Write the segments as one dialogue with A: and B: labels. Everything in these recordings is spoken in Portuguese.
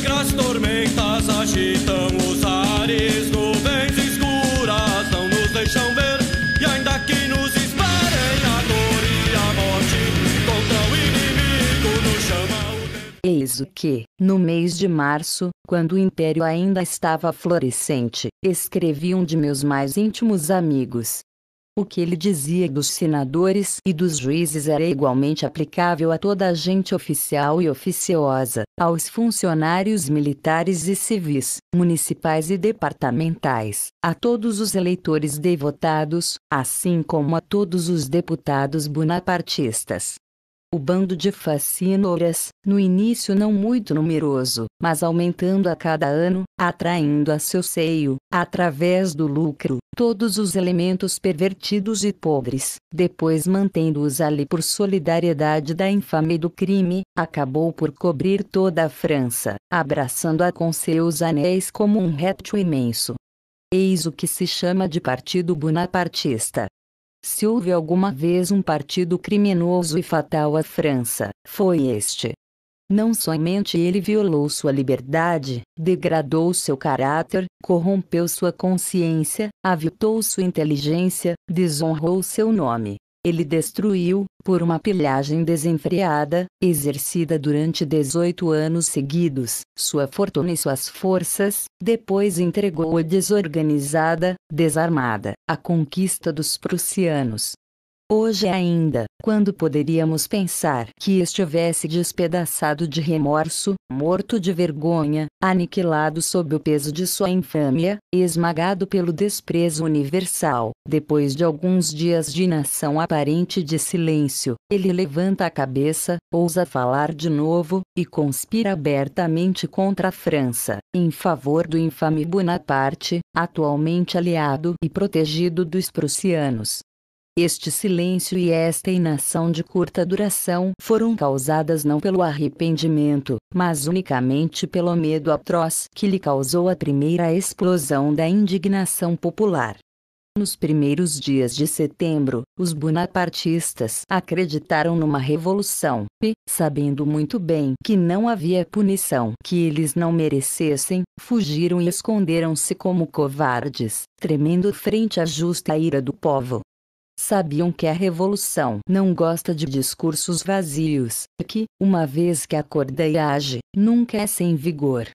A: negras tormentas agitam os ares, nuvens escuras não nos deixam ver, e ainda que nos esperem a dor e a morte, contra o inimigo nos chama o Eis o que, no mês de março, quando o império ainda estava florescente, escrevi um de meus mais íntimos amigos, o que ele dizia dos senadores e dos juízes era igualmente aplicável a toda a gente oficial e oficiosa, aos funcionários militares e civis, municipais e departamentais, a todos os eleitores devotados, assim como a todos os deputados bonapartistas. O bando de facínoras, no início não muito numeroso, mas aumentando a cada ano, atraindo a seu seio, através do lucro, todos os elementos pervertidos e pobres, depois mantendo-os ali por solidariedade da infame e do crime, acabou por cobrir toda a França, abraçando-a com seus anéis como um réptil imenso. Eis o que se chama de Partido Bonapartista. Se houve alguma vez um partido criminoso e fatal à França, foi este. Não somente ele violou sua liberdade, degradou seu caráter, corrompeu sua consciência, aviltou sua inteligência, desonrou seu nome, ele destruiu, por uma pilhagem desenfreada, exercida durante 18 anos seguidos, sua fortuna e suas forças, depois entregou-a desorganizada, desarmada, à conquista dos prussianos, Hoje ainda, quando poderíamos pensar que estivesse despedaçado de remorso, morto de vergonha, aniquilado sob o peso de sua infâmia, esmagado pelo desprezo universal, depois de alguns dias de inação aparente de silêncio, ele levanta a cabeça, ousa falar de novo, e conspira abertamente contra a França, em favor do infame Bonaparte, atualmente aliado e protegido dos prussianos, este silêncio e esta inação de curta duração foram causadas não pelo arrependimento, mas unicamente pelo medo atroz que lhe causou a primeira explosão da indignação popular. Nos primeiros dias de setembro, os bonapartistas acreditaram numa revolução, e, sabendo muito bem que não havia punição que eles não merecessem, fugiram e esconderam-se como covardes, tremendo frente à justa ira do povo sabiam que a revolução não gosta de discursos vazios, que, uma vez que acorda e age, nunca é sem vigor.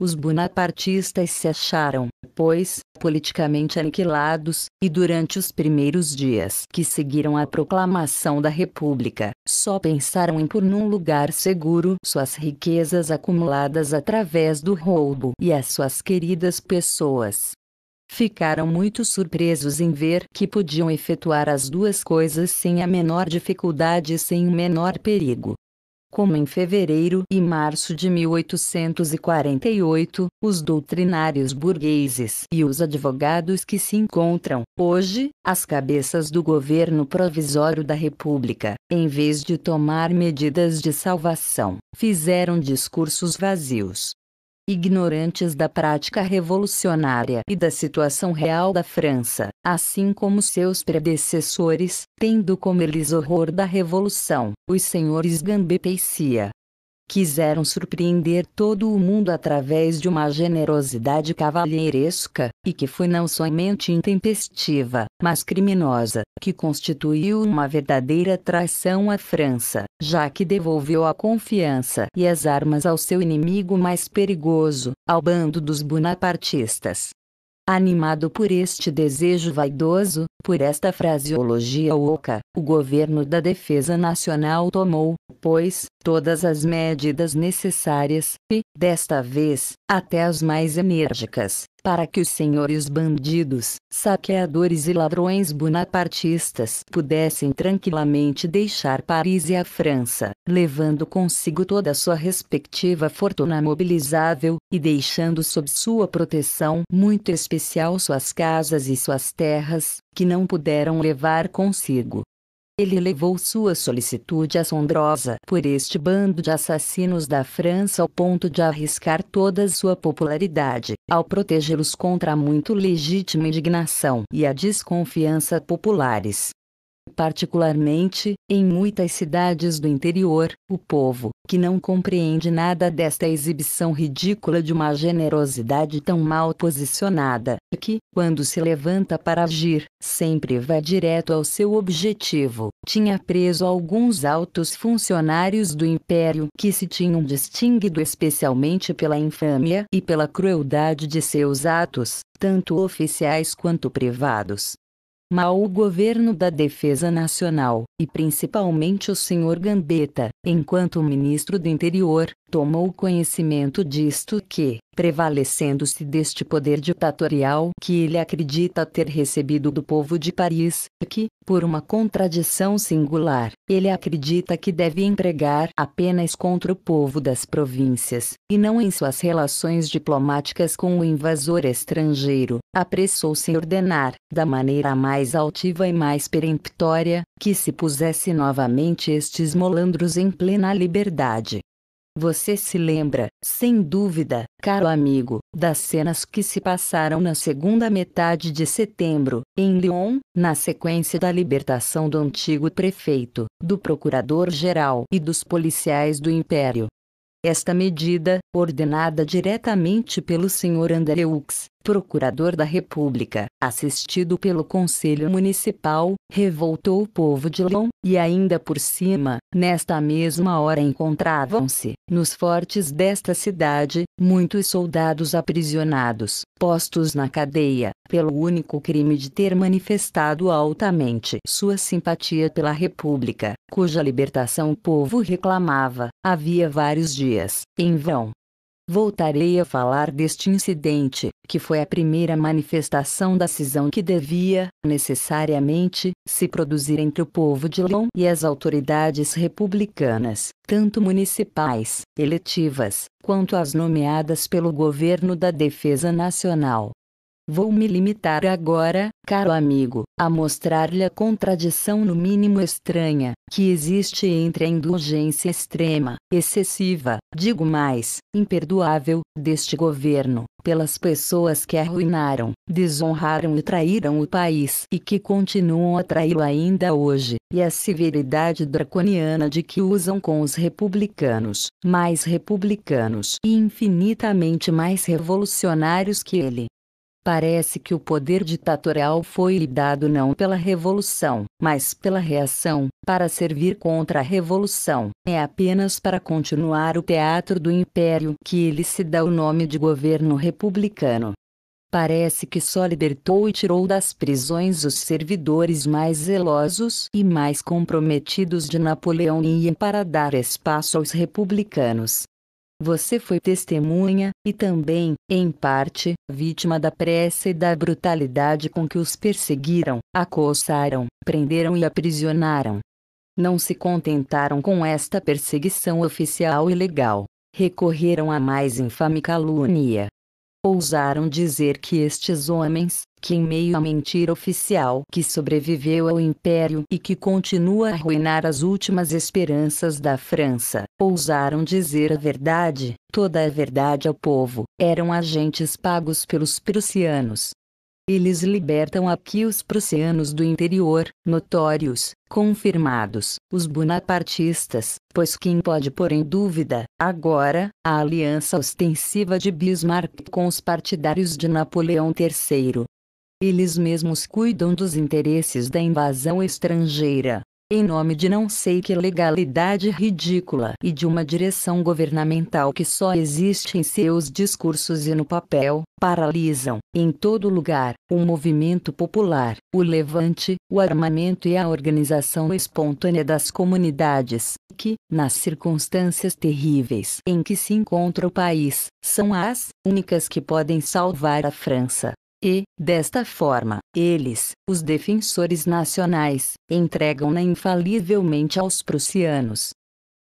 A: Os bonapartistas se acharam, pois, politicamente aniquilados, e durante os primeiros dias que seguiram a proclamação da República, só pensaram em pôr num lugar seguro suas riquezas acumuladas através do roubo e as suas queridas pessoas ficaram muito surpresos em ver que podiam efetuar as duas coisas sem a menor dificuldade e sem o menor perigo. Como em fevereiro e março de 1848, os doutrinários burgueses e os advogados que se encontram, hoje, as cabeças do governo provisório da República, em vez de tomar medidas de salvação, fizeram discursos vazios, ignorantes da prática revolucionária e da situação real da França, assim como seus predecessores, tendo como eles horror da revolução, os senhores Gambetta e Cia, quiseram surpreender todo o mundo através de uma generosidade cavalheiresca, e que foi não somente intempestiva, mas criminosa, que constituiu uma verdadeira traição à França, já que devolveu a confiança e as armas ao seu inimigo mais perigoso, ao bando dos bonapartistas. Animado por este desejo vaidoso, por esta fraseologia oca, o governo da Defesa Nacional tomou, pois, todas as medidas necessárias, e, desta vez, até as mais enérgicas, para que os senhores bandidos, saqueadores e ladrões bonapartistas pudessem tranquilamente deixar Paris e a França, levando consigo toda a sua respectiva fortuna mobilizável, e deixando sob sua proteção muito especial suas casas e suas terras, que não puderam levar consigo ele levou sua solicitude assombrosa por este bando de assassinos da França ao ponto de arriscar toda sua popularidade, ao protegê-los contra a muito legítima indignação e a desconfiança populares. Particularmente, em muitas cidades do interior, o povo, que não compreende nada desta exibição ridícula de uma generosidade tão mal posicionada, que, quando se levanta para agir, sempre vai direto ao seu objetivo, tinha preso alguns altos funcionários do império que se tinham distinguido especialmente pela infâmia e pela crueldade de seus atos, tanto oficiais quanto privados mal o governo da Defesa Nacional, e principalmente o senhor Gambetta, enquanto ministro do Interior, tomou conhecimento disto que, prevalecendo-se deste poder ditatorial que ele acredita ter recebido do povo de Paris, que, por uma contradição singular, ele acredita que deve empregar apenas contra o povo das províncias, e não em suas relações diplomáticas com o invasor estrangeiro, apressou-se em ordenar, da maneira mais altiva e mais peremptória, que se pusesse novamente estes molandros em plena liberdade. Você se lembra, sem dúvida, caro amigo, das cenas que se passaram na segunda metade de setembro, em Lyon, na sequência da libertação do antigo prefeito, do procurador-geral e dos policiais do Império. Esta medida, ordenada diretamente pelo Sr. Andreux, procurador da República, assistido pelo Conselho Municipal, revoltou o povo de Lyon, e ainda por cima, nesta mesma hora encontravam-se, nos fortes desta cidade, muitos soldados aprisionados, postos na cadeia, pelo único crime de ter manifestado altamente sua simpatia pela República, cuja libertação o povo reclamava, havia vários dias, em vão, Voltarei a falar deste incidente, que foi a primeira manifestação da cisão que devia, necessariamente, se produzir entre o povo de Lyon e as autoridades republicanas, tanto municipais, eletivas, quanto as nomeadas pelo governo da Defesa Nacional. Vou me limitar agora, caro amigo, a mostrar-lhe a contradição no mínimo estranha que existe entre a indulgência extrema, excessiva, digo mais, imperdoável, deste governo, pelas pessoas que arruinaram, desonraram e traíram o país e que continuam a traí-lo ainda hoje, e a severidade draconiana de que usam com os republicanos, mais republicanos e infinitamente mais revolucionários que ele, Parece que o poder ditatorial foi lhe dado não pela revolução, mas pela reação, para servir contra a revolução. É apenas para continuar o teatro do império que ele se dá o nome de governo republicano. Parece que só libertou e tirou das prisões os servidores mais zelosos e mais comprometidos de Napoleão e para dar espaço aos republicanos. Você foi testemunha, e também, em parte, vítima da pressa e da brutalidade com que os perseguiram, acossaram, prenderam e aprisionaram. Não se contentaram com esta perseguição oficial e legal. Recorreram a mais infame calúnia, ousaram dizer que estes homens, que em meio à mentira oficial que sobreviveu ao império e que continua a arruinar as últimas esperanças da França, ousaram dizer a verdade, toda a verdade ao povo, eram agentes pagos pelos prussianos, eles libertam aqui os prussianos do interior, notórios, confirmados, os bonapartistas, pois quem pode pôr em dúvida, agora, a aliança ostensiva de Bismarck com os partidários de Napoleão III? Eles mesmos cuidam dos interesses da invasão estrangeira, em nome de não sei que legalidade ridícula e de uma direção governamental que só existe em seus discursos e no papel, paralisam, em todo lugar, o movimento popular, o levante, o armamento e a organização espontânea das comunidades, que, nas circunstâncias terríveis em que se encontra o país, são as únicas que podem salvar a França. E, desta forma, eles, os defensores nacionais, entregam-na infalivelmente aos prussianos.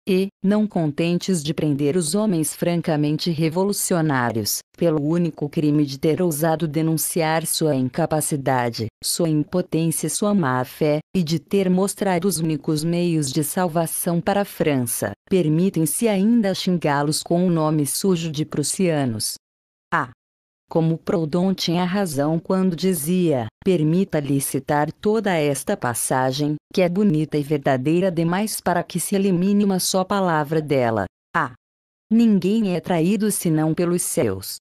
A: E, não contentes de prender os homens francamente revolucionários, pelo único crime de ter ousado denunciar sua incapacidade, sua impotência e sua má-fé, e de ter mostrado os únicos meios de salvação para a França, permitem-se ainda xingá-los com o nome sujo de prussianos. Ah, como Proudhon tinha razão quando dizia: permita-lhe citar toda esta passagem, que é bonita e verdadeira demais para que se elimine uma só palavra dela. A. Ah, ninguém é traído senão pelos seus.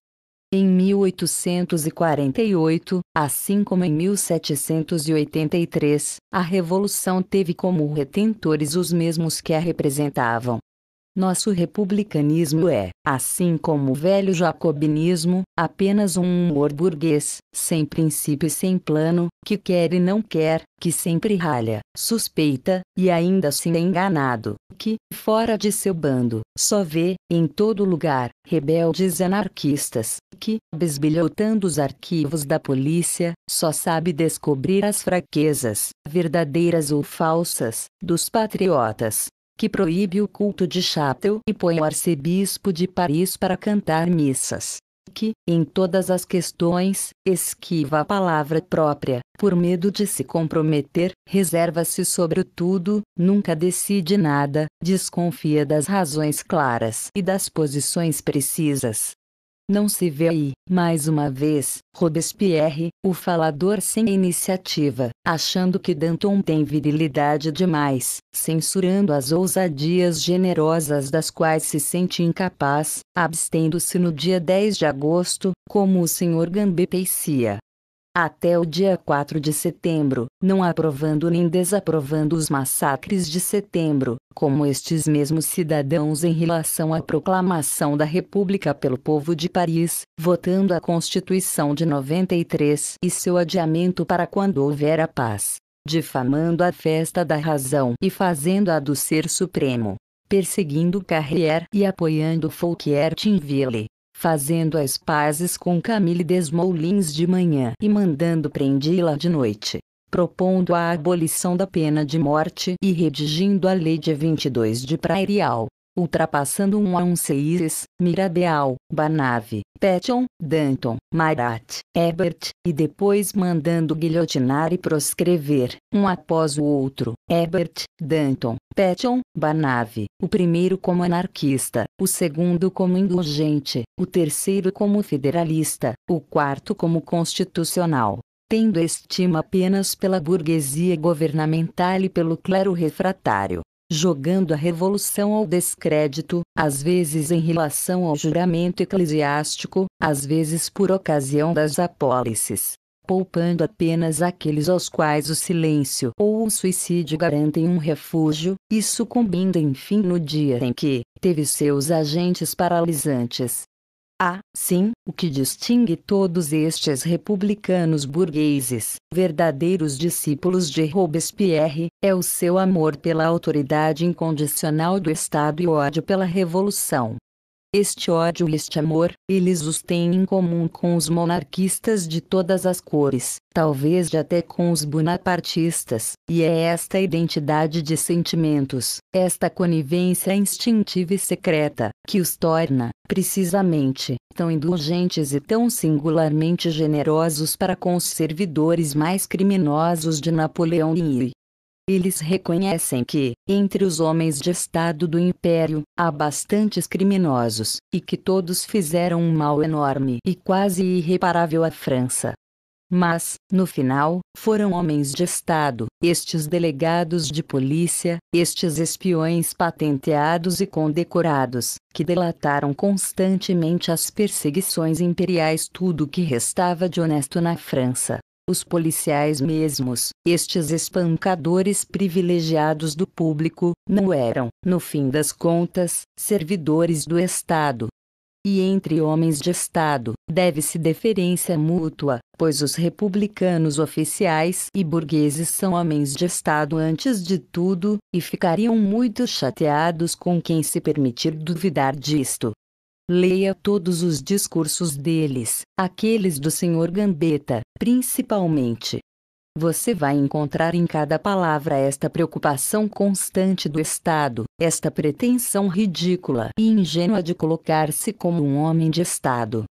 A: Em 1848, assim como em 1783, a Revolução teve como retentores os mesmos que a representavam, nosso republicanismo é, assim como o velho jacobinismo, apenas um humor burguês, sem princípio e sem plano, que quer e não quer, que sempre ralha, suspeita, e ainda assim é enganado, que, fora de seu bando, só vê, em todo lugar, rebeldes anarquistas, que, besbilhotando os arquivos da polícia, só sabe descobrir as fraquezas, verdadeiras ou falsas, dos patriotas, que proíbe o culto de Chateau e põe o arcebispo de Paris para cantar missas. Que, em todas as questões, esquiva a palavra própria, por medo de se comprometer, reserva-se sobre tudo, nunca decide nada, desconfia das razões claras e das posições precisas, não se vê aí, mais uma vez, Robespierre, o falador sem iniciativa, achando que Danton tem virilidade demais, censurando as ousadias generosas das quais se sente incapaz, abstendo-se no dia 10 de agosto, como o senhor Gambé Peicia, até o dia 4 de setembro, não aprovando nem desaprovando os massacres de setembro, como estes mesmos cidadãos em relação à proclamação da República pelo povo de Paris, votando a Constituição de 93 e seu adiamento para quando houver a paz, difamando a festa da razão e fazendo-a do ser supremo, perseguindo Carrière e apoiando Fouquier-Tinville fazendo as pazes com Camille Desmoulins de manhã e mandando prendê-la de noite, propondo a abolição da pena de morte e redigindo a Lei de 22 de Prairial, ultrapassando um a um Seiris, Mirabeau, Banave, Petion, Danton, Marat, Ebert, e depois mandando guilhotinar e proscrever, um após o outro, Ebert, Danton, Petion, Banave, o primeiro como anarquista, o segundo como indulgente, o terceiro como federalista, o quarto como constitucional tendo estima apenas pela burguesia governamental e pelo clero refratário, jogando a revolução ao descrédito, às vezes em relação ao juramento eclesiástico, às vezes por ocasião das apólices poupando apenas aqueles aos quais o silêncio ou o suicídio garantem um refúgio, e sucumbindo enfim no dia em que teve seus agentes paralisantes, Há, ah, sim, o que distingue todos estes republicanos burgueses, verdadeiros discípulos de Robespierre, é o seu amor pela autoridade incondicional do Estado e ódio pela Revolução. Este ódio e este amor, eles os têm em comum com os monarquistas de todas as cores, talvez até com os bonapartistas, e é esta identidade de sentimentos, esta conivência instintiva e secreta, que os torna, precisamente, tão indulgentes e tão singularmente generosos para com os servidores mais criminosos de Napoleão e eles reconhecem que, entre os homens de Estado do Império, há bastantes criminosos, e que todos fizeram um mal enorme e quase irreparável à França. Mas, no final, foram homens de Estado, estes delegados de polícia, estes espiões patenteados e condecorados, que delataram constantemente as perseguições imperiais tudo o que restava de honesto na França os policiais mesmos, estes espancadores privilegiados do público, não eram, no fim das contas, servidores do Estado. E entre homens de Estado, deve-se deferência mútua, pois os republicanos oficiais e burgueses são homens de Estado antes de tudo, e ficariam muito chateados com quem se permitir duvidar disto. Leia todos os discursos deles, aqueles do Sr. Gambetta, principalmente. Você vai encontrar em cada palavra esta preocupação constante do Estado, esta pretensão ridícula e ingênua de colocar-se como um homem de Estado.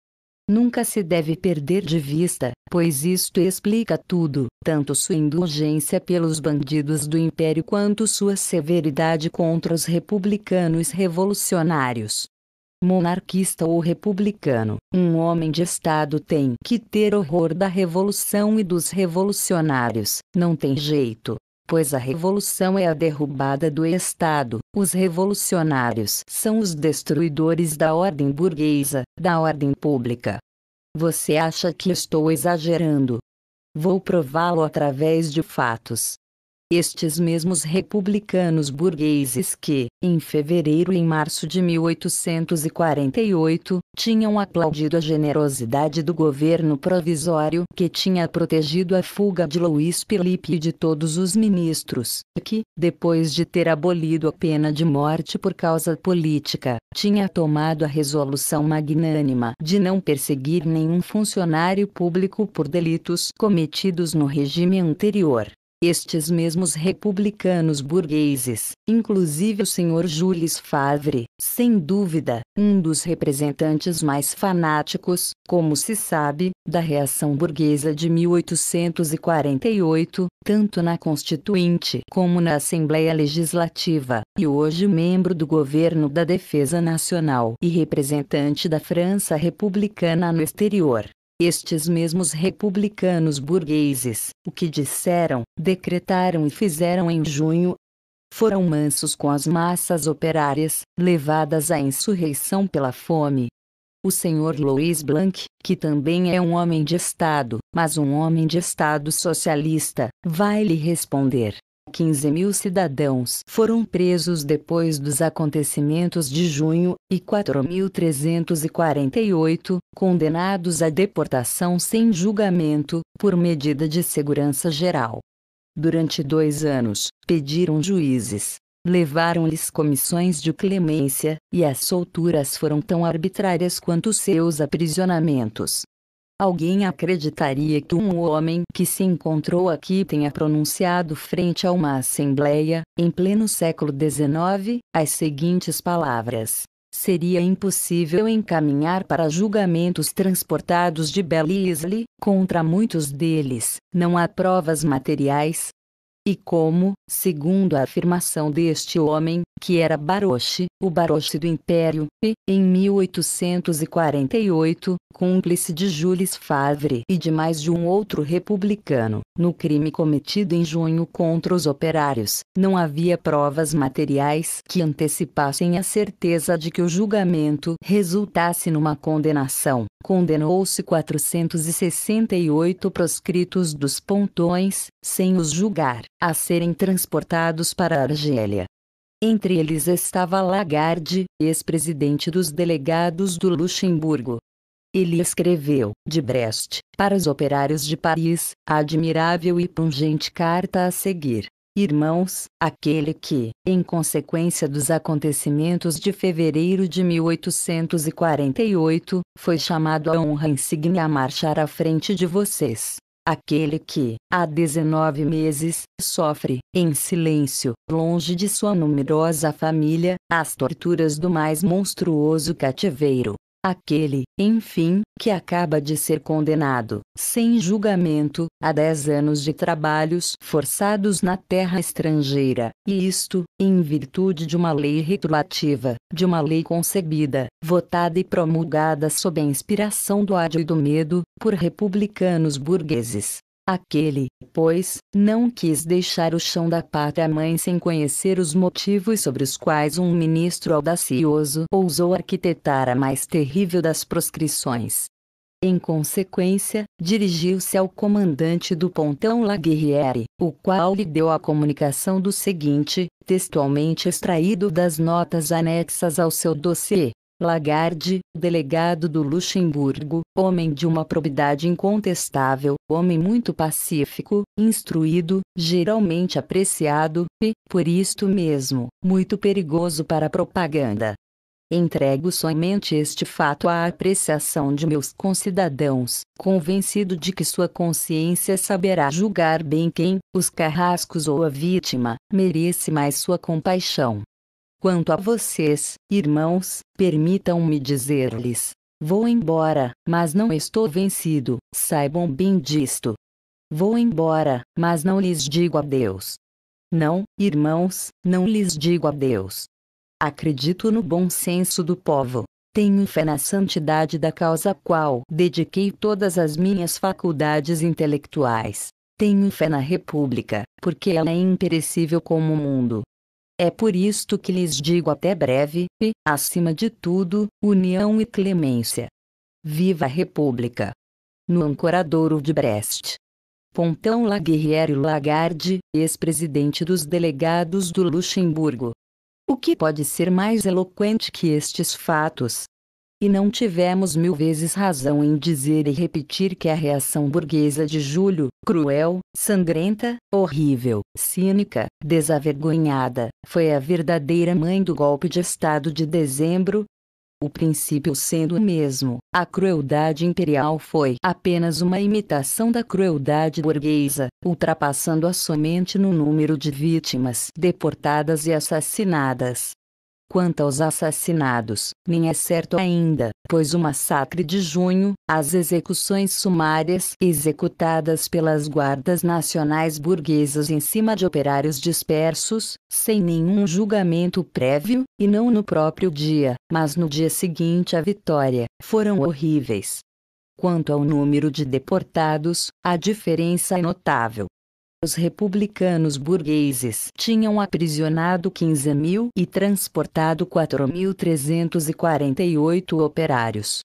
A: Nunca se deve perder de vista, pois isto explica tudo, tanto sua indulgência pelos bandidos do Império quanto sua severidade contra os republicanos revolucionários monarquista ou republicano. Um homem de Estado tem que ter horror da revolução e dos revolucionários. Não tem jeito pois a revolução é a derrubada do Estado. Os revolucionários são os destruidores da ordem burguesa, da ordem pública. Você acha que estou exagerando? Vou prová-lo através de fatos estes mesmos republicanos burgueses que, em fevereiro e em março de 1848, tinham aplaudido a generosidade do governo provisório que tinha protegido a fuga de Luiz Felipe e de todos os ministros, que, depois de ter abolido a pena de morte por causa política, tinha tomado a resolução magnânima de não perseguir nenhum funcionário público por delitos cometidos no regime anterior, estes mesmos republicanos burgueses, inclusive o senhor Jules Favre, sem dúvida, um dos representantes mais fanáticos, como se sabe, da reação burguesa de 1848, tanto na Constituinte como na Assembleia Legislativa, e hoje membro do governo da Defesa Nacional e representante da França republicana no exterior. Estes mesmos republicanos burgueses, o que disseram, decretaram e fizeram em junho, foram mansos com as massas operárias, levadas à insurreição pela fome. O senhor Louis Blanc, que também é um homem de Estado, mas um homem de Estado socialista, vai lhe responder: 15 mil cidadãos foram presos depois dos acontecimentos de junho, e 4.348, condenados à deportação sem julgamento, por medida de segurança geral. Durante dois anos, pediram juízes, levaram-lhes comissões de clemência, e as solturas foram tão arbitrárias quanto seus aprisionamentos. Alguém acreditaria que um homem que se encontrou aqui tenha pronunciado frente a uma assembleia, em pleno século XIX, as seguintes palavras. Seria impossível encaminhar para julgamentos transportados de Belle-Isle, contra muitos deles, não há provas materiais. E como, Segundo a afirmação deste homem, que era Baroche, o Baroche do Império, e, em 1848, cúmplice de Jules Favre e de mais de um outro republicano, no crime cometido em junho contra os operários, não havia provas materiais que antecipassem a certeza de que o julgamento resultasse numa condenação. Condenou-se 468 proscritos dos pontões, sem os julgar, a serem trans transportados para a Argélia. Entre eles estava Lagarde, ex-presidente dos delegados do Luxemburgo. Ele escreveu, de Brest, para os operários de Paris, a admirável e pungente carta a seguir. Irmãos, aquele que, em consequência dos acontecimentos de fevereiro de 1848, foi chamado à honra insigne a marchar à frente de vocês, aquele que, há 19 meses, sofre, em silêncio, longe de sua numerosa família, as torturas do mais monstruoso cativeiro aquele, enfim, que acaba de ser condenado, sem julgamento, a dez anos de trabalhos forçados na terra estrangeira, e isto, em virtude de uma lei retroativa, de uma lei concebida, votada e promulgada sob a inspiração do ódio e do medo, por republicanos burgueses, Aquele, pois, não quis deixar o chão da pátria-mãe sem conhecer os motivos sobre os quais um ministro audacioso ousou arquitetar a mais terrível das proscrições. Em consequência, dirigiu-se ao comandante do pontão Laguerriere, o qual lhe deu a comunicação do seguinte, textualmente extraído das notas anexas ao seu dossiê. Lagarde, delegado do Luxemburgo, homem de uma probidade incontestável, homem muito pacífico, instruído, geralmente apreciado, e, por isto mesmo, muito perigoso para a propaganda. Entrego somente este fato à apreciação de meus concidadãos, convencido de que sua consciência saberá julgar bem quem, os carrascos ou a vítima, merece mais sua compaixão. Quanto a vocês, irmãos, permitam-me dizer-lhes: vou embora, mas não estou vencido, saibam bem disto. Vou embora, mas não lhes digo adeus. Não, irmãos, não lhes digo adeus. Acredito no bom senso do povo. Tenho fé na santidade da causa a qual dediquei todas as minhas faculdades intelectuais. Tenho fé na República, porque ela é imperecível como o mundo, é por isto que lhes digo até breve, e, acima de tudo, união e clemência. Viva a República! No Ancoradouro de Brest. Pontão Laguerrière Lagarde, ex-presidente dos delegados do Luxemburgo. O que pode ser mais eloquente que estes fatos? e não tivemos mil vezes razão em dizer e repetir que a reação burguesa de julho, cruel, sangrenta, horrível, cínica, desavergonhada, foi a verdadeira mãe do golpe de Estado de dezembro, o princípio sendo o mesmo, a crueldade imperial foi apenas uma imitação da crueldade burguesa, ultrapassando-a somente no número de vítimas deportadas e assassinadas. Quanto aos assassinados, nem é certo ainda, pois o massacre de junho, as execuções sumárias executadas pelas guardas nacionais burguesas em cima de operários dispersos, sem nenhum julgamento prévio, e não no próprio dia, mas no dia seguinte à vitória, foram horríveis. Quanto ao número de deportados, a diferença é notável os republicanos burgueses tinham aprisionado 15 mil e transportado 4.348 operários.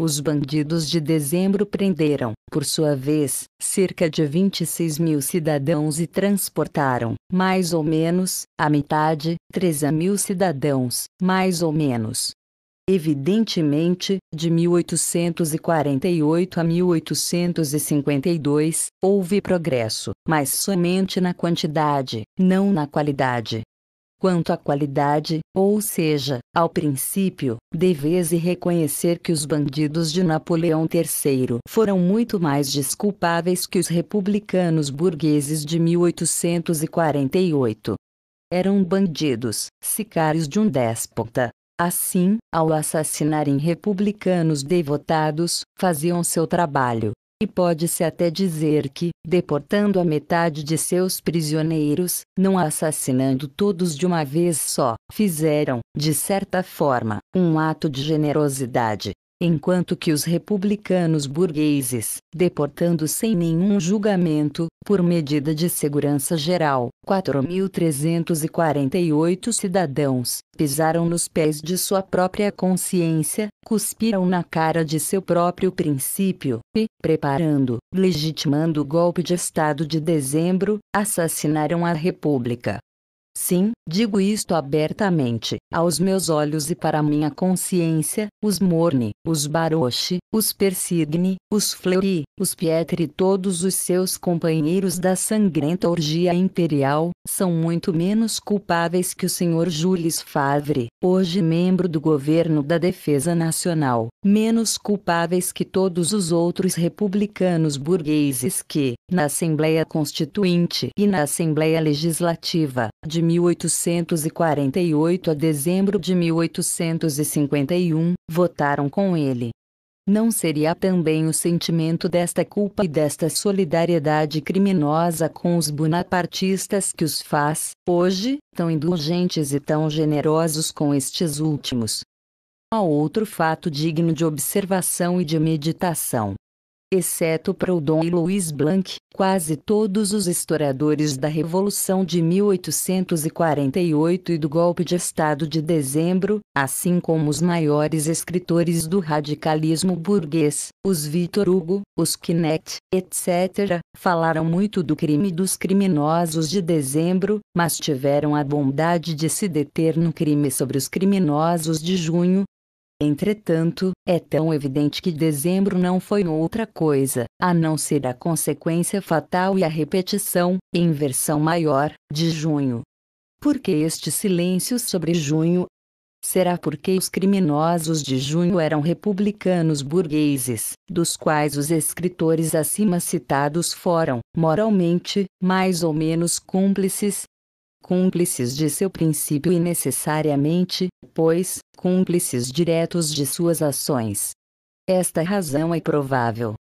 A: Os bandidos de dezembro prenderam, por sua vez, cerca de 26 mil cidadãos e transportaram, mais ou menos, a metade, 13 mil cidadãos, mais ou menos, evidentemente, de 1848 a 1852, houve progresso, mas somente na quantidade, não na qualidade. Quanto à qualidade, ou seja, ao princípio, deves reconhecer que os bandidos de Napoleão III foram muito mais desculpáveis que os republicanos burgueses de 1848. Eram bandidos, sicários de um déspota, Assim, ao assassinarem republicanos devotados, faziam seu trabalho. E pode-se até dizer que, deportando a metade de seus prisioneiros, não assassinando todos de uma vez só, fizeram, de certa forma, um ato de generosidade enquanto que os republicanos burgueses, deportando sem nenhum julgamento, por medida de segurança geral, 4.348 cidadãos, pisaram nos pés de sua própria consciência, cuspiram na cara de seu próprio princípio, e, preparando, legitimando o golpe de Estado de dezembro, assassinaram a República. Sim, digo isto abertamente, aos meus olhos e para minha consciência, os Morne, os Baroche, os Persigne, os Fleury, os Pietri e todos os seus companheiros da sangrenta orgia imperial, são muito menos culpáveis que o senhor Jules Favre, hoje membro do governo da Defesa Nacional, menos culpáveis que todos os outros republicanos burgueses que, na Assembleia Constituinte e na Assembleia Legislativa, de 1848 a dezembro de 1851, votaram com ele. Não seria também o sentimento desta culpa e desta solidariedade criminosa com os bonapartistas que os faz, hoje, tão indulgentes e tão generosos com estes últimos? Há outro fato digno de observação e de meditação exceto Proudhon e Louis Blanc, quase todos os historiadores da Revolução de 1848 e do Golpe de Estado de Dezembro, assim como os maiores escritores do radicalismo burguês, os Victor Hugo, os Knecht, etc., falaram muito do crime dos criminosos de dezembro, mas tiveram a bondade de se deter no crime sobre os criminosos de junho, Entretanto, é tão evidente que dezembro não foi outra coisa, a não ser a consequência fatal e a repetição, em versão maior, de junho. Por que este silêncio sobre junho? Será porque os criminosos de junho eram republicanos burgueses, dos quais os escritores acima citados foram, moralmente, mais ou menos cúmplices, cúmplices de seu princípio e necessariamente, pois, cúmplices diretos de suas ações. Esta razão é provável.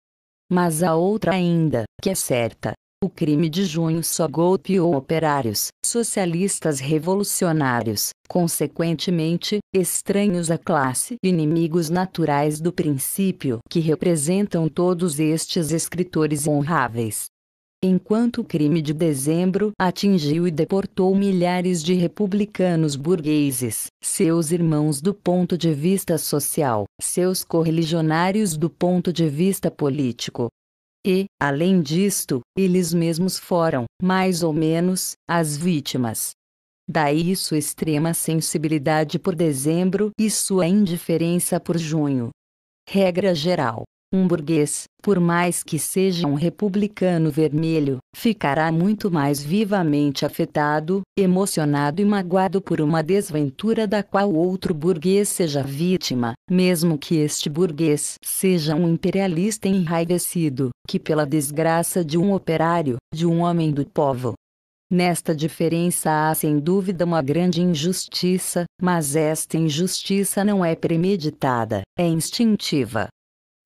A: Mas há outra ainda, que é certa. O crime de junho só golpeou operários, socialistas revolucionários, consequentemente, estranhos à classe, e inimigos naturais do princípio que representam todos estes escritores honráveis enquanto o crime de dezembro atingiu e deportou milhares de republicanos burgueses, seus irmãos do ponto de vista social, seus correligionários do ponto de vista político. E, além disto, eles mesmos foram, mais ou menos, as vítimas. Daí sua extrema sensibilidade por dezembro e sua indiferença por junho. Regra geral: um burguês, por mais que seja um republicano vermelho, ficará muito mais vivamente afetado, emocionado e magoado por uma desventura da qual outro burguês seja vítima, mesmo que este burguês seja um imperialista enraivecido, que pela desgraça de um operário, de um homem do povo, Nesta diferença há sem dúvida uma grande injustiça, mas esta injustiça não é premeditada, é instintiva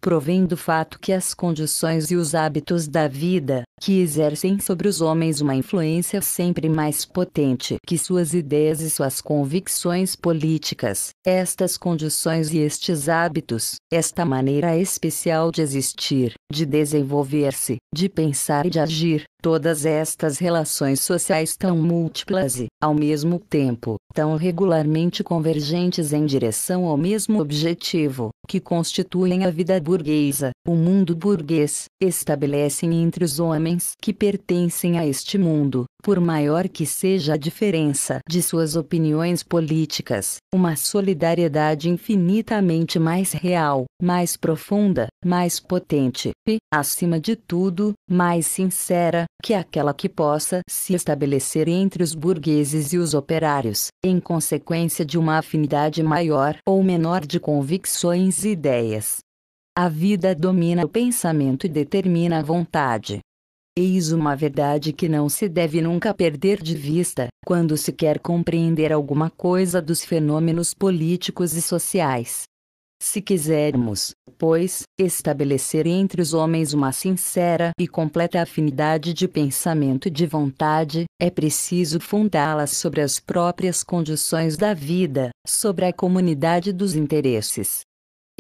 A: provém do fato que as condições e os hábitos da vida, que exercem sobre os homens uma influência sempre mais potente que suas ideias e suas convicções políticas, estas condições e estes hábitos, esta maneira especial de existir, de desenvolver-se, de pensar e de agir, Todas estas relações sociais tão múltiplas e, ao mesmo tempo, tão regularmente convergentes em direção ao mesmo objetivo, que constituem a vida burguesa, o mundo burguês, estabelecem entre os homens que pertencem a este mundo, por maior que seja a diferença de suas opiniões políticas, uma solidariedade infinitamente mais real, mais profunda, mais potente e, acima de tudo, mais sincera que aquela que possa se estabelecer entre os burgueses e os operários, em consequência de uma afinidade maior ou menor de convicções e ideias. A vida domina o pensamento e determina a vontade. Eis uma verdade que não se deve nunca perder de vista, quando se quer compreender alguma coisa dos fenômenos políticos e sociais. Se quisermos, pois, estabelecer entre os homens uma sincera e completa afinidade de pensamento e de vontade, é preciso fundá-la sobre as próprias condições da vida, sobre a comunidade dos interesses,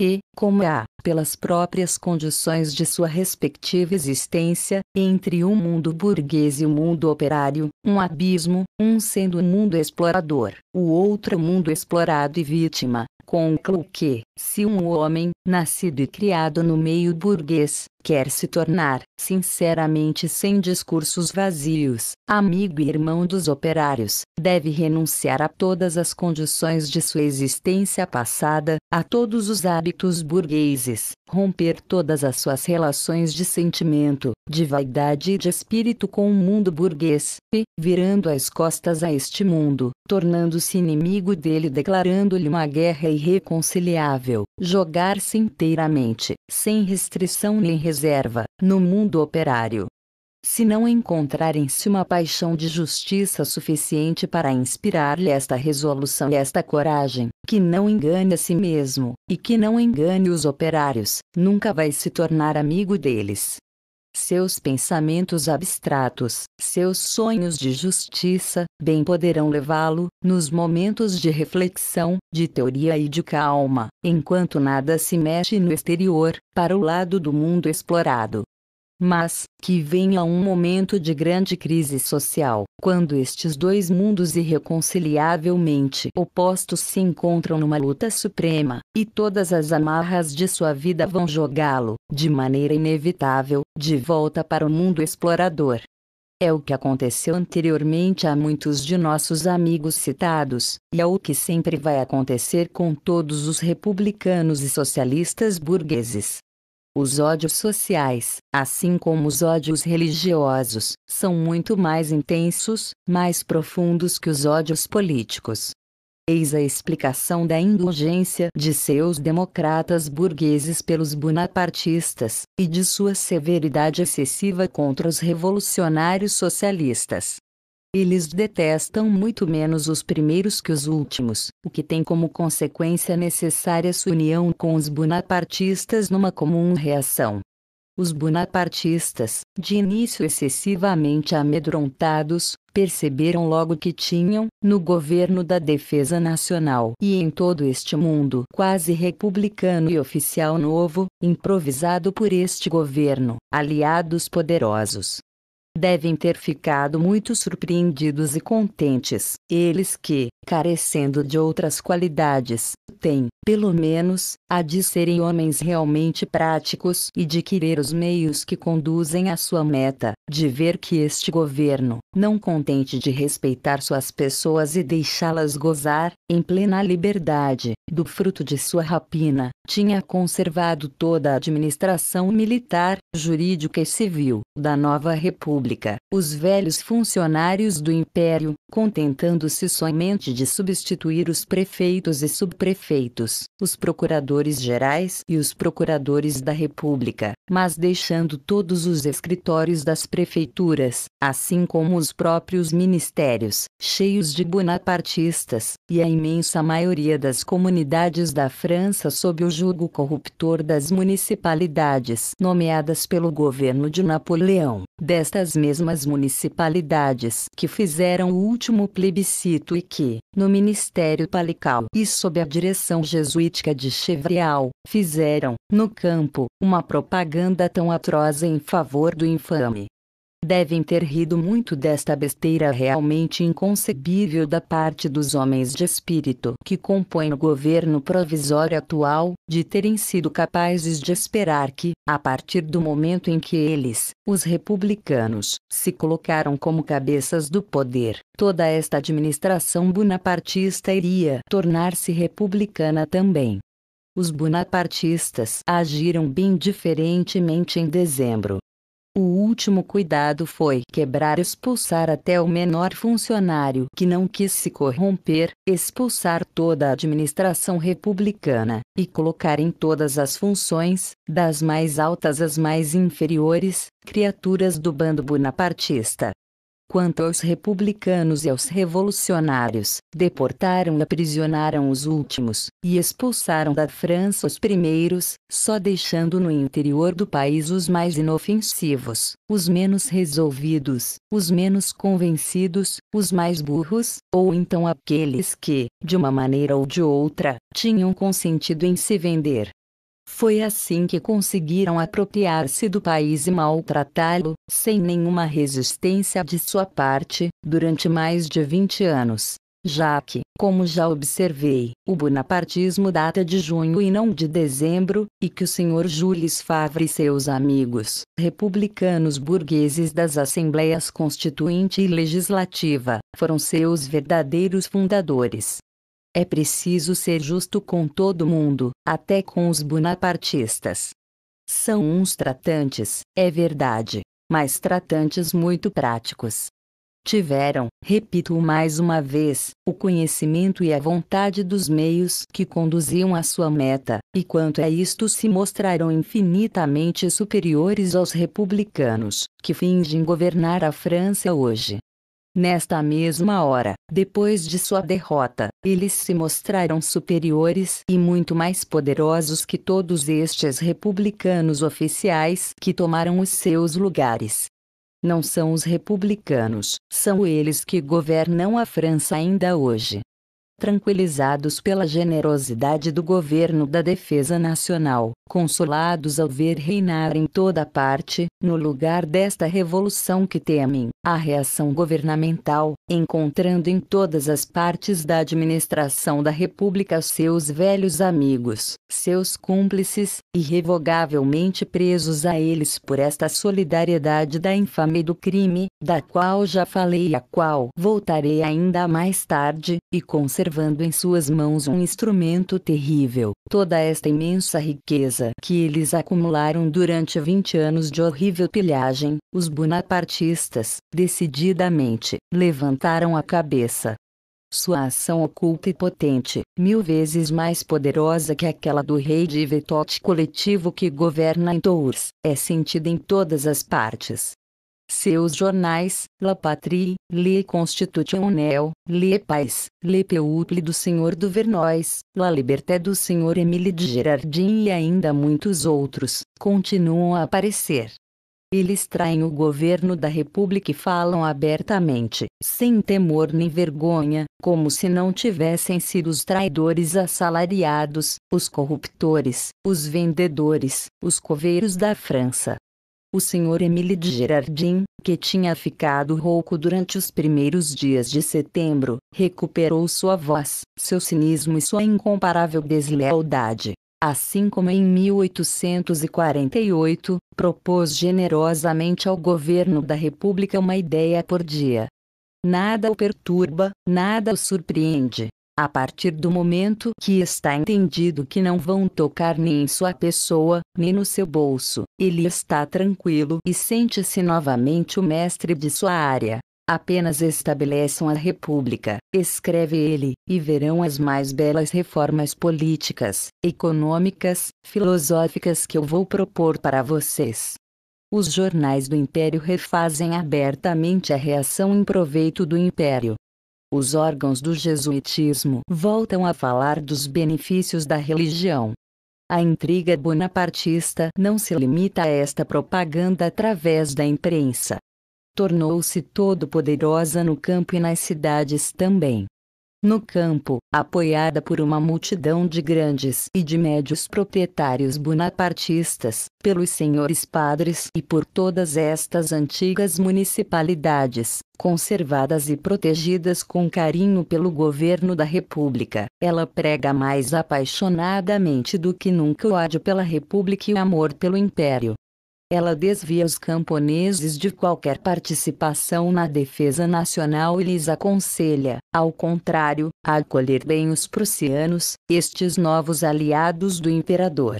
A: e, como há, pelas próprias condições de sua respectiva existência, entre o mundo burguês e o mundo operário, um abismo, um sendo o mundo explorador, o outro mundo explorado e vítima, concluo que, se um homem, nascido e criado no meio burguês, quer se tornar, sinceramente sem discursos vazios, amigo e irmão dos operários, deve renunciar a todas as condições de sua existência passada, a todos os hábitos burgueses, romper todas as suas relações de sentimento, de vaidade e de espírito com o mundo burguês, e, virando as costas a este mundo, tornando-se inimigo dele, declarando-lhe uma guerra irreconciliável, jogar-se inteiramente, sem restrição nem reserva, no mundo operário, se não encontrar em si uma paixão de justiça suficiente para inspirar-lhe esta resolução e esta coragem, que não engane a si mesmo, e que não engane os operários, nunca vai se tornar amigo deles. Seus pensamentos abstratos, seus sonhos de justiça, bem poderão levá-lo, nos momentos de reflexão, de teoria e de calma, enquanto nada se mexe no exterior, para o lado do mundo explorado mas que venha um momento de grande crise social, quando estes dois mundos irreconciliavelmente opostos se encontram numa luta suprema, e todas as amarras de sua vida vão jogá-lo, de maneira inevitável, de volta para o mundo explorador. É o que aconteceu anteriormente a muitos de nossos amigos citados, e é o que sempre vai acontecer com todos os republicanos e socialistas burgueses. Os ódios sociais, assim como os ódios religiosos, são muito mais intensos, mais profundos que os ódios políticos. Eis a explicação da indulgência de seus democratas burgueses pelos bonapartistas, e de sua severidade excessiva contra os revolucionários socialistas. Eles detestam muito menos os primeiros que os últimos, o que tem como consequência necessária sua união com os bonapartistas numa comum reação. Os bonapartistas, de início excessivamente amedrontados, perceberam logo que tinham, no governo da Defesa Nacional e em todo este mundo quase republicano e oficial novo, improvisado por este governo, aliados poderosos, devem ter ficado muito surpreendidos e contentes. Eles que, carecendo de outras qualidades, têm, pelo menos, a de serem homens realmente práticos e de querer os meios que conduzem à sua meta, de ver que este governo, não contente de respeitar suas pessoas e deixá-las gozar, em plena liberdade, do fruto de sua rapina, tinha conservado toda a administração militar, jurídica e civil da nova república, os velhos funcionários do império, contentando-se somente de substituir os prefeitos e subprefeitos, os procuradores gerais e os procuradores da república, mas deixando todos os escritórios das prefeituras, assim como os próprios ministérios, cheios de bonapartistas, e a imensa maioria das comunidades da França sob o jugo corruptor das municipalidades nomeadas pelo governo de Napoleão, destas mesmas municipalidades que fizeram o último plebiscito e que, no Ministério Palical e sob a direção jesuítica de Chevrial, fizeram, no campo, uma propaganda tão atroz em favor do infame devem ter rido muito desta besteira realmente inconcebível da parte dos homens de espírito que compõem o governo provisório atual, de terem sido capazes de esperar que, a partir do momento em que eles, os republicanos, se colocaram como cabeças do poder, toda esta administração bonapartista iria tornar-se republicana também. Os bonapartistas agiram bem diferentemente em dezembro, o último cuidado foi quebrar e expulsar até o menor funcionário que não quis se corromper, expulsar toda a administração republicana, e colocar em todas as funções, das mais altas às mais inferiores, criaturas do bando bonapartista. Quanto aos republicanos e aos revolucionários, deportaram e aprisionaram os últimos, e expulsaram da França os primeiros, só deixando no interior do país os mais inofensivos, os menos resolvidos, os menos convencidos, os mais burros, ou então aqueles que, de uma maneira ou de outra, tinham consentido em se vender, foi assim que conseguiram apropriar-se do país e maltratá-lo, sem nenhuma resistência de sua parte, durante mais de 20 anos. Já que, como já observei, o bonapartismo data de junho e não de dezembro, e que o senhor Jules Favre e seus amigos, republicanos burgueses das assembleias constituinte e legislativa, foram seus verdadeiros fundadores. É preciso ser justo com todo mundo, até com os bonapartistas. São uns tratantes, é verdade, mas tratantes muito práticos. Tiveram, repito mais uma vez, o conhecimento e a vontade dos meios que conduziam à sua meta, e quanto a isto se mostraram infinitamente superiores aos republicanos, que fingem governar a França hoje. Nesta mesma hora, depois de sua derrota, eles se mostraram superiores e muito mais poderosos que todos estes republicanos oficiais que tomaram os seus lugares. Não são os republicanos, são eles que governam a França ainda hoje. Tranquilizados pela generosidade do governo da Defesa Nacional, consolados ao ver reinar em toda parte, no lugar desta revolução que temem, a reação governamental, encontrando em todas as partes da administração da República seus velhos amigos, seus cúmplices, irrevogavelmente presos a eles por esta solidariedade da infame e do crime, da qual já falei e a qual voltarei ainda mais tarde, e conservando em suas mãos um instrumento terrível, toda esta imensa riqueza riqueza que eles acumularam durante 20 anos de horrível pilhagem, os bonapartistas, decididamente, levantaram a cabeça. Sua ação oculta e potente, mil vezes mais poderosa que aquela do rei de Vetote coletivo que governa em Tours, é sentida em todas as partes. Seus jornais, La Patrie, Le Constitutionnel, Le Pais, Le Peuple do Senhor do Vernois, La Liberté do Senhor Emile de Gerardin e ainda muitos outros, continuam a aparecer. Eles traem o governo da República e falam abertamente, sem temor nem vergonha, como se não tivessem sido os traidores assalariados, os corruptores, os vendedores, os coveiros da França, o Sr. Emile de Gerardim, que tinha ficado rouco durante os primeiros dias de setembro, recuperou sua voz, seu cinismo e sua incomparável deslealdade. Assim como em 1848, propôs generosamente ao governo da República uma ideia por dia. Nada o perturba, nada o surpreende, a partir do momento que está entendido que não vão tocar nem em sua pessoa, nem no seu bolso, ele está tranquilo e sente-se novamente o mestre de sua área. Apenas estabeleçam a república, escreve ele, e verão as mais belas reformas políticas, econômicas, filosóficas que eu vou propor para vocês. Os jornais do Império refazem abertamente a reação em proveito do Império os órgãos do jesuitismo voltam a falar dos benefícios da religião. A intriga bonapartista não se limita a esta propaganda através da imprensa. Tornou-se todo-poderosa no campo e nas cidades também. No campo, apoiada por uma multidão de grandes e de médios proprietários bonapartistas, pelos senhores padres e por todas estas antigas municipalidades, conservadas e protegidas com carinho pelo governo da República, ela prega mais apaixonadamente do que nunca o ódio pela República e o amor pelo Império. Ela desvia os camponeses de qualquer participação na defesa nacional e lhes aconselha, ao contrário, a acolher bem os prussianos, estes novos aliados do imperador.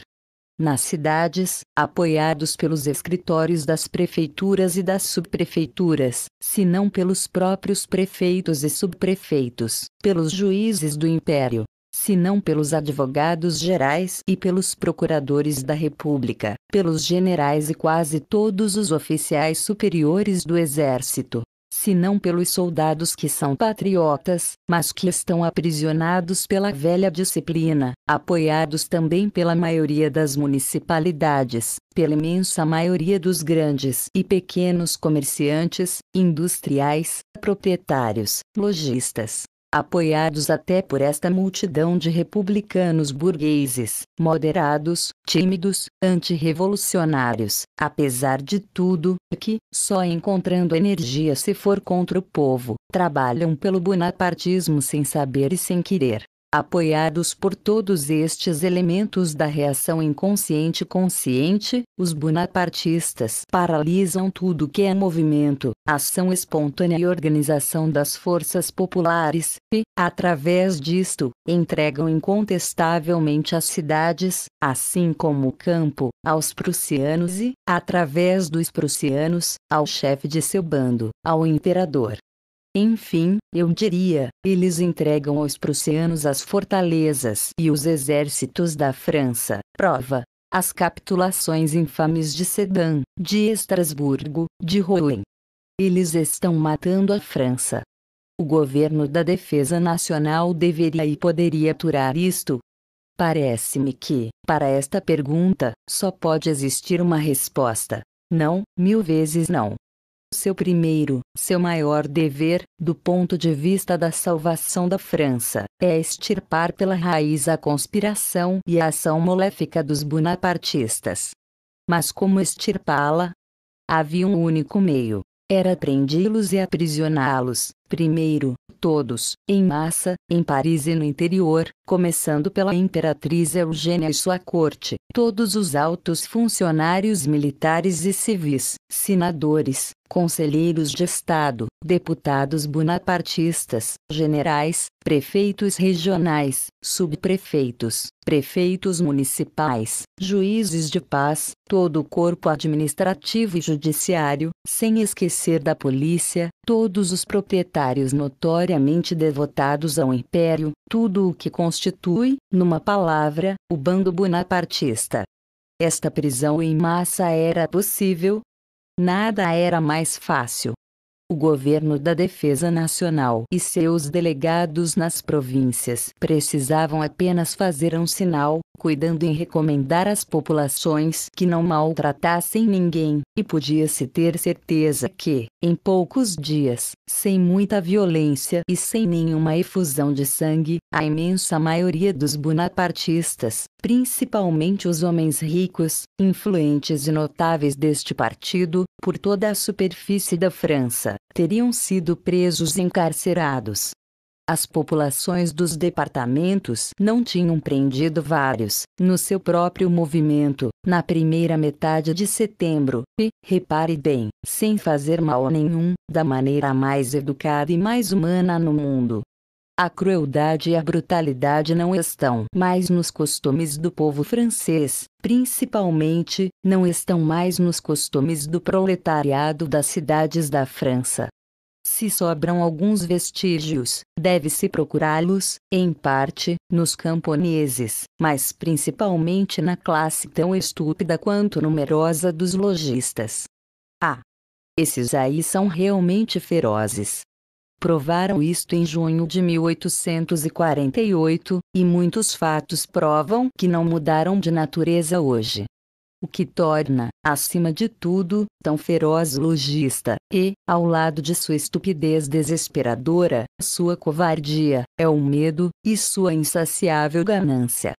A: Nas cidades, apoiados pelos escritórios das prefeituras e das subprefeituras, se não pelos próprios prefeitos e subprefeitos, pelos juízes do império, senão pelos advogados gerais e pelos procuradores da República, pelos generais e quase todos os oficiais superiores do Exército, senão pelos soldados que são patriotas, mas que estão aprisionados pela velha disciplina, apoiados também pela maioria das municipalidades, pela imensa maioria dos grandes e pequenos comerciantes, industriais, proprietários, lojistas, apoiados até por esta multidão de republicanos burgueses, moderados, tímidos, antirrevolucionários, apesar de tudo, é que, só encontrando energia se for contra o povo, trabalham pelo bonapartismo sem saber e sem querer. Apoiados por todos estes elementos da reação inconsciente-consciente, os bonapartistas paralisam tudo que é movimento, ação espontânea e organização das forças populares, e, através disto, entregam incontestavelmente as cidades, assim como o campo, aos prussianos e, através dos prussianos, ao chefe de seu bando, ao imperador. Enfim, eu diria, eles entregam aos prussianos as fortalezas e os exércitos da França. Prova. As capitulações infames de Sedan, de Estrasburgo, de Rouen. Eles estão matando a França. O governo da Defesa Nacional deveria e poderia aturar isto, Parece-me que, para esta pergunta, só pode existir uma resposta: não, mil vezes não seu primeiro, seu maior dever, do ponto de vista da salvação da França, é extirpar pela raiz a conspiração e a ação moléfica dos bonapartistas. Mas como extirpá-la? Havia um único meio. Era prendê-los e aprisioná-los, primeiro, todos, em massa, em Paris e no interior, começando pela Imperatriz Eugênia e sua corte, todos os altos funcionários militares e civis, senadores, conselheiros de Estado, deputados bonapartistas, generais, prefeitos regionais, subprefeitos, prefeitos municipais, juízes de paz, todo o corpo administrativo e judiciário, sem esquecer da polícia, todos os proprietários notoriamente devotados ao império, tudo o que constitui, numa palavra, o bando bonapartista. Esta prisão em massa era possível, nada era mais fácil. O governo da Defesa Nacional e seus delegados nas províncias precisavam apenas fazer um sinal, cuidando em recomendar às populações que não maltratassem ninguém, e podia-se ter certeza que, em poucos dias, sem muita violência e sem nenhuma efusão de sangue, a imensa maioria dos bonapartistas, principalmente os homens ricos, influentes e notáveis deste partido, por toda a superfície da França, teriam sido presos e encarcerados, as populações dos departamentos não tinham prendido vários, no seu próprio movimento, na primeira metade de setembro, e, repare bem, sem fazer mal a nenhum, da maneira mais educada e mais humana no mundo. A crueldade e a brutalidade não estão mais nos costumes do povo francês, principalmente, não estão mais nos costumes do proletariado das cidades da França, se sobram alguns vestígios, deve-se procurá-los, em parte, nos camponeses, mas principalmente na classe tão estúpida quanto numerosa dos lojistas. Ah! Esses aí são realmente ferozes. Provaram isto em junho de 1848, e muitos fatos provam que não mudaram de natureza hoje o que torna, acima de tudo, tão feroz logista, e, ao lado de sua estupidez desesperadora, sua covardia, é o medo, e sua insaciável ganância.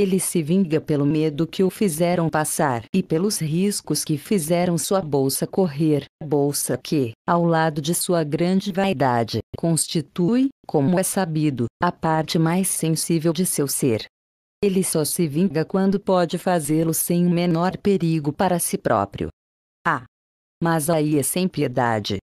A: Ele se vinga pelo medo que o fizeram passar e pelos riscos que fizeram sua bolsa correr, bolsa que, ao lado de sua grande vaidade, constitui, como é sabido, a parte mais sensível de seu ser. Ele só se vinga quando pode fazê-lo sem o menor perigo para si próprio. Ah! Mas aí é sem piedade.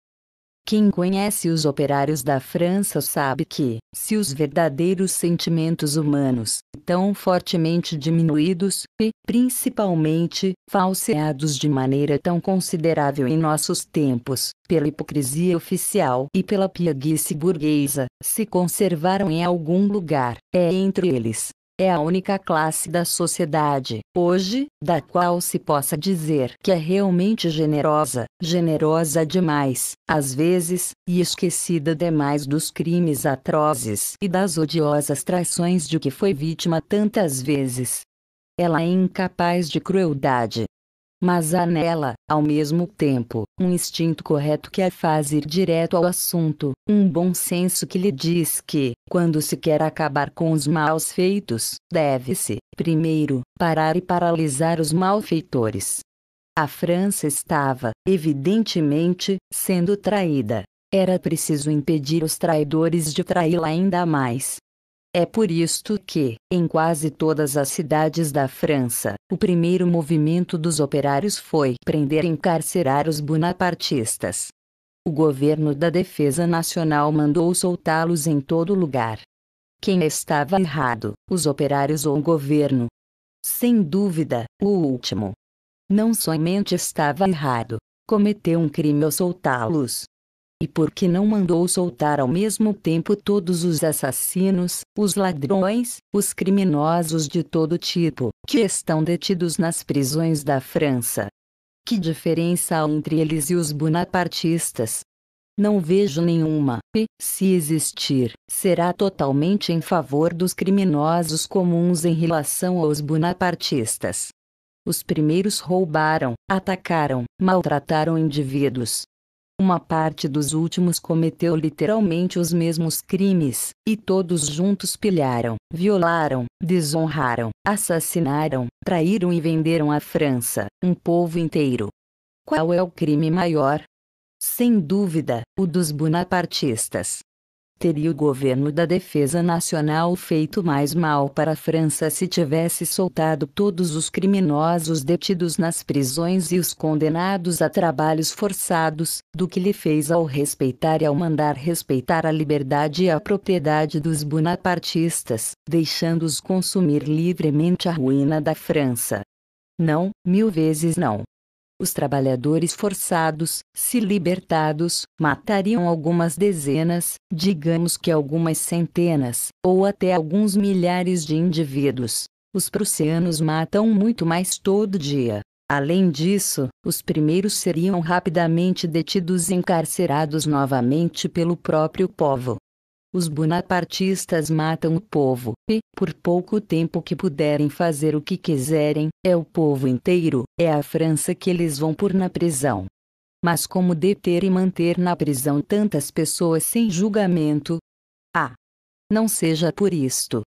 A: Quem conhece os operários da França sabe que, se os verdadeiros sentimentos humanos, tão fortemente diminuídos, e, principalmente, falseados de maneira tão considerável em nossos tempos, pela hipocrisia oficial e pela pieguice burguesa, se conservaram em algum lugar, é entre eles, é a única classe da sociedade, hoje, da qual se possa dizer que é realmente generosa, generosa demais, às vezes, e esquecida demais dos crimes atrozes e das odiosas traições de que foi vítima tantas vezes. Ela é incapaz de crueldade, mas há nela, ao mesmo tempo, um instinto correto que a faz ir direto ao assunto, um bom senso que lhe diz que, quando se quer acabar com os maus feitos, deve-se, primeiro, parar e paralisar os malfeitores. A França estava, evidentemente, sendo traída. Era preciso impedir os traidores de traí-la ainda mais. É por isto que, em quase todas as cidades da França, o primeiro movimento dos operários foi prender e encarcerar os bonapartistas. O governo da Defesa Nacional mandou soltá-los em todo lugar. Quem estava errado, os operários ou o governo? Sem dúvida, o último. Não somente estava errado, cometeu um crime ao soltá-los, e por que não mandou soltar ao mesmo tempo todos os assassinos, os ladrões, os criminosos de todo tipo, que estão detidos nas prisões da França? Que diferença há entre eles e os bonapartistas? Não vejo nenhuma, e, se existir, será totalmente em favor dos criminosos comuns em relação aos bonapartistas. Os primeiros roubaram, atacaram, maltrataram indivíduos, uma parte dos últimos cometeu literalmente os mesmos crimes, e todos juntos pilharam, violaram, desonraram, assassinaram, traíram e venderam a França, um povo inteiro. Qual é o crime maior? Sem dúvida, o dos bonapartistas teria o governo da Defesa Nacional feito mais mal para a França se tivesse soltado todos os criminosos detidos nas prisões e os condenados a trabalhos forçados, do que lhe fez ao respeitar e ao mandar respeitar a liberdade e a propriedade dos bonapartistas, deixando-os consumir livremente a ruína da França. Não, mil vezes não os trabalhadores forçados, se libertados, matariam algumas dezenas, digamos que algumas centenas, ou até alguns milhares de indivíduos. Os prussianos matam muito mais todo dia. Além disso, os primeiros seriam rapidamente detidos e encarcerados novamente pelo próprio povo. Os bonapartistas matam o povo, e, por pouco tempo que puderem fazer o que quiserem, é o povo inteiro, é a França que eles vão por na prisão. Mas como deter e manter na prisão tantas pessoas sem julgamento? Ah! Não seja por isto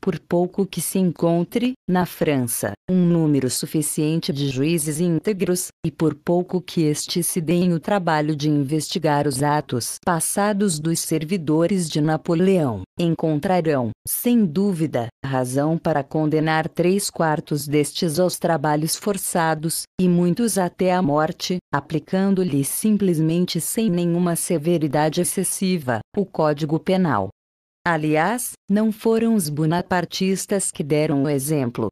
A: por pouco que se encontre, na França, um número suficiente de juízes íntegros, e por pouco que estes se deem o trabalho de investigar os atos passados dos servidores de Napoleão, encontrarão, sem dúvida, razão para condenar três quartos destes aos trabalhos forçados, e muitos até à morte, aplicando lhes simplesmente sem nenhuma severidade excessiva, o Código Penal. Aliás, não foram os bonapartistas que deram o exemplo.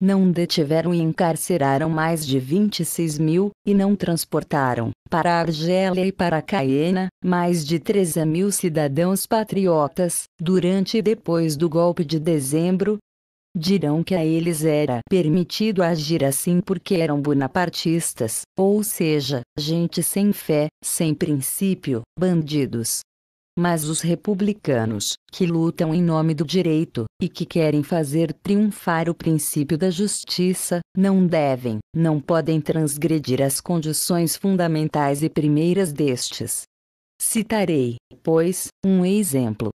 A: Não detiveram e encarceraram mais de 26 mil, e não transportaram, para Argélia e para Caena, mais de 13 mil cidadãos patriotas, durante e depois do golpe de dezembro, Dirão que a eles era permitido agir assim porque eram bonapartistas, ou seja, gente sem fé, sem princípio, bandidos, mas os republicanos, que lutam em nome do direito, e que querem fazer triunfar o princípio da justiça, não devem, não podem transgredir as condições fundamentais e primeiras destes. Citarei, pois, um exemplo.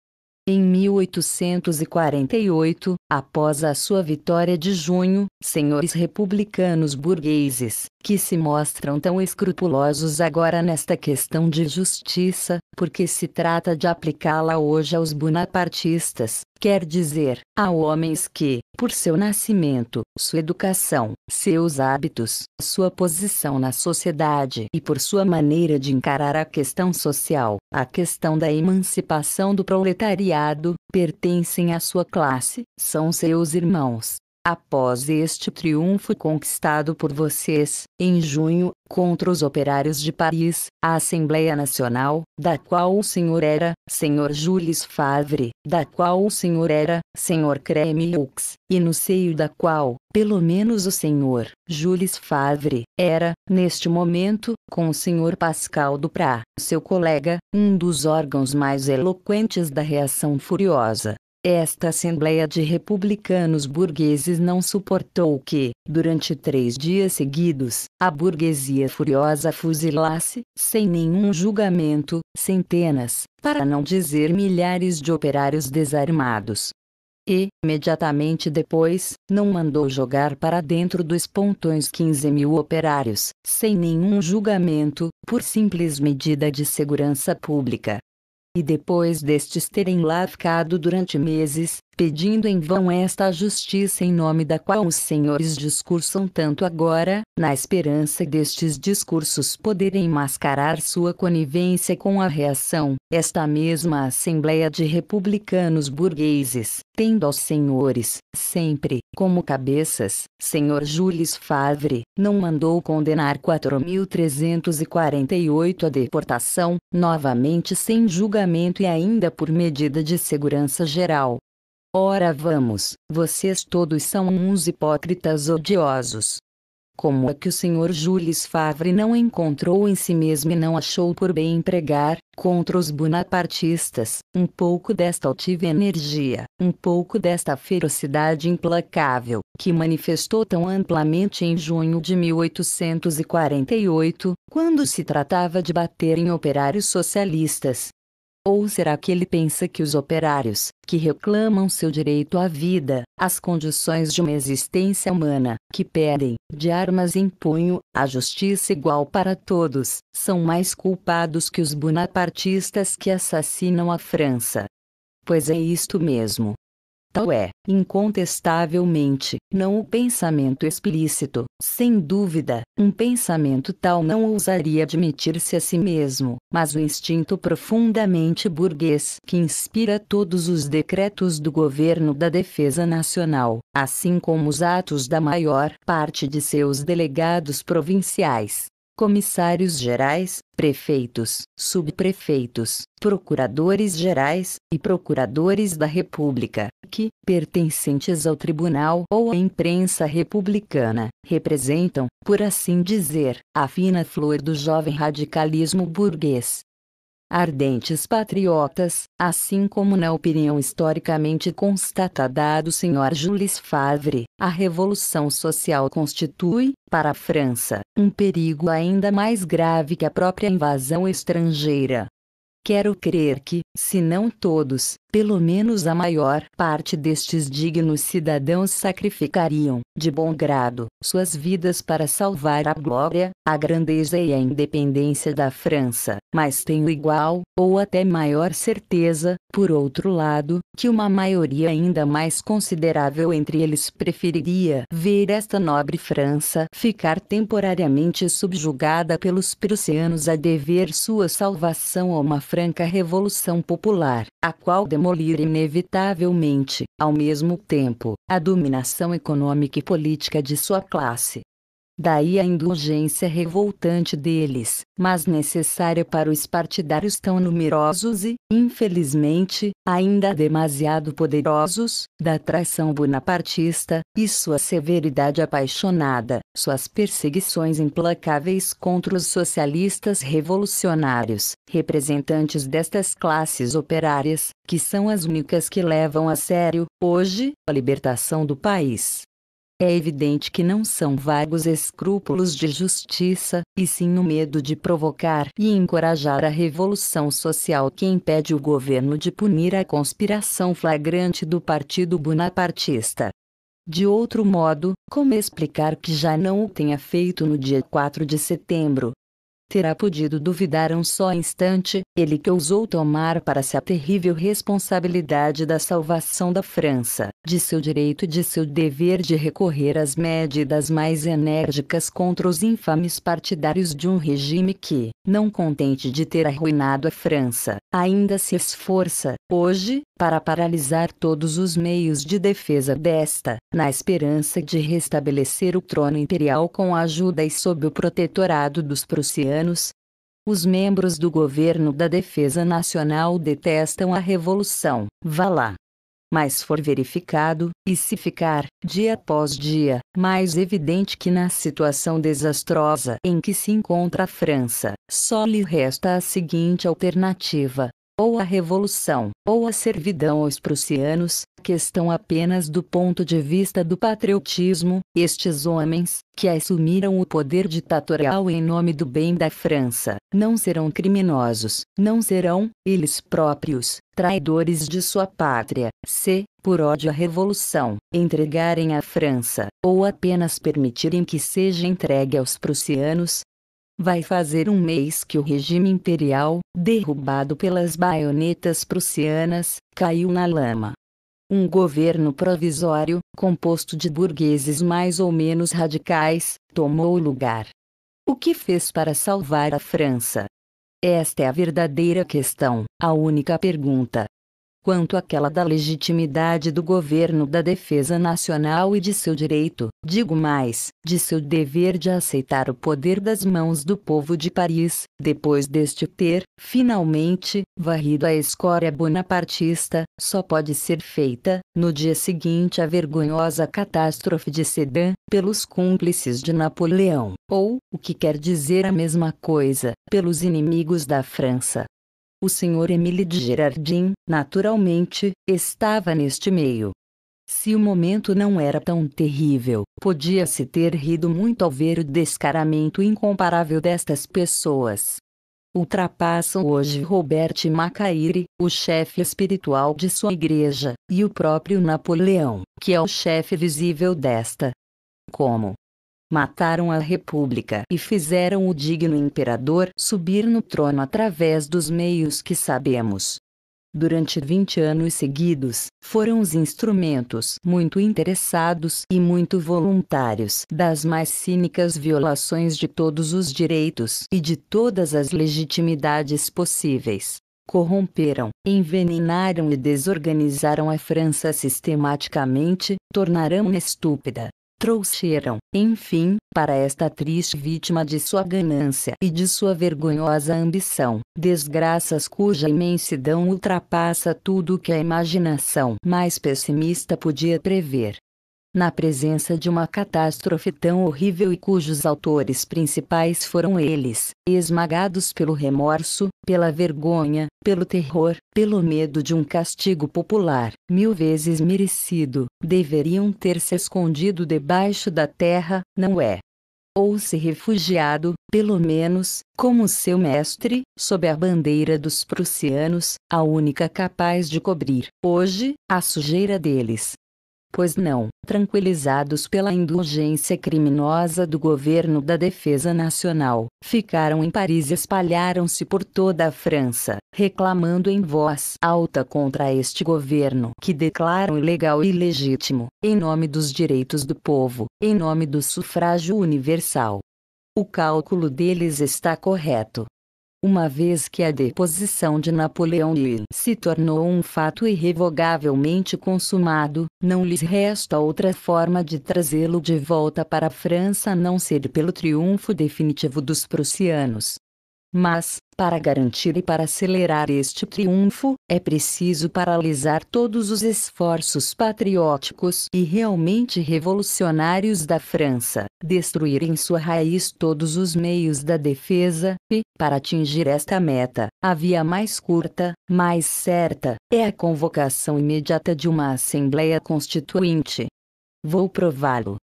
A: Em 1848, após a sua vitória de junho, senhores republicanos burgueses, que se mostram tão escrupulosos agora nesta questão de justiça, porque se trata de aplicá-la hoje aos bonapartistas, quer dizer, a homens que, por seu nascimento, sua educação, seus hábitos, sua posição na sociedade e por sua maneira de encarar a questão social, a questão da emancipação do proletariado, pertencem à sua classe, são seus irmãos, Após este triunfo conquistado por vocês, em junho, contra os operários de Paris, a Assembleia Nacional, da qual o senhor era, senhor Jules Favre, da qual o senhor era, senhor Cremeux, e no seio da qual, pelo menos o senhor, Jules Favre, era, neste momento, com o senhor Pascal Duprat, seu colega, um dos órgãos mais eloquentes da reação furiosa. Esta Assembleia de Republicanos Burgueses não suportou que, durante três dias seguidos, a burguesia furiosa fuzilasse, sem nenhum julgamento, centenas, para não dizer milhares de operários desarmados. E, imediatamente depois, não mandou jogar para dentro dos pontões 15 mil operários, sem nenhum julgamento, por simples medida de segurança pública e depois destes terem lá ficado durante meses, pedindo em vão esta justiça em nome da qual os senhores discursam tanto agora, na esperança destes discursos poderem mascarar sua conivência com a reação. Esta mesma Assembleia de Republicanos Burgueses, tendo aos senhores, sempre, como cabeças, senhor Jules Favre, não mandou condenar 4.348 à deportação, novamente sem julgamento e ainda por medida de segurança geral Ora vamos, vocês todos são uns hipócritas odiosos. Como é que o senhor Jules Favre não encontrou em si mesmo e não achou por bem empregar, contra os bonapartistas, um pouco desta altiva energia, um pouco desta ferocidade implacável, que manifestou tão amplamente em junho de 1848, quando se tratava de bater em operários socialistas, ou será que ele pensa que os operários, que reclamam seu direito à vida, às condições de uma existência humana, que pedem, de armas em punho, a justiça igual para todos, são mais culpados que os bonapartistas que assassinam a França? Pois é isto mesmo tal é, incontestavelmente, não o pensamento explícito. Sem dúvida, um pensamento tal não ousaria admitir-se a si mesmo, mas o instinto profundamente burguês que inspira todos os decretos do governo da defesa nacional, assim como os atos da maior parte de seus delegados provinciais, comissários gerais, prefeitos, subprefeitos, procuradores gerais e procuradores da República, que, pertencentes ao tribunal ou à imprensa republicana, representam, por assim dizer, a fina flor do jovem radicalismo burguês, ardentes patriotas, assim como na opinião historicamente constatada do Sr. Jules Favre, a Revolução Social constitui, para a França, um perigo ainda mais grave que a própria invasão estrangeira. Quero crer que, se não todos, pelo menos a maior parte destes dignos cidadãos sacrificariam, de bom grado, suas vidas para salvar a glória, a grandeza e a independência da França, mas tenho igual, ou até maior certeza, por outro lado, que uma maioria ainda mais considerável entre eles preferiria ver esta nobre França ficar temporariamente subjugada pelos prussianos a dever sua salvação a uma França franca revolução popular, a qual demolir inevitavelmente, ao mesmo tempo, a dominação econômica e política de sua classe, Daí a indulgência revoltante deles, mas necessária para os partidários tão numerosos e, infelizmente, ainda demasiado poderosos, da traição bonapartista, e sua severidade apaixonada, suas perseguições implacáveis contra os socialistas revolucionários, representantes destas classes operárias, que são as únicas que levam a sério, hoje, a libertação do país. É evidente que não são vagos escrúpulos de justiça, e sim o medo de provocar e encorajar a revolução social que impede o governo de punir a conspiração flagrante do Partido Bonapartista. De outro modo, como explicar que já não o tenha feito no dia 4 de setembro, terá podido duvidar um só instante, ele que ousou tomar para si a terrível responsabilidade da salvação da França, de seu direito e de seu dever de recorrer às medidas mais enérgicas contra os infames partidários de um regime que, não contente de ter arruinado a França, ainda se esforça, hoje, para paralisar todos os meios de defesa desta, na esperança de restabelecer o trono imperial com a ajuda e sob o protetorado dos prussianos anos. Os membros do governo da Defesa Nacional detestam a revolução, vá lá. Mas for verificado, e se ficar, dia após dia, mais evidente que na situação desastrosa em que se encontra a França, só lhe resta a seguinte alternativa: ou a revolução, ou a servidão aos prussianos, questão apenas do ponto de vista do patriotismo, estes homens, que assumiram o poder ditatorial em nome do bem da França, não serão criminosos, não serão, eles próprios, traidores de sua pátria, se, por ódio à revolução, entregarem a França, ou apenas permitirem que seja entregue aos prussianos, Vai fazer um mês que o regime imperial, derrubado pelas baionetas prussianas, caiu na lama. Um governo provisório, composto de burgueses mais ou menos radicais, tomou o lugar. O que fez para salvar a França? Esta é a verdadeira questão, a única pergunta quanto àquela da legitimidade do governo da defesa nacional e de seu direito, digo mais, de seu dever de aceitar o poder das mãos do povo de Paris, depois deste ter, finalmente, varrido a escória bonapartista, só pode ser feita, no dia seguinte à vergonhosa catástrofe de Sedan, pelos cúmplices de Napoleão, ou, o que quer dizer a mesma coisa, pelos inimigos da França. O Sr. Emile de Gerardim, naturalmente, estava neste meio. Se o momento não era tão terrível, podia-se ter rido muito ao ver o descaramento incomparável destas pessoas. Ultrapassam hoje Robert Macaire, o chefe espiritual de sua igreja, e o próprio Napoleão, que é o chefe visível desta. Como, mataram a república e fizeram o digno imperador subir no trono através dos meios que sabemos. Durante 20 anos seguidos, foram os instrumentos muito interessados e muito voluntários das mais cínicas violações de todos os direitos e de todas as legitimidades possíveis corromperam, envenenaram e desorganizaram a França sistematicamente, tornaram-na estúpida, trouxeram, enfim, para esta triste vítima de sua ganância e de sua vergonhosa ambição, desgraças cuja imensidão ultrapassa tudo o que a imaginação mais pessimista podia prever na presença de uma catástrofe tão horrível e cujos autores principais foram eles, esmagados pelo remorso, pela vergonha, pelo terror, pelo medo de um castigo popular, mil vezes merecido, deveriam ter se escondido debaixo da terra, não é? Ou se refugiado, pelo menos, como seu mestre, sob a bandeira dos prussianos, a única capaz de cobrir, hoje, a sujeira deles pois não, tranquilizados pela indulgência criminosa do governo da Defesa Nacional, ficaram em Paris e espalharam-se por toda a França, reclamando em voz alta contra este governo que declaram ilegal e ilegítimo, em nome dos direitos do povo, em nome do sufrágio universal. O cálculo deles está correto uma vez que a deposição de Napoleão lhe se tornou um fato irrevogavelmente consumado, não lhes resta outra forma de trazê-lo de volta para a França a não ser pelo triunfo definitivo dos prussianos. Mas, para garantir e para acelerar este triunfo, é preciso paralisar todos os esforços patrióticos e realmente revolucionários da França, destruir em sua raiz todos os meios da defesa, e, para atingir esta meta, a via mais curta, mais certa, é a convocação imediata de uma Assembleia Constituinte. Vou prová-lo.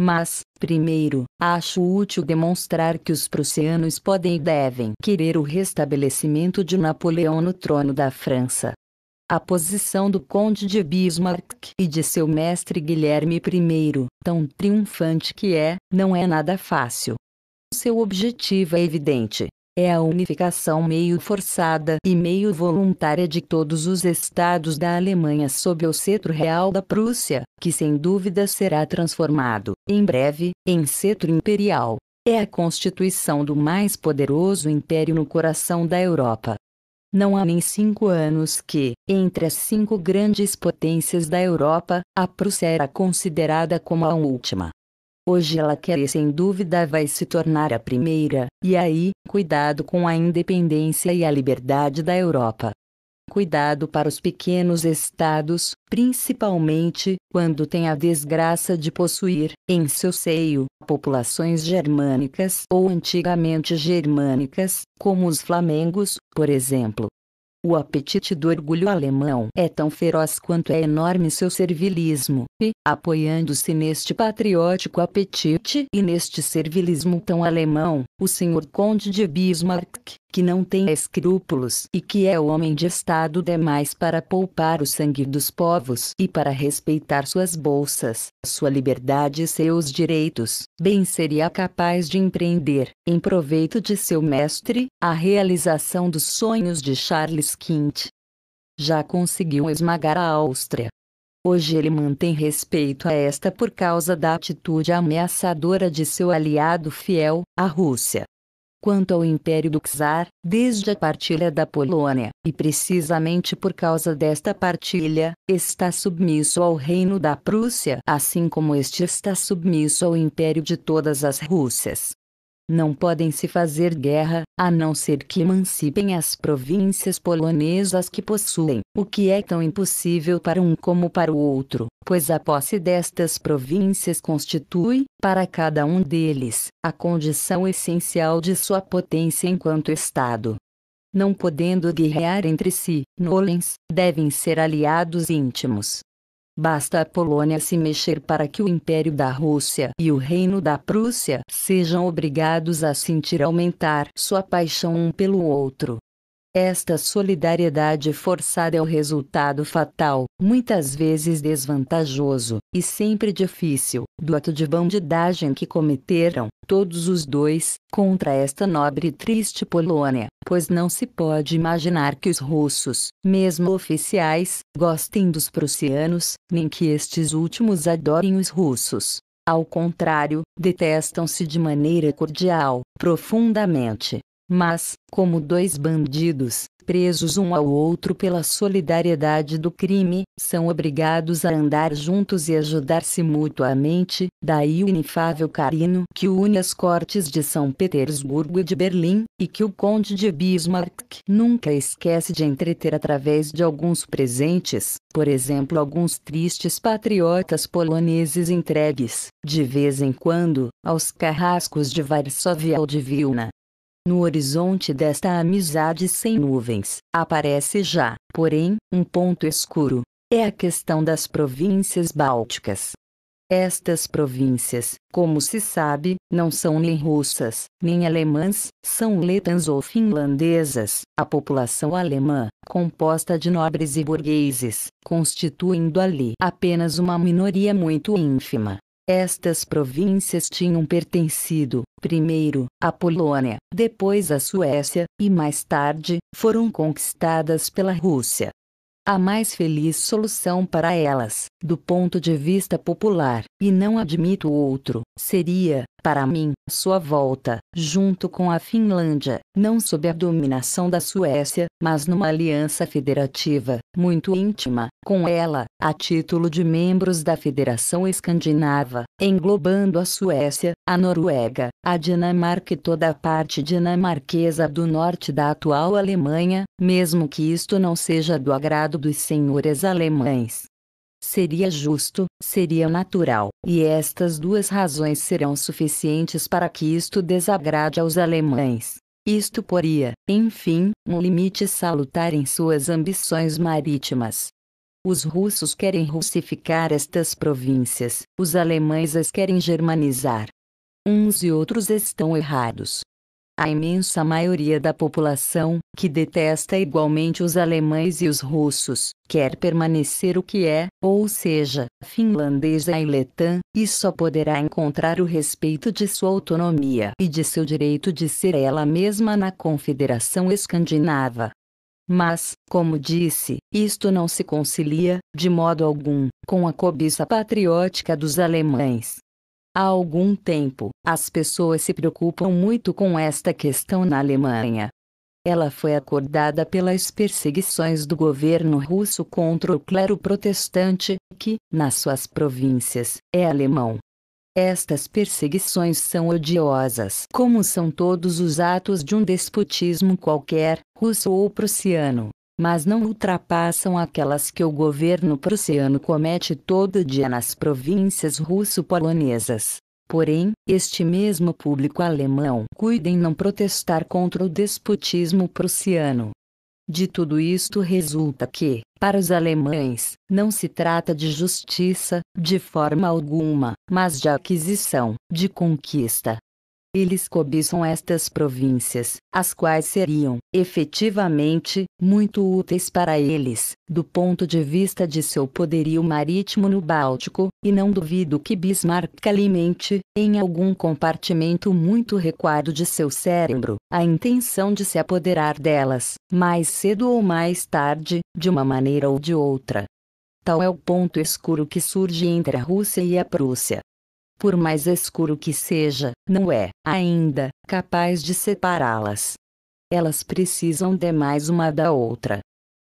A: Mas, primeiro, acho útil demonstrar que os prussianos podem e devem querer o restabelecimento de Napoleão no trono da França. A posição do Conde de Bismarck e de seu mestre Guilherme I, tão triunfante que é, não é nada fácil. Seu objetivo é evidente, é a unificação meio forçada e meio voluntária de todos os estados da Alemanha sob o cetro real da Prússia, que sem dúvida será transformado, em breve, em cetro imperial. É a constituição do mais poderoso império no coração da Europa. Não há nem cinco anos que, entre as cinco grandes potências da Europa, a Prússia era considerada como a última. Hoje ela quer e sem dúvida vai se tornar a primeira, e aí, cuidado com a independência e a liberdade da Europa. Cuidado para os pequenos estados, principalmente, quando tem a desgraça de possuir, em seu seio, populações germânicas ou antigamente germânicas, como os flamengos, por exemplo. O apetite do orgulho alemão é tão feroz quanto é enorme seu servilismo, e, apoiando-se neste patriótico apetite e neste servilismo tão alemão, o senhor Conde de Bismarck, que não tem escrúpulos e que é homem de estado demais para poupar o sangue dos povos e para respeitar suas bolsas, sua liberdade e seus direitos, bem seria capaz de empreender, em proveito de seu mestre, a realização dos sonhos de Charles Quint. Já conseguiu esmagar a Áustria. Hoje ele mantém respeito a esta por causa da atitude ameaçadora de seu aliado fiel, a Rússia, quanto ao Império do Czar, desde a partilha da Polônia, e precisamente por causa desta partilha, está submisso ao Reino da Prússia, assim como este está submisso ao Império de todas as Rússias. Não podem se fazer guerra, a não ser que emancipem as províncias polonesas que possuem, o que é tão impossível para um como para o outro, pois a posse destas províncias constitui, para cada um deles, a condição essencial de sua potência enquanto Estado não podendo guerrear entre si, nolens, devem ser aliados íntimos, Basta a Polônia se mexer para que o Império da Rússia e o Reino da Prússia sejam obrigados a sentir aumentar sua paixão um pelo outro. Esta solidariedade forçada é o resultado fatal, muitas vezes desvantajoso, e sempre difícil, do ato de bandidagem que cometeram, todos os dois, contra esta nobre e triste Polônia, pois não se pode imaginar que os russos, mesmo oficiais, gostem dos prussianos, nem que estes últimos adorem os russos. Ao contrário, detestam-se de maneira cordial, profundamente, mas, como dois bandidos, presos um ao outro pela solidariedade do crime, são obrigados a andar juntos e ajudar-se mutuamente, daí o inefável carinho que une as cortes de São Petersburgo e de Berlim, e que o conde de Bismarck nunca esquece de entreter através de alguns presentes, por exemplo alguns tristes patriotas poloneses entregues, de vez em quando, aos carrascos de Varsóvia ou de Vilna. No horizonte desta amizade sem nuvens, aparece já, porém, um ponto escuro. É a questão das províncias bálticas. Estas províncias, como se sabe, não são nem russas, nem alemãs, são letãs ou finlandesas. A população alemã, composta de nobres e burgueses, constituindo ali apenas uma minoria muito ínfima. Estas províncias tinham pertencido, primeiro, à Polônia, depois à Suécia, e mais tarde, foram conquistadas pela Rússia. A mais feliz solução para elas do ponto de vista popular, e não admito outro, seria, para mim, sua volta, junto com a Finlândia, não sob a dominação da Suécia, mas numa aliança federativa, muito íntima, com ela, a título de membros da Federação Escandinava, englobando a Suécia, a Noruega, a Dinamarca e toda a parte dinamarquesa do norte da atual Alemanha, mesmo que isto não seja do agrado dos senhores alemães seria justo, seria natural, e estas duas razões serão suficientes para que isto desagrade aos alemães. Isto poria, enfim, um limite salutar em suas ambições marítimas. Os russos querem russificar estas províncias, os alemães as querem germanizar. Uns e outros estão errados, a imensa maioria da população, que detesta igualmente os alemães e os russos, quer permanecer o que é, ou seja, finlandesa e letã, e só poderá encontrar o respeito de sua autonomia e de seu direito de ser ela mesma na Confederação Escandinava. Mas, como disse, isto não se concilia, de modo algum, com a cobiça patriótica dos alemães, Há algum tempo, as pessoas se preocupam muito com esta questão na Alemanha. Ela foi acordada pelas perseguições do governo russo contra o clero protestante, que, nas suas províncias, é alemão. Estas perseguições são odiosas, como são todos os atos de um despotismo qualquer, russo ou prussiano mas não ultrapassam aquelas que o governo prussiano comete todo dia nas províncias russo-polonesas. Porém, este mesmo público alemão cuida em não protestar contra o despotismo prussiano. De tudo isto resulta que, para os alemães, não se trata de justiça, de forma alguma, mas de aquisição, de conquista, eles cobiçam estas províncias, as quais seriam, efetivamente, muito úteis para eles, do ponto de vista de seu poderio marítimo no Báltico, e não duvido que Bismarck alimente, em algum compartimento muito recuado de seu cérebro, a intenção de se apoderar delas, mais cedo ou mais tarde, de uma maneira ou de outra. Tal é o ponto escuro que surge entre a Rússia e a Prússia por mais escuro que seja, não é, ainda, capaz de separá-las. Elas precisam de mais uma da outra.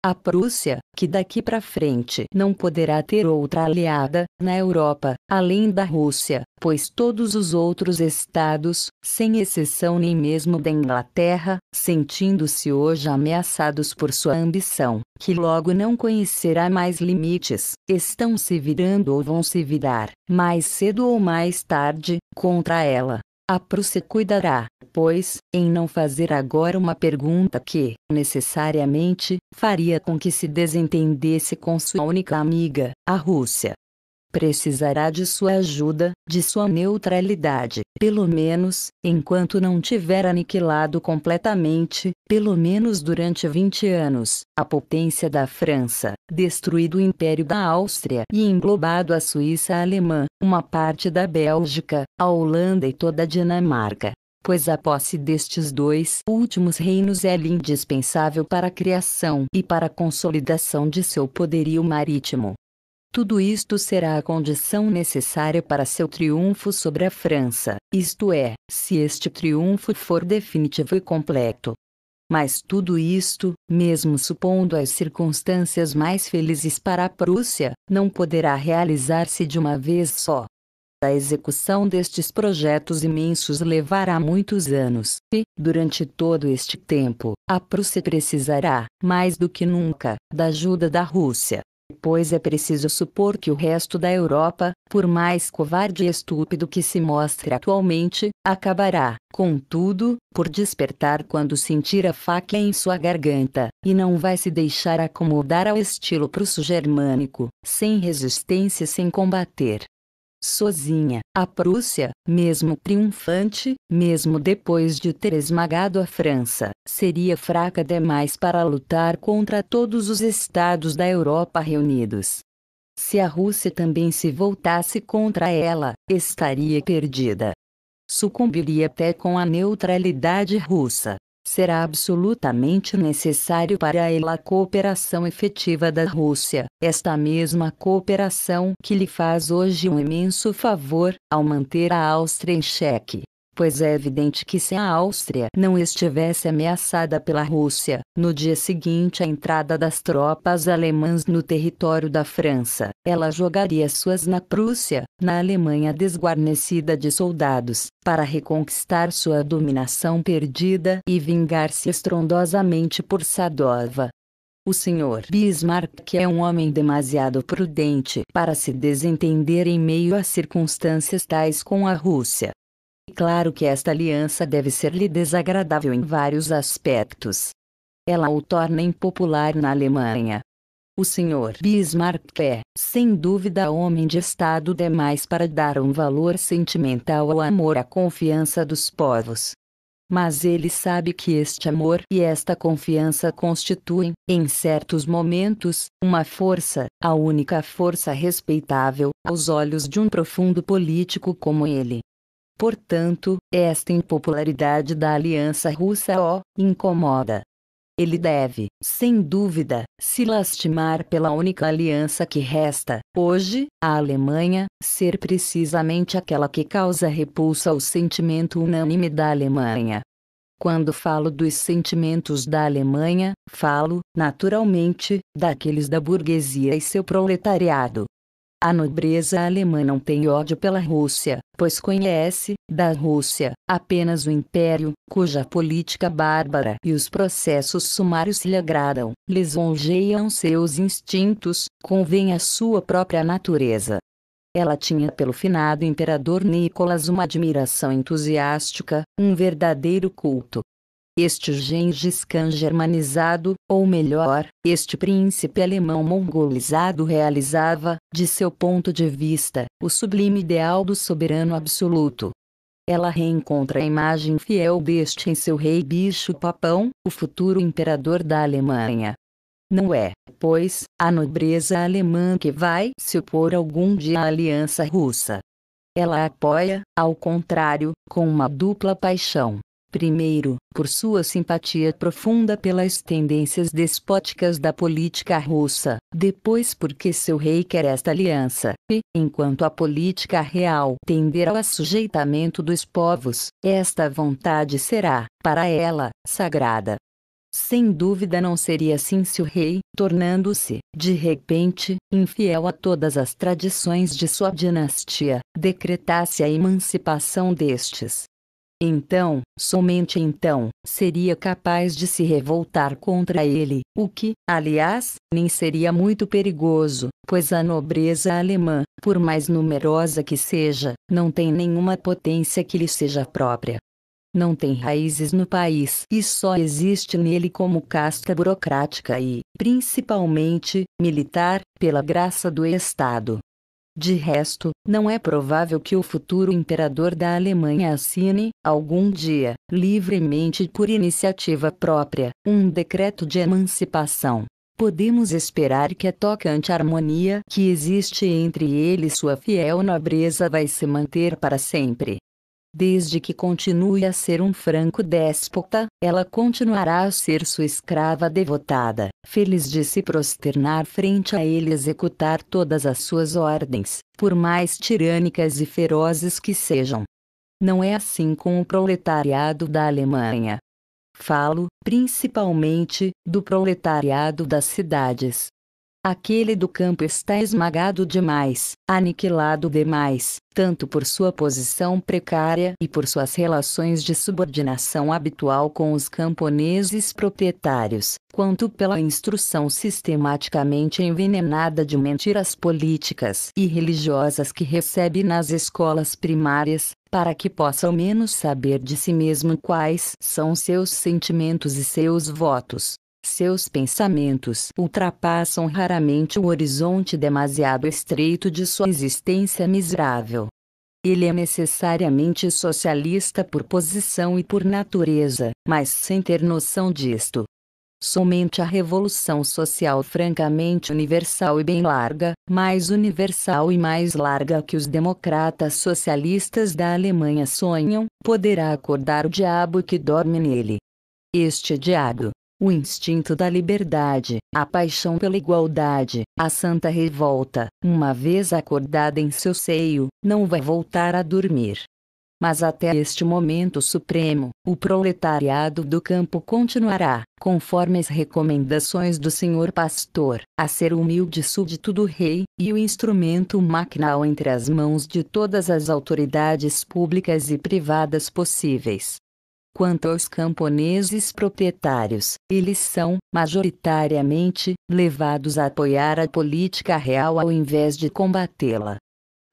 A: A Prússia, que daqui para frente não poderá ter outra aliada, na Europa, além da Rússia, pois todos os outros estados, sem exceção nem mesmo da Inglaterra, sentindo-se hoje ameaçados por sua ambição, que logo não conhecerá mais limites, estão se virando ou vão se virar, mais cedo ou mais tarde, contra ela. A Prússia cuidará, pois, em não fazer agora uma pergunta que, necessariamente, faria com que se desentendesse com sua única amiga, a Rússia, precisará de sua ajuda, de sua neutralidade, pelo menos, enquanto não tiver aniquilado completamente, pelo menos durante 20 anos, a potência da França, destruído o Império da Áustria e englobado a Suíça alemã, uma parte da Bélgica, a Holanda e toda a Dinamarca pois a posse destes dois últimos reinos é indispensável para a criação e para a consolidação de seu poderio marítimo. Tudo isto será a condição necessária para seu triunfo sobre a França, isto é, se este triunfo for definitivo e completo. Mas tudo isto, mesmo supondo as circunstâncias mais felizes para a Prússia, não poderá realizar-se de uma vez só. A execução destes projetos imensos levará muitos anos, e, durante todo este tempo, a Prússia precisará, mais do que nunca, da ajuda da Rússia, pois é preciso supor que o resto da Europa, por mais covarde e estúpido que se mostre atualmente, acabará, contudo, por despertar quando sentir a faca em sua garganta, e não vai se deixar acomodar ao estilo prusso-germânico, sem resistência e sem combater sozinha. A Prússia, mesmo triunfante, mesmo depois de ter esmagado a França, seria fraca demais para lutar contra todos os estados da Europa reunidos. Se a Rússia também se voltasse contra ela, estaria perdida. Sucumbiria até com a neutralidade russa será absolutamente necessário para ela a cooperação efetiva da Rússia, esta mesma cooperação que lhe faz hoje um imenso favor, ao manter a Áustria em xeque pois é evidente que se a Áustria não estivesse ameaçada pela Rússia, no dia seguinte à entrada das tropas alemãs no território da França, ela jogaria suas na Prússia, na Alemanha desguarnecida de soldados, para reconquistar sua dominação perdida e vingar-se estrondosamente por Sadova. O Sr. Bismarck é um homem demasiado prudente para se desentender em meio a circunstâncias tais com a Rússia, Claro que esta aliança deve ser-lhe desagradável em vários aspectos. Ela o torna impopular na Alemanha. O senhor Bismarck é, sem dúvida, homem de Estado demais para dar um valor sentimental ao amor à confiança dos povos. Mas ele sabe que este amor e esta confiança constituem, em certos momentos, uma força, a única força respeitável, aos olhos de um profundo político como ele. Portanto, esta impopularidade da aliança russa o incomoda. Ele deve, sem dúvida, se lastimar pela única aliança que resta, hoje, a Alemanha, ser precisamente aquela que causa repulsa ao sentimento unânime da Alemanha. Quando falo dos sentimentos da Alemanha, falo, naturalmente, daqueles da burguesia e seu proletariado. A nobreza alemã não tem ódio pela Rússia, pois conhece, da Rússia, apenas o império, cuja política bárbara e os processos sumários lhe agradam, lisonjeiam seus instintos, convém à sua própria natureza. Ela tinha pelo finado imperador Nicolas uma admiração entusiástica, um verdadeiro culto, este Gengis Khan germanizado, ou melhor, este príncipe alemão mongolizado realizava, de seu ponto de vista, o sublime ideal do soberano absoluto. Ela reencontra a imagem fiel deste em seu rei bicho papão, o futuro imperador da Alemanha. Não é, pois, a nobreza alemã que vai se opor algum dia à aliança russa. Ela apoia, ao contrário, com uma dupla paixão, Primeiro, por sua simpatia profunda pelas tendências despóticas da política russa, depois porque seu rei quer esta aliança, e, enquanto a política real tender ao assujeitamento dos povos, esta vontade será, para ela, sagrada. Sem dúvida não seria assim se o rei, tornando-se, de repente, infiel a todas as tradições de sua dinastia, decretasse a emancipação destes. Então, somente então, seria capaz de se revoltar contra ele, o que, aliás, nem seria muito perigoso, pois a nobreza alemã, por mais numerosa que seja, não tem nenhuma potência que lhe seja própria. Não tem raízes no país e só existe nele como casta burocrática e, principalmente, militar, pela graça do Estado. De resto, não é provável que o futuro imperador da Alemanha assine, algum dia, livremente e por iniciativa própria, um decreto de emancipação. Podemos esperar que a tocante harmonia que existe entre ele e sua fiel nobreza vai se manter para sempre. Desde que continue a ser um franco déspota, ela continuará a ser sua escrava devotada, feliz de se prosternar frente a ele e executar todas as suas ordens, por mais tirânicas e ferozes que sejam. Não é assim com o proletariado da Alemanha. Falo, principalmente, do proletariado das cidades, Aquele do campo está esmagado demais, aniquilado demais, tanto por sua posição precária e por suas relações de subordinação habitual com os camponeses proprietários, quanto pela instrução sistematicamente envenenada de mentiras políticas e religiosas que recebe nas escolas primárias, para que possa ao menos saber de si mesmo quais são seus sentimentos e seus votos. Seus pensamentos ultrapassam raramente o horizonte demasiado estreito de sua existência miserável. Ele é necessariamente socialista por posição e por natureza, mas sem ter noção disto. Somente a revolução social francamente universal e bem larga, mais universal e mais larga que os democratas socialistas da Alemanha sonham, poderá acordar o diabo que dorme nele. Este diabo, o instinto da liberdade, a paixão pela igualdade, a santa revolta, uma vez acordada em seu seio, não vai voltar a dormir. Mas até este momento supremo, o proletariado do campo continuará, conforme as recomendações do senhor pastor, a ser humilde súdito do rei, e o instrumento maquinal entre as mãos de todas as autoridades públicas e privadas possíveis. Quanto aos camponeses proprietários, eles são, majoritariamente, levados a apoiar a política real ao invés de combatê-la.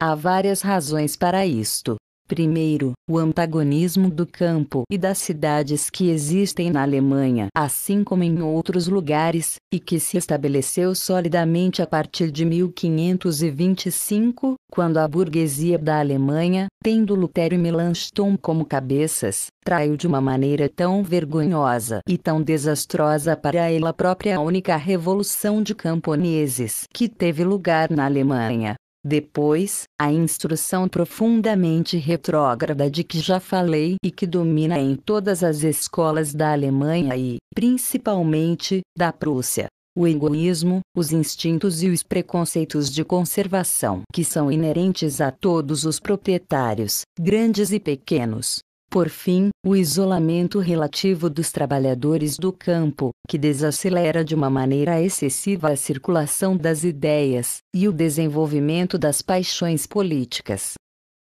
A: Há várias razões para isto. Primeiro, o antagonismo do campo e das cidades que existem na Alemanha, assim como em outros lugares, e que se estabeleceu solidamente a partir de 1525, quando a burguesia da Alemanha, tendo Lutero e Melanchthon como cabeças, traiu de uma maneira tão vergonhosa e tão desastrosa para ela própria a única revolução de camponeses que teve lugar na Alemanha. Depois, a instrução profundamente retrógrada de que já falei e que domina em todas as escolas da Alemanha e, principalmente, da Prússia. O egoísmo, os instintos e os preconceitos de conservação que são inerentes a todos os proprietários, grandes e pequenos, por fim, o isolamento relativo dos trabalhadores do campo, que desacelera de uma maneira excessiva a circulação das ideias, e o desenvolvimento das paixões políticas.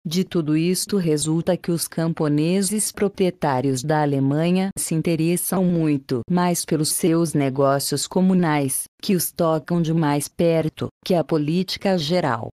A: De tudo isto resulta que os camponeses proprietários da Alemanha se interessam muito mais pelos seus negócios comunais, que os tocam de mais perto, que a política geral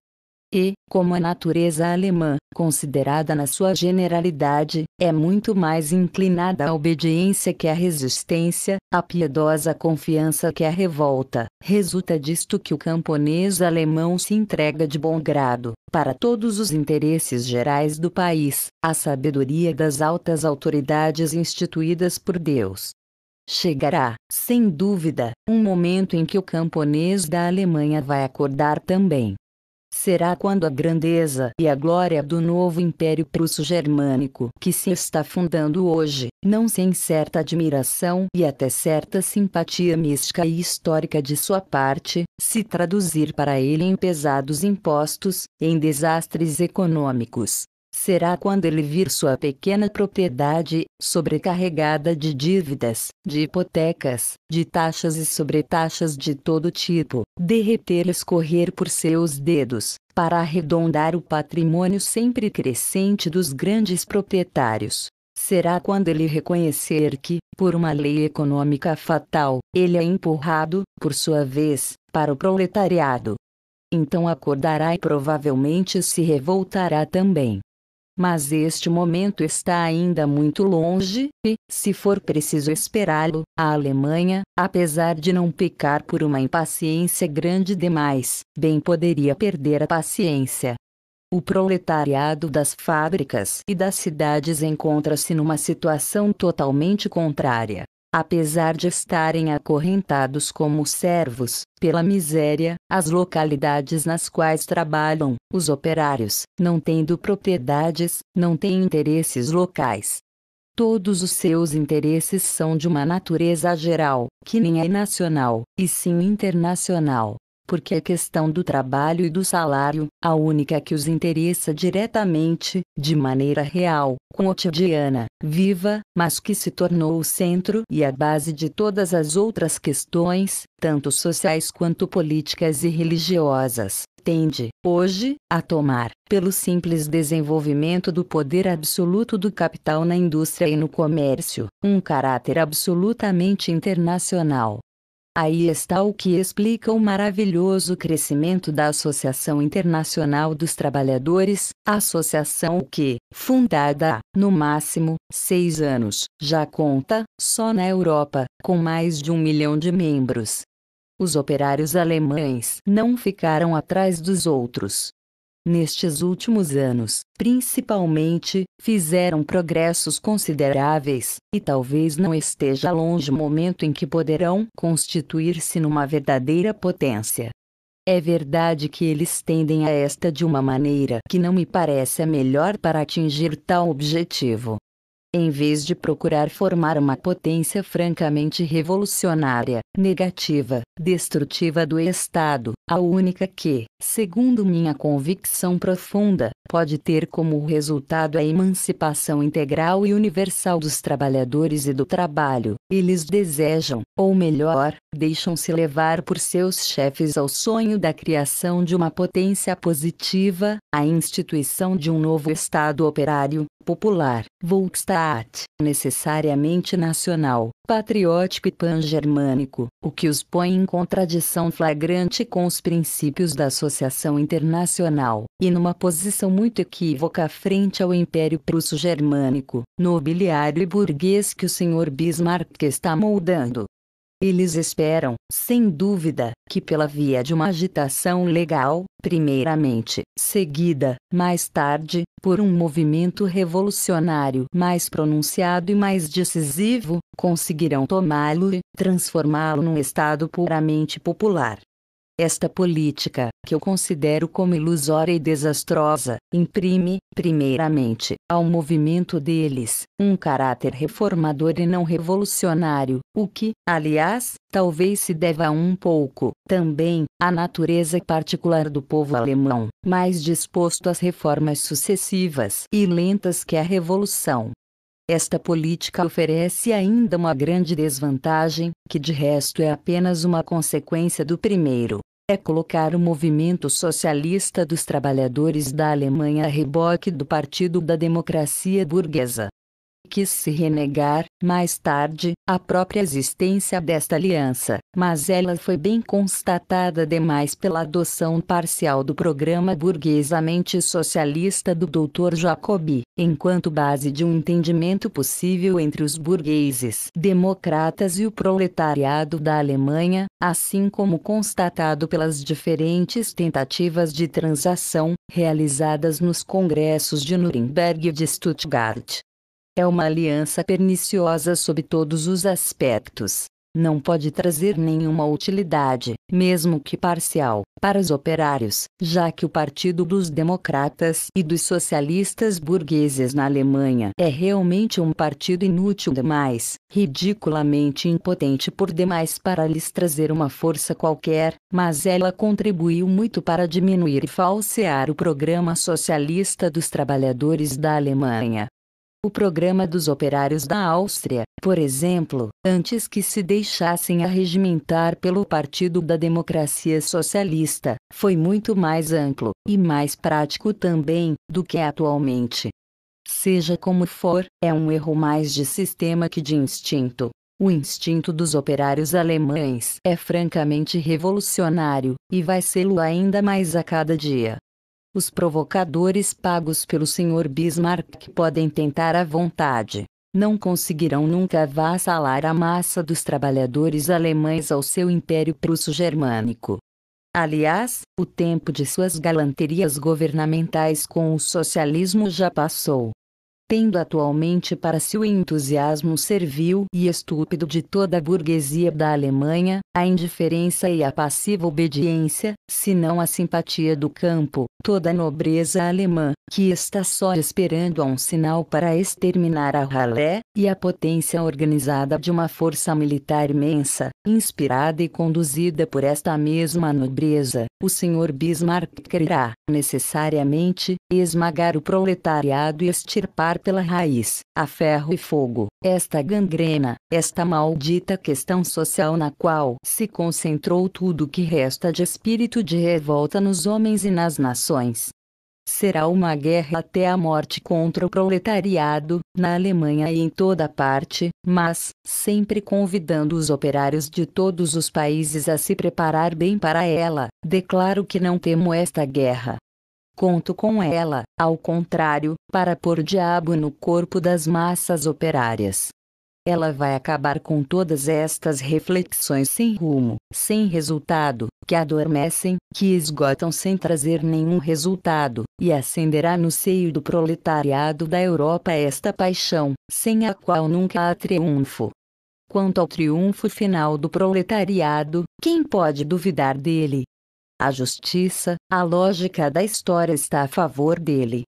A: e, como a natureza alemã, considerada na sua generalidade, é muito mais inclinada à obediência que à resistência, à piedosa confiança que à revolta. Resulta disto que o camponês alemão se entrega de bom grado, para todos os interesses gerais do país, à sabedoria das altas autoridades instituídas por Deus. Chegará, sem dúvida, um momento em que o camponês da Alemanha vai acordar também será quando a grandeza e a glória do novo Império Prusso-Germânico que se está fundando hoje, não sem certa admiração e até certa simpatia mística e histórica de sua parte, se traduzir para ele em pesados impostos, em desastres econômicos, será quando ele vir sua pequena propriedade, sobrecarregada de dívidas, de hipotecas, de taxas e sobretaxas de todo tipo, derreter e escorrer por seus dedos, para arredondar o patrimônio sempre crescente dos grandes proprietários. Será quando ele reconhecer que, por uma lei econômica fatal, ele é empurrado, por sua vez, para o proletariado. Então acordará e provavelmente se revoltará também mas este momento está ainda muito longe, e, se for preciso esperá-lo, a Alemanha, apesar de não pecar por uma impaciência grande demais, bem poderia perder a paciência. O proletariado das fábricas e das cidades encontra-se numa situação totalmente contrária apesar de estarem acorrentados como servos, pela miséria, as localidades nas quais trabalham, os operários, não tendo propriedades, não têm interesses locais. Todos os seus interesses são de uma natureza geral, que nem é nacional, e sim internacional porque a questão do trabalho e do salário, a única que os interessa diretamente, de maneira real, cotidiana, viva, mas que se tornou o centro e a base de todas as outras questões, tanto sociais quanto políticas e religiosas, tende, hoje, a tomar, pelo simples desenvolvimento do poder absoluto do capital na indústria e no comércio, um caráter absolutamente internacional, Aí está o que explica o maravilhoso crescimento da Associação Internacional dos Trabalhadores, associação que, fundada há, no máximo, seis anos, já conta, só na Europa, com mais de um milhão de membros. Os operários alemães não ficaram atrás dos outros nestes últimos anos, principalmente, fizeram progressos consideráveis, e talvez não esteja longe o momento em que poderão constituir-se numa verdadeira potência. É verdade que eles tendem a esta de uma maneira que não me parece a melhor para atingir tal objetivo em vez de procurar formar uma potência francamente revolucionária, negativa, destrutiva do Estado, a única que, segundo minha convicção profunda, pode ter como resultado a emancipação integral e universal dos trabalhadores e do trabalho, eles desejam, ou melhor, deixam-se levar por seus chefes ao sonho da criação de uma potência positiva, a instituição de um novo Estado operário, popular, Volkstaat necessariamente nacional, patriótico e pan-germânico, o que os põe em contradição flagrante com os princípios da Associação Internacional, e numa posição muito equívoca frente ao Império Prusso-Germânico, nobiliário e burguês que o Sr. Bismarck está moldando. Eles esperam, sem dúvida, que pela via de uma agitação legal, primeiramente, seguida, mais tarde, por um movimento revolucionário mais pronunciado e mais decisivo, conseguirão tomá-lo e transformá-lo num Estado puramente popular. Esta política, que eu considero como ilusória e desastrosa, imprime, primeiramente, ao movimento deles, um caráter reformador e não revolucionário, o que, aliás, talvez se deva um pouco, também, à natureza particular do povo alemão, mais disposto às reformas sucessivas e lentas que à revolução. Esta política oferece ainda uma grande desvantagem, que de resto é apenas uma consequência do primeiro, é colocar o movimento socialista dos trabalhadores da Alemanha a reboque do Partido da Democracia Burguesa quis se renegar, mais tarde, a própria existência desta aliança, mas ela foi bem constatada demais pela adoção parcial do programa burguesamente socialista do Dr. Jacobi, enquanto base de um entendimento possível entre os burgueses democratas e o proletariado da Alemanha, assim como constatado pelas diferentes tentativas de transação realizadas nos congressos de Nuremberg e de Stuttgart. É uma aliança perniciosa sob todos os aspectos. Não pode trazer nenhuma utilidade, mesmo que parcial, para os operários, já que o Partido dos Democratas e dos Socialistas Burgueses na Alemanha é realmente um partido inútil demais, ridiculamente impotente por demais para lhes trazer uma força qualquer, mas ela contribuiu muito para diminuir e falsear o programa socialista dos trabalhadores da Alemanha o programa dos operários da Áustria, por exemplo, antes que se deixassem arregimentar pelo Partido da Democracia Socialista, foi muito mais amplo, e mais prático também, do que atualmente. Seja como for, é um erro mais de sistema que de instinto. O instinto dos operários alemães é francamente revolucionário, e vai sê-lo ainda mais a cada dia. Os provocadores pagos pelo Sr. Bismarck podem tentar à vontade. Não conseguirão nunca avassalar a massa dos trabalhadores alemães ao seu império prusso-germânico. Aliás, o tempo de suas galanterias governamentais com o socialismo já passou tendo atualmente para si o entusiasmo servil e estúpido de toda a burguesia da Alemanha, a indiferença e a passiva obediência, se não a simpatia do campo, toda a nobreza alemã, que está só esperando a um sinal para exterminar a ralé, e a potência organizada de uma força militar imensa, inspirada e conduzida por esta mesma nobreza, o senhor Bismarck quererá, necessariamente, esmagar o proletariado e extirpar pela raiz, a ferro e fogo, esta gangrena, esta maldita questão social na qual se concentrou tudo que resta de espírito de revolta nos homens e nas nações. Será uma guerra até a morte contra o proletariado, na Alemanha e em toda parte, mas, sempre convidando os operários de todos os países a se preparar bem para ela, declaro que não temo esta guerra, Conto com ela, ao contrário, para pôr diabo no corpo das massas operárias. Ela vai acabar com todas estas reflexões sem rumo, sem resultado, que adormecem, que esgotam sem trazer nenhum resultado, e acenderá no seio do proletariado da Europa esta paixão, sem a qual nunca há triunfo. Quanto ao triunfo final do proletariado, quem pode duvidar dele? A justiça, a lógica da história está a favor dele.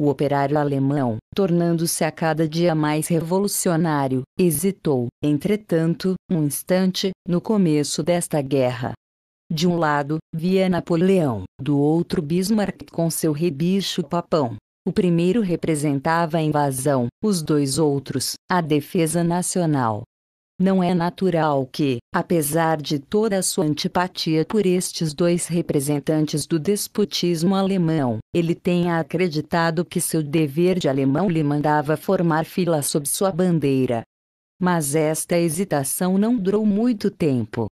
A: O operário alemão, tornando-se a cada dia mais revolucionário, hesitou, entretanto, um instante, no começo desta guerra. De um lado, via Napoleão, do outro Bismarck com seu rebicho papão. O primeiro representava a invasão, os dois outros, a defesa nacional. Não é natural que, apesar de toda a sua antipatia por estes dois representantes do despotismo alemão, ele tenha acreditado que seu dever de alemão lhe mandava formar fila sob sua bandeira. Mas esta hesitação não durou muito tempo,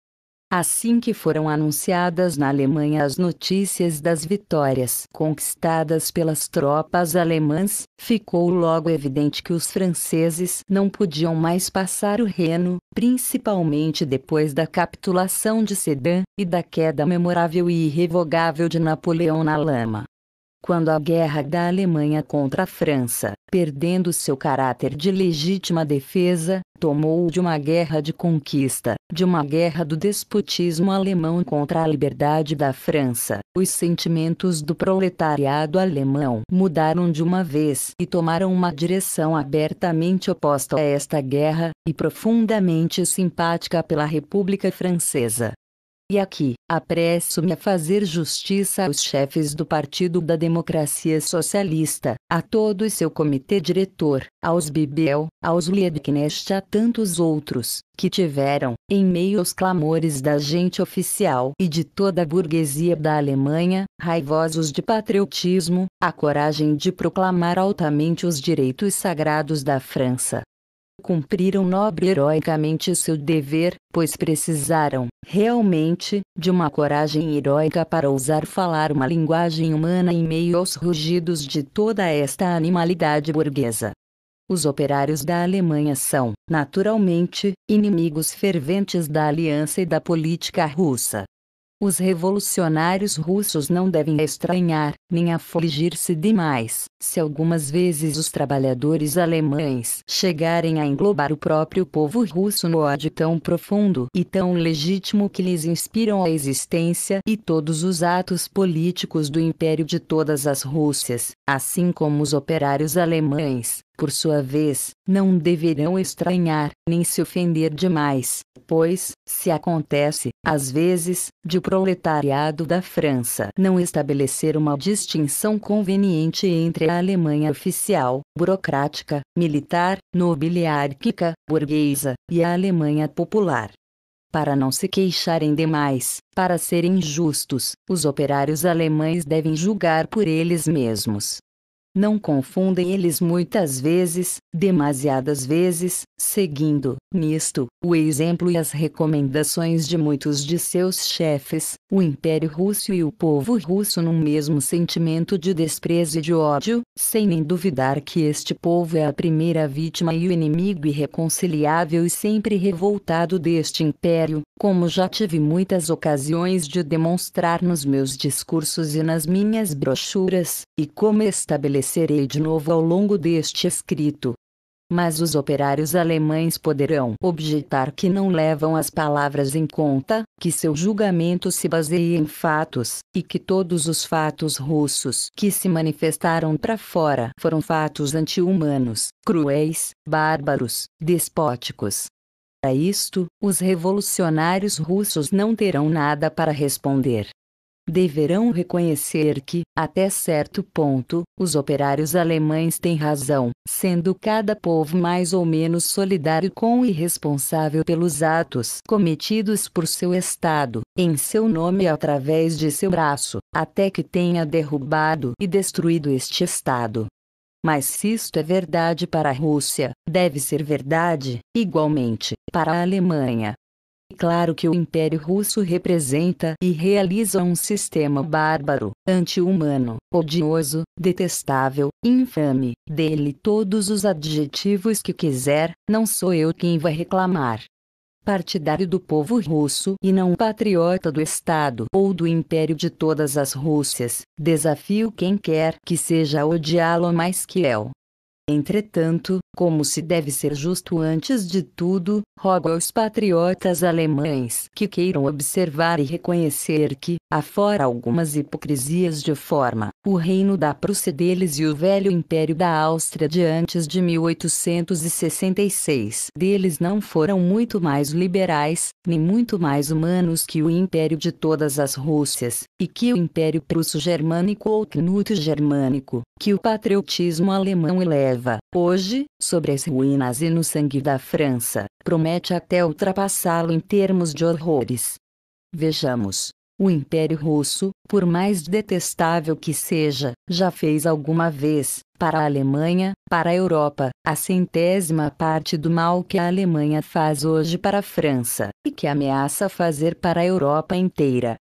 A: Assim que foram anunciadas na Alemanha as notícias das vitórias conquistadas pelas tropas alemãs, ficou logo evidente que os franceses não podiam mais passar o Reno, principalmente depois da capitulação de Sedan e da queda memorável e irrevogável de Napoleão na lama quando a guerra da Alemanha contra a França, perdendo seu caráter de legítima defesa, tomou de uma guerra de conquista, de uma guerra do despotismo alemão contra a liberdade da França. Os sentimentos do proletariado alemão mudaram de uma vez e tomaram uma direção abertamente oposta a esta guerra, e profundamente simpática pela República Francesa. E aqui, apresso-me a fazer justiça aos chefes do Partido da Democracia Socialista, a todo seu comitê diretor, aos Bibel, aos Liebknecht e a tantos outros, que tiveram, em meio aos clamores da gente oficial e de toda a burguesia da Alemanha, raivosos de patriotismo, a coragem de proclamar altamente os direitos sagrados da França, cumpriram nobre e heroicamente seu dever, pois precisaram, realmente, de uma coragem heróica para ousar falar uma linguagem humana em meio aos rugidos de toda esta animalidade burguesa. Os operários da Alemanha são, naturalmente, inimigos ferventes da aliança e da política russa. Os revolucionários russos não devem estranhar, nem afligir-se demais, se algumas vezes os trabalhadores alemães chegarem a englobar o próprio povo russo no ódio tão profundo e tão legítimo que lhes inspiram a existência e todos os atos políticos do império de todas as Rússias, assim como os operários alemães, por sua vez, não deverão estranhar, nem se ofender demais, pois, se acontece, às vezes, de proletariado da França não estabelecer uma distinção conveniente entre a Alemanha oficial, burocrática, militar, nobiliárquica, burguesa, e a Alemanha popular. Para não se queixarem demais, para serem justos, os operários alemães devem julgar por eles mesmos, não confundem eles muitas vezes, demasiadas vezes, seguindo, nisto, o exemplo e as recomendações de muitos de seus chefes, o Império Russo e o povo russo num mesmo sentimento de desprezo e de ódio, sem nem duvidar que este povo é a primeira vítima e o inimigo irreconciliável e sempre revoltado deste império, como já tive muitas ocasiões de demonstrar nos meus discursos e nas minhas brochuras, e como estabelecer aparecerei de novo ao longo deste escrito. Mas os operários alemães poderão objetar que não levam as palavras em conta, que seu julgamento se baseia em fatos, e que todos os fatos russos que se manifestaram para fora foram fatos anti-humanos, cruéis, bárbaros, despóticos. A isto, os revolucionários russos não terão nada para responder deverão reconhecer que, até certo ponto, os operários alemães têm razão, sendo cada povo mais ou menos solidário com e responsável pelos atos cometidos por seu Estado, em seu nome e através de seu braço, até que tenha derrubado e destruído este Estado. Mas se isto é verdade para a Rússia, deve ser verdade, igualmente, para a Alemanha, Claro que o Império Russo representa e realiza um sistema bárbaro, anti-humano, odioso, detestável, infame, dele todos os adjetivos que quiser, não sou eu quem vai reclamar. Partidário do povo russo e não patriota do Estado ou do Império de todas as Rússias, desafio quem quer que seja a odiá-lo mais que eu. Entretanto, como se deve ser justo antes de tudo, rogo aos patriotas alemães que queiram observar e reconhecer que, afora algumas hipocrisias de forma, o reino da Prússia deles e o velho império da Áustria de antes de 1866 deles não foram muito mais liberais, nem muito mais humanos que o império de todas as Rússias, e que o império prusso-germânico ou knut germânico que o patriotismo alemão eleva hoje, sobre as ruínas e no sangue da França, promete até ultrapassá-lo em termos de horrores. Vejamos. O Império Russo, por mais detestável que seja, já fez alguma vez, para a Alemanha, para a Europa, a centésima parte do mal que a Alemanha faz hoje para a França, e que ameaça fazer para a Europa inteira.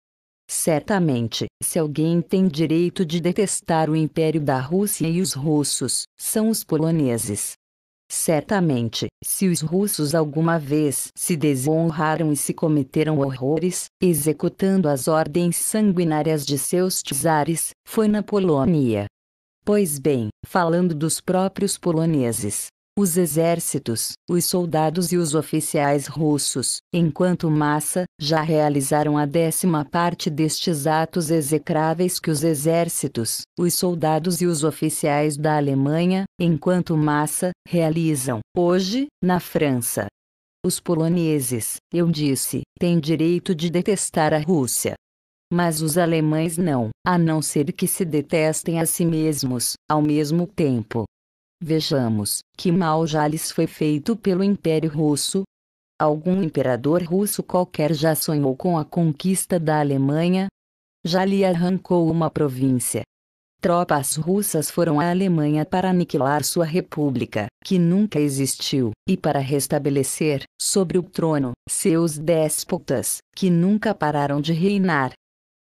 A: Certamente, se alguém tem direito de detestar o Império da Rússia e os russos, são os poloneses. Certamente, se os russos alguma vez se desonraram e se cometeram horrores, executando as ordens sanguinárias de seus czares, foi na Polônia. Pois bem, falando dos próprios poloneses, os exércitos, os soldados e os oficiais russos, enquanto massa, já realizaram a décima parte destes atos execráveis que os exércitos, os soldados e os oficiais da Alemanha, enquanto massa, realizam, hoje, na França. Os poloneses, eu disse, têm direito de detestar a Rússia. Mas os alemães não, a não ser que se detestem a si mesmos, ao mesmo tempo. Vejamos, que mal já lhes foi feito pelo Império Russo? Algum imperador russo qualquer já sonhou com a conquista da Alemanha? Já lhe arrancou uma província. Tropas russas foram à Alemanha para aniquilar sua república, que nunca existiu, e para restabelecer, sobre o trono, seus déspotas, que nunca pararam de reinar,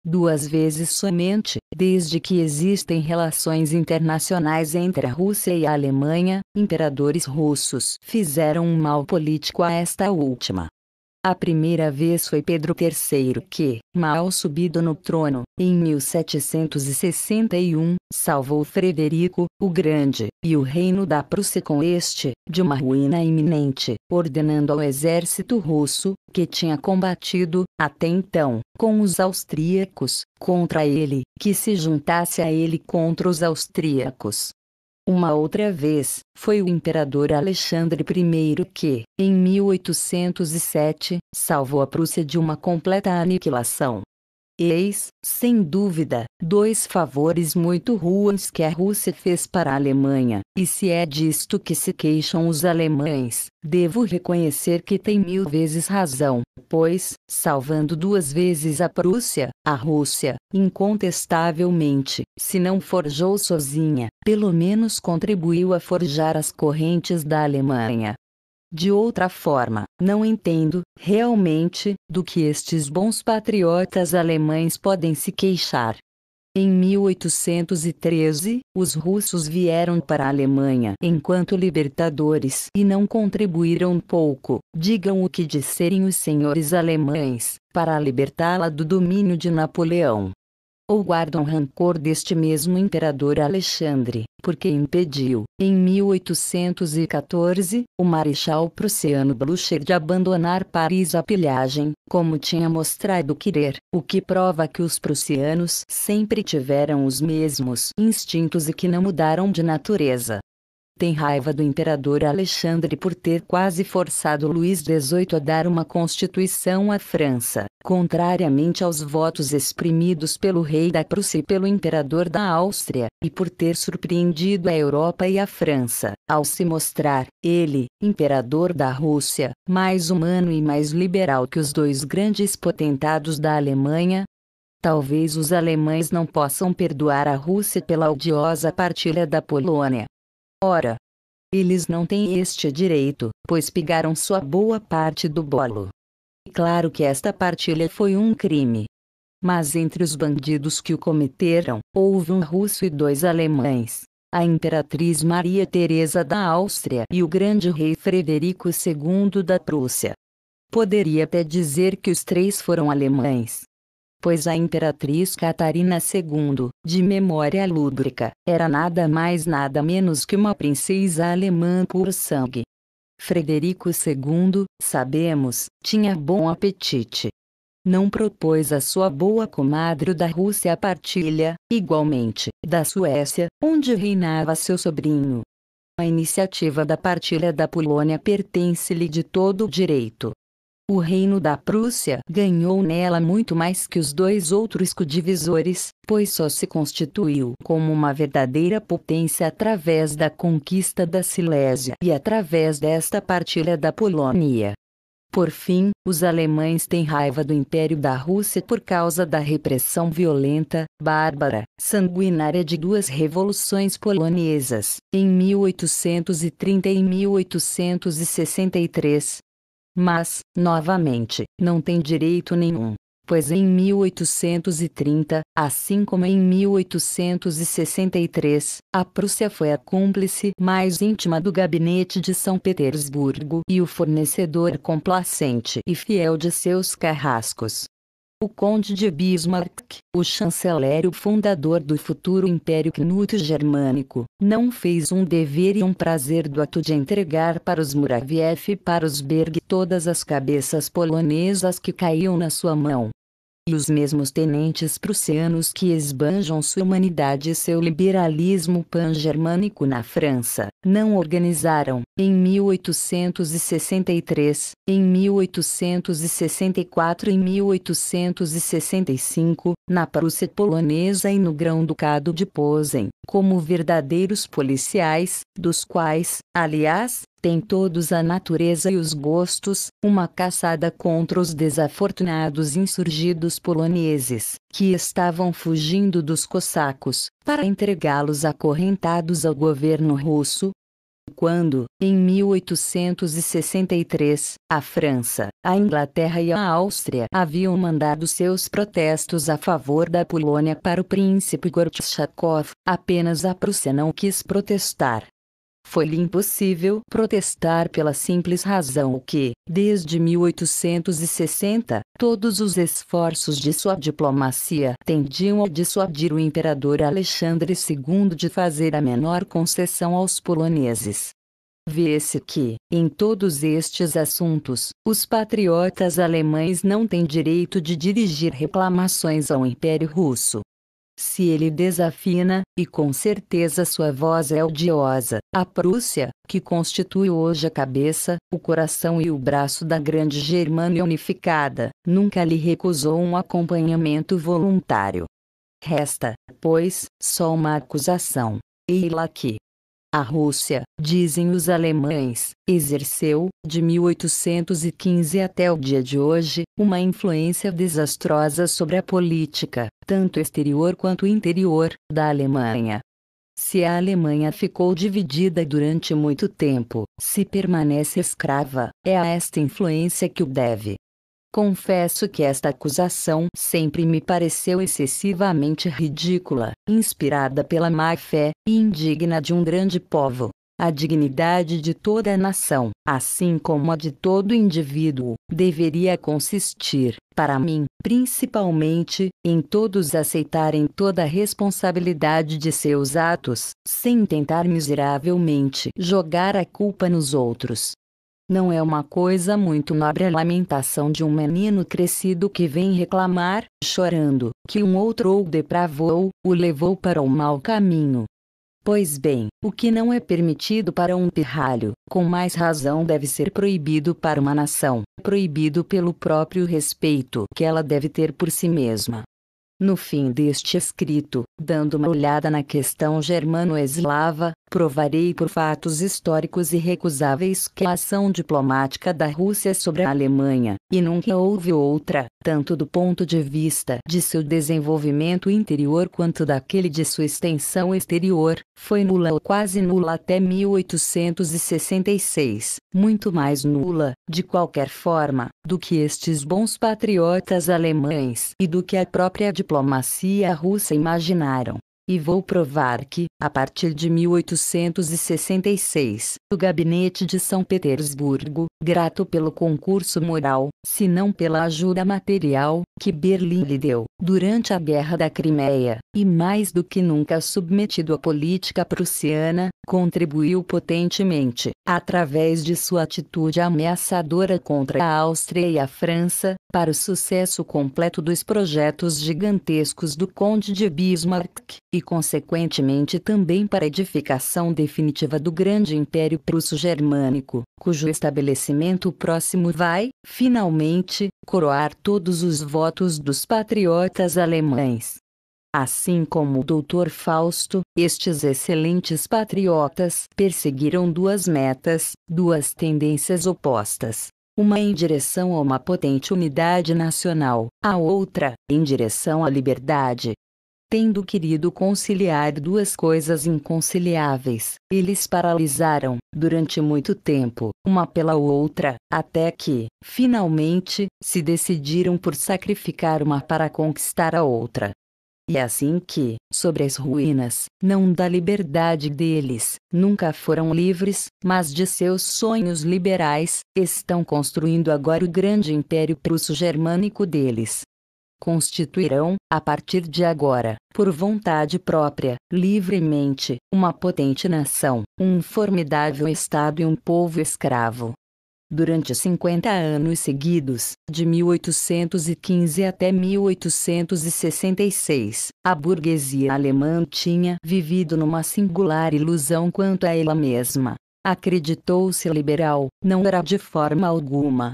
A: duas vezes somente, desde que existem relações internacionais entre a Rússia e a Alemanha, imperadores russos fizeram um mal político a esta última. A primeira vez foi Pedro III que, mal subido no trono, em 1761, salvou Frederico, o Grande, e o reino da Prússia com este, de uma ruína iminente, ordenando ao exército russo, que tinha combatido, até então, com os austríacos, contra ele, que se juntasse a ele contra os austríacos. Uma outra vez, foi o imperador Alexandre I que, em 1807, salvou a Prússia de uma completa aniquilação. Eis, sem dúvida, dois favores muito ruins que a Rússia fez para a Alemanha, e se é disto que se queixam os alemães, devo reconhecer que tem mil vezes razão, pois, salvando duas vezes a Prússia, a Rússia, incontestavelmente, se não forjou sozinha, pelo menos contribuiu a forjar as correntes da Alemanha, de outra forma, não entendo, realmente, do que estes bons patriotas alemães podem se queixar. Em 1813, os russos vieram para a Alemanha enquanto libertadores e não contribuíram pouco, digam o que disserem os senhores alemães, para libertá-la do domínio de Napoleão ou guardam rancor deste mesmo imperador Alexandre, porque impediu, em 1814, o marechal prussiano Blucher de abandonar Paris à pilhagem, como tinha mostrado querer, o que prova que os prussianos sempre tiveram os mesmos instintos e que não mudaram de natureza tem raiva do imperador Alexandre por ter quase forçado Luís XVIII a dar uma constituição à França, contrariamente aos votos exprimidos pelo rei da Prússia e pelo imperador da Áustria, e por ter surpreendido a Europa e a França, ao se mostrar, ele, imperador da Rússia, mais humano e mais liberal que os dois grandes potentados da Alemanha, Talvez os alemães não possam perdoar a Rússia pela odiosa partilha da Polônia, Ora, eles não têm este direito, pois pegaram sua boa parte do bolo. e Claro que esta partilha foi um crime. Mas entre os bandidos que o cometeram, houve um russo e dois alemães. A imperatriz Maria Teresa da Áustria e o grande rei Frederico II da Prússia. Poderia até dizer que os três foram alemães, pois a imperatriz Catarina II, de memória lúbrica, era nada mais nada menos que uma princesa alemã por sangue. Frederico II, sabemos, tinha bom apetite. Não propôs a sua boa comadre da Rússia a partilha, igualmente, da Suécia, onde reinava seu sobrinho. A iniciativa da partilha da Polônia pertence-lhe de todo direito, o reino da Prússia ganhou nela muito mais que os dois outros codivisores, pois só se constituiu como uma verdadeira potência através da conquista da Silésia e através desta partilha da Polônia. Por fim, os alemães têm raiva do Império da Rússia por causa da repressão violenta, bárbara, sanguinária de duas revoluções polonesas, em 1830 e 1863, mas, novamente, não tem direito nenhum. Pois em 1830, assim como em 1863, a Prússia foi a cúmplice mais íntima do gabinete de São Petersburgo e o fornecedor complacente e fiel de seus carrascos o conde de Bismarck, o chanceler e o fundador do futuro Império Knut Germânico, não fez um dever e um prazer do ato de entregar para os Muraviev e para os Berg todas as cabeças polonesas que caíam na sua mão e os mesmos tenentes prussianos que esbanjam sua humanidade e seu liberalismo pan-germânico na França, não organizaram, em 1863, em 1864 e 1865, na Prússia polonesa e no Grão-Ducado de Posen, como verdadeiros policiais, dos quais, aliás, tem todos a natureza e os gostos, uma caçada contra os desafortunados insurgidos poloneses, que estavam fugindo dos cossacos, para entregá-los acorrentados ao governo russo. Quando, em 1863, a França, a Inglaterra e a Áustria haviam mandado seus protestos a favor da Polônia para o príncipe Gortchakov, apenas a Prússia não quis protestar foi-lhe impossível protestar pela simples razão que, desde 1860, todos os esforços de sua diplomacia tendiam a dissuadir o imperador Alexandre II de fazer a menor concessão aos poloneses. Vê-se que, em todos estes assuntos, os patriotas alemães não têm direito de dirigir reclamações ao Império Russo, se ele desafina, e com certeza sua voz é odiosa, a Prússia, que constitui hoje a cabeça, o coração e o braço da grande Germânia unificada, nunca lhe recusou um acompanhamento voluntário. Resta, pois, só uma acusação. Ei que, a Rússia, dizem os alemães, exerceu, de 1815 até o dia de hoje, uma influência desastrosa sobre a política, tanto exterior quanto interior, da Alemanha. Se a Alemanha ficou dividida durante muito tempo, se permanece escrava, é a esta influência que o deve. Confesso que esta acusação sempre me pareceu excessivamente ridícula, inspirada pela má fé, e indigna de um grande povo. A dignidade de toda a nação, assim como a de todo indivíduo, deveria consistir, para mim, principalmente, em todos aceitarem toda a responsabilidade de seus atos, sem tentar miseravelmente jogar a culpa nos outros. Não é uma coisa muito nobre a lamentação de um menino crescido que vem reclamar, chorando, que um outro o depravou, o levou para o mau caminho. Pois bem, o que não é permitido para um pirralho, com mais razão deve ser proibido para uma nação, proibido pelo próprio respeito que ela deve ter por si mesma. No fim deste escrito, dando uma olhada na questão germano-eslava, Provarei por fatos históricos irrecusáveis que a ação diplomática da Rússia sobre a Alemanha, e nunca houve outra, tanto do ponto de vista de seu desenvolvimento interior quanto daquele de sua extensão exterior, foi nula ou quase nula até 1866, muito mais nula, de qualquer forma, do que estes bons patriotas alemães e do que a própria diplomacia russa imaginaram e vou provar que, a partir de 1866, o gabinete de São Petersburgo, grato pelo concurso moral, se não pela ajuda material, que Berlim lhe deu, durante a Guerra da Crimeia, e mais do que nunca submetido à política prussiana, contribuiu potentemente, através de sua atitude ameaçadora contra a Áustria e a França, para o sucesso completo dos projetos gigantescos do Conde de Bismarck, e consequentemente também para a edificação definitiva do grande Império Prusso-Germânico, cujo estabelecimento próximo vai, finalmente, coroar todos os votos votos dos patriotas alemães. Assim como o Dr. Fausto, estes excelentes patriotas perseguiram duas metas, duas tendências opostas. Uma em direção a uma potente unidade nacional, a outra, em direção à liberdade, Tendo querido conciliar duas coisas inconciliáveis, eles paralisaram, durante muito tempo, uma pela outra, até que, finalmente, se decidiram por sacrificar uma para conquistar a outra. E assim que, sobre as ruínas, não da liberdade deles, nunca foram livres, mas de seus sonhos liberais, estão construindo agora o grande império prusso-germânico deles, constituirão, a partir de agora, por vontade própria, livremente, uma potente nação, um formidável Estado e um povo escravo. Durante 50 anos seguidos, de 1815 até 1866, a burguesia alemã tinha vivido numa singular ilusão quanto a ela mesma. Acreditou-se liberal, não era de forma alguma,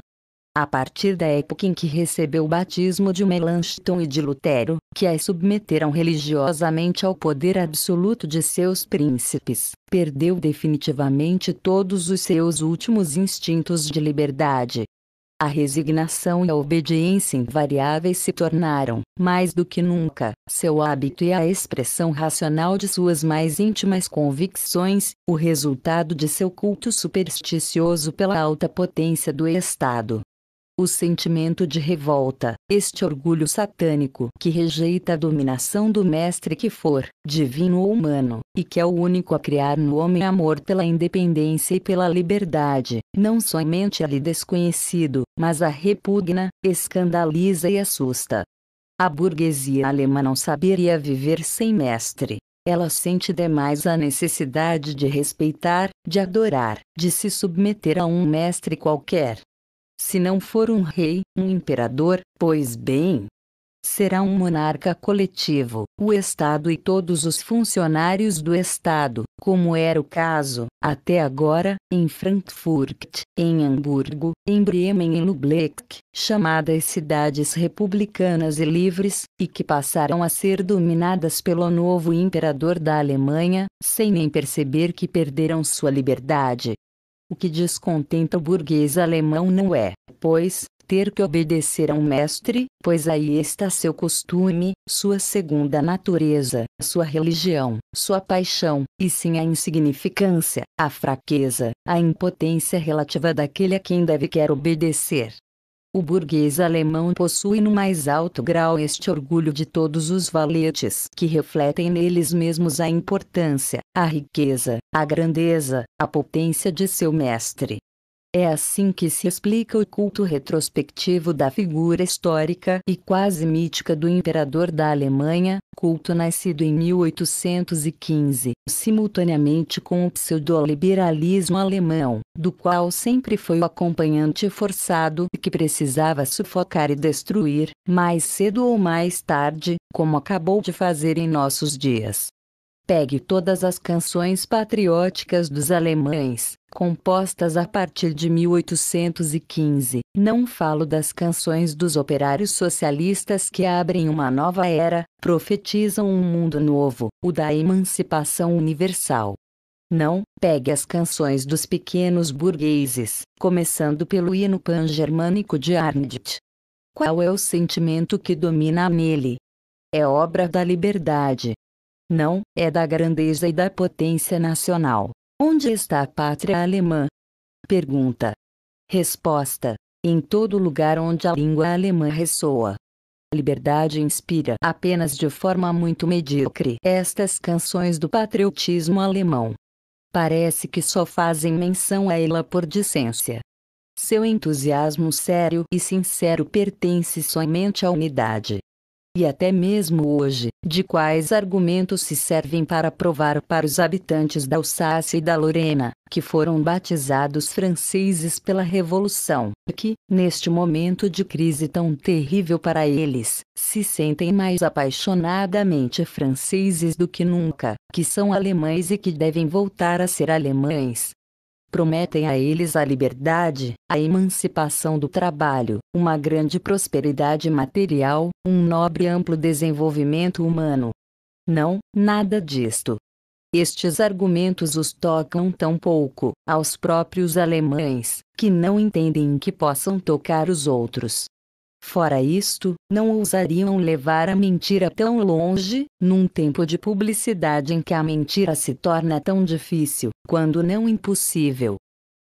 A: a partir da época em que recebeu o batismo de Melanchthon e de Lutero, que as submeteram religiosamente ao poder absoluto de seus príncipes, perdeu definitivamente todos os seus últimos instintos de liberdade. A resignação e a obediência invariáveis se tornaram, mais do que nunca, seu hábito e a expressão racional de suas mais íntimas convicções, o resultado de seu culto supersticioso pela alta potência do Estado, o sentimento de revolta, este orgulho satânico que rejeita a dominação do mestre que for, divino ou humano, e que é o único a criar no homem amor pela independência e pela liberdade, não somente a lhe desconhecido, mas a repugna, escandaliza e assusta. A burguesia alemã não saberia viver sem mestre. Ela sente demais a necessidade de respeitar, de adorar, de se submeter a um mestre qualquer, se não for um rei, um imperador, pois bem, será um monarca coletivo, o Estado e todos os funcionários do Estado, como era o caso, até agora, em Frankfurt, em Hamburgo, em Bremen e Lublek, chamadas cidades republicanas e livres, e que passaram a ser dominadas pelo novo imperador da Alemanha, sem nem perceber que perderam sua liberdade. O que descontenta o burguês alemão não é, pois, ter que obedecer a um mestre, pois aí está seu costume, sua segunda natureza, sua religião, sua paixão, e sim a insignificância, a fraqueza, a impotência relativa daquele a quem deve quer obedecer. O burguês alemão possui no mais alto grau este orgulho de todos os valetes que refletem neles mesmos a importância, a riqueza, a grandeza, a potência de seu mestre, é assim que se explica o culto retrospectivo da figura histórica e quase mítica do imperador da Alemanha, culto nascido em 1815, simultaneamente com o pseudoliberalismo alemão, do qual sempre foi o acompanhante forçado e que precisava sufocar e destruir, mais cedo ou mais tarde, como acabou de fazer em nossos dias. Pegue todas as canções patrióticas dos alemães, compostas a partir de 1815. Não falo das canções dos operários socialistas que abrem uma nova era, profetizam um mundo novo, o da emancipação universal. Não, pegue as canções dos pequenos burgueses, começando pelo hino pan-germânico de Arndt. Qual é o sentimento que domina nele? É obra da liberdade, não, é da grandeza e da potência nacional. Onde está a pátria alemã? Pergunta. Resposta: Em todo lugar onde a língua alemã ressoa. Liberdade inspira apenas de forma muito medíocre estas canções do patriotismo alemão. Parece que só fazem menção a ela por dissência. Seu entusiasmo sério e sincero pertence somente à unidade, e até mesmo hoje, de quais argumentos se servem para provar para os habitantes da Alsácia e da Lorena, que foram batizados franceses pela Revolução, que, neste momento de crise tão terrível para eles, se sentem mais apaixonadamente franceses do que nunca, que são alemães e que devem voltar a ser alemães, prometem a eles a liberdade, a emancipação do trabalho, uma grande prosperidade material, um nobre e amplo desenvolvimento humano. Não, nada disto. Estes argumentos os tocam tão pouco aos próprios alemães, que não entendem que possam tocar os outros. Fora isto, não ousariam levar a mentira tão longe, num tempo de publicidade em que a mentira se torna tão difícil, quando não impossível.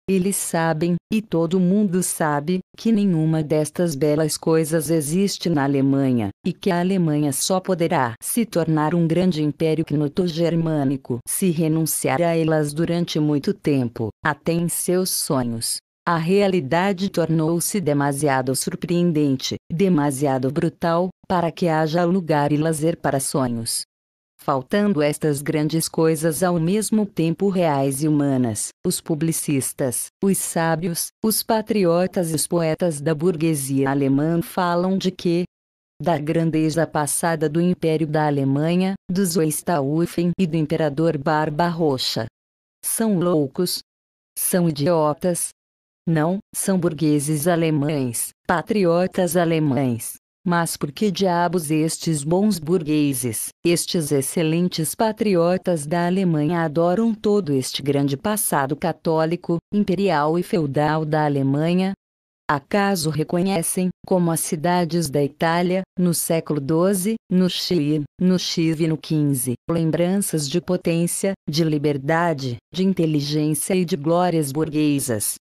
A: Eles sabem, e todo mundo sabe, que nenhuma destas belas coisas existe na Alemanha, e que a Alemanha só poderá se tornar um grande império germânico se renunciar a elas durante muito tempo, até em seus sonhos. A realidade tornou-se demasiado surpreendente, demasiado brutal, para que haja lugar e lazer para sonhos. Faltando estas grandes coisas ao mesmo tempo reais e humanas, os publicistas, os sábios, os patriotas e os poetas da burguesia alemã falam de que, da grandeza passada do Império da Alemanha, dos Oistaufen e do Imperador Barba rocha São loucos. São idiotas, não, são burgueses alemães, patriotas alemães. Mas por que diabos estes bons burgueses, estes excelentes patriotas da Alemanha adoram todo este grande passado católico, imperial e feudal da Alemanha? Acaso reconhecem, como as cidades da Itália, no século XII, no Chile, no Chile e no XV, lembranças de potência, de liberdade, de inteligência e de glórias burguesas,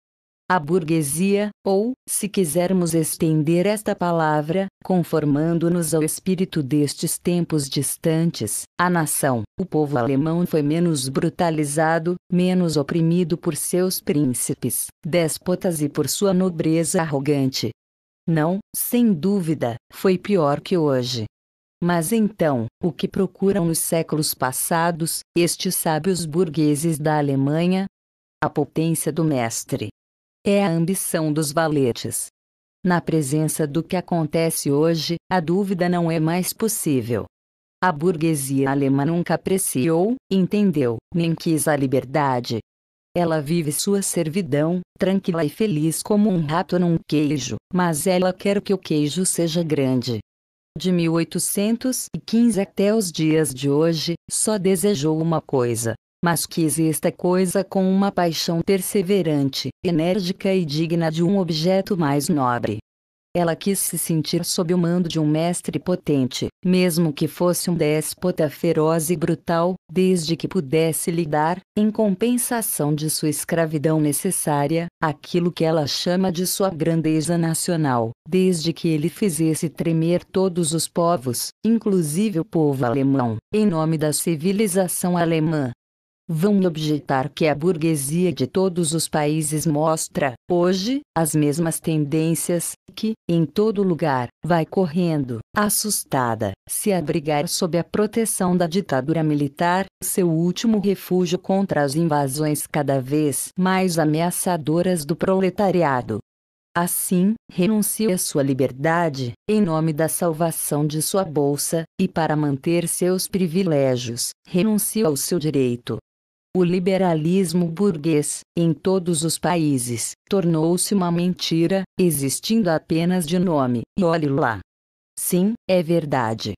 A: a burguesia, ou, se quisermos estender esta palavra, conformando-nos ao espírito destes tempos distantes, a nação, o povo alemão foi menos brutalizado, menos oprimido por seus príncipes, déspotas e por sua nobreza arrogante. Não, sem dúvida, foi pior que hoje. Mas então, o que procuram nos séculos passados, estes sábios burgueses da Alemanha? A potência do mestre. É a ambição dos valetes. Na presença do que acontece hoje, a dúvida não é mais possível. A burguesia alemã nunca apreciou, entendeu, nem quis a liberdade. Ela vive sua servidão, tranquila e feliz como um rato num queijo, mas ela quer que o queijo seja grande. De 1815 até os dias de hoje, só desejou uma coisa: mas que é exista coisa com uma paixão perseverante, enérgica e digna de um objeto mais nobre. Ela quis se sentir sob o mando de um mestre potente, mesmo que fosse um déspota feroz e brutal, desde que pudesse lhe dar, em compensação de sua escravidão necessária, aquilo que ela chama de sua grandeza nacional, desde que ele fizesse tremer todos os povos, inclusive o povo alemão, em nome da civilização alemã, vão objetar que a burguesia de todos os países mostra, hoje, as mesmas tendências, que, em todo lugar, vai correndo, assustada, se abrigar sob a proteção da ditadura militar, seu último refúgio contra as invasões cada vez mais ameaçadoras do proletariado. Assim, renuncia à sua liberdade, em nome da salvação de sua bolsa, e para manter seus privilégios, renuncia ao seu direito o liberalismo burguês, em todos os países, tornou-se uma mentira, existindo apenas de nome, e olhe lá. Sim, é verdade.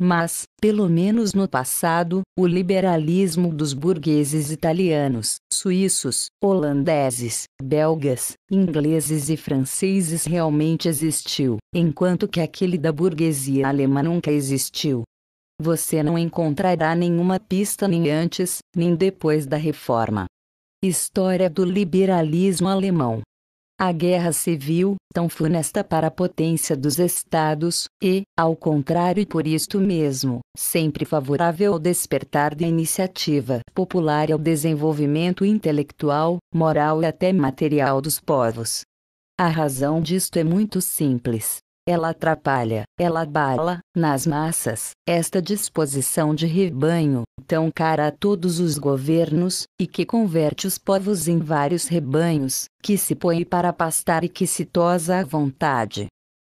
A: Mas, pelo menos no passado, o liberalismo dos burgueses italianos, suíços, holandeses, belgas, ingleses e franceses realmente existiu, enquanto que aquele da burguesia alemã nunca existiu você não encontrará nenhuma pista nem antes, nem depois da reforma. História do liberalismo alemão. A guerra civil, tão funesta para a potência dos estados, e, ao contrário e por isto mesmo, sempre favorável ao despertar da iniciativa popular e ao desenvolvimento intelectual, moral e até material dos povos. A razão disto é muito simples ela atrapalha, ela abala, nas massas, esta disposição de rebanho, tão cara a todos os governos, e que converte os povos em vários rebanhos, que se põe para pastar e que se tosa à vontade,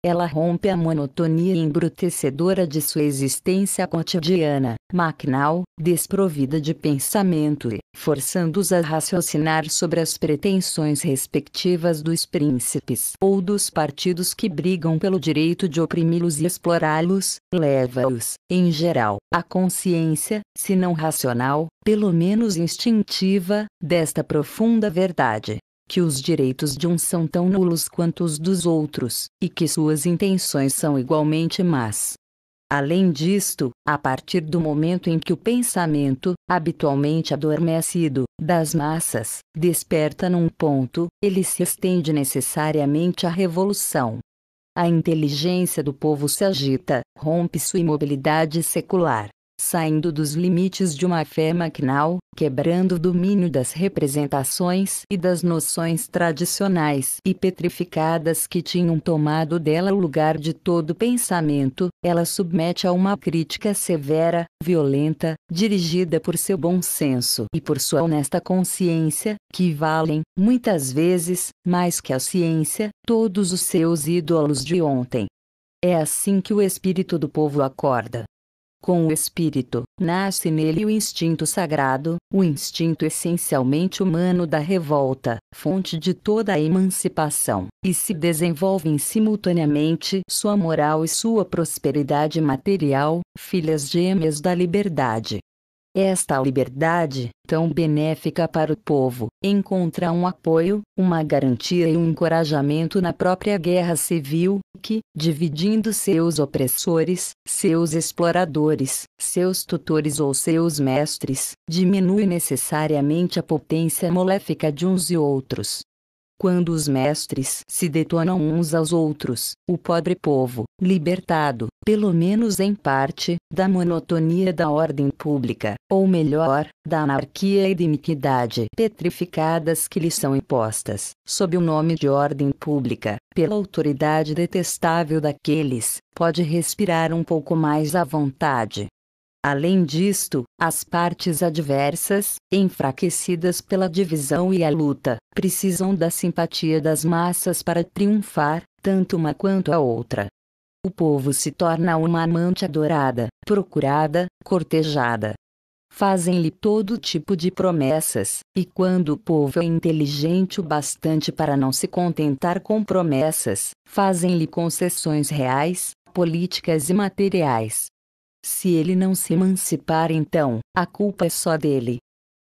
A: ela rompe a monotonia embrutecedora de sua existência cotidiana, maquinal, desprovida de pensamento e, forçando-os a raciocinar sobre as pretensões respectivas dos príncipes ou dos partidos que brigam pelo direito de oprimi-los e explorá-los, leva-os, em geral, à consciência, se não racional, pelo menos instintiva, desta profunda verdade que os direitos de um são tão nulos quanto os dos outros, e que suas intenções são igualmente más. Além disto, a partir do momento em que o pensamento, habitualmente adormecido, das massas, desperta num ponto, ele se estende necessariamente à revolução. A inteligência do povo se agita, rompe sua imobilidade secular saindo dos limites de uma fé maquinal, quebrando o domínio das representações e das noções tradicionais e petrificadas que tinham tomado dela o lugar de todo pensamento, ela submete a uma crítica severa, violenta, dirigida por seu bom senso e por sua honesta consciência, que valem, muitas vezes, mais que a ciência, todos os seus ídolos de ontem. É assim que o espírito do povo acorda. Com o espírito, nasce nele o instinto sagrado, o instinto essencialmente humano da revolta, fonte de toda a emancipação, e se desenvolvem simultaneamente sua moral e sua prosperidade material, filhas gêmeas da liberdade. Esta liberdade, tão benéfica para o povo, encontra um apoio, uma garantia e um encorajamento na própria guerra civil, que, dividindo seus opressores, seus exploradores, seus tutores ou seus mestres, diminui necessariamente a potência moléfica de uns e outros, quando os mestres se detonam uns aos outros, o pobre povo, libertado, pelo menos em parte, da monotonia da ordem pública, ou melhor, da anarquia e da iniquidade petrificadas que lhe são impostas, sob o nome de ordem pública, pela autoridade detestável daqueles, pode respirar um pouco mais à vontade, Além disto, as partes adversas, enfraquecidas pela divisão e a luta, precisam da simpatia das massas para triunfar, tanto uma quanto a outra. O povo se torna uma amante adorada, procurada, cortejada. Fazem-lhe todo tipo de promessas, e quando o povo é inteligente o bastante para não se contentar com promessas, fazem-lhe concessões reais, políticas e materiais. Se ele não se emancipar, então, a culpa é só dele.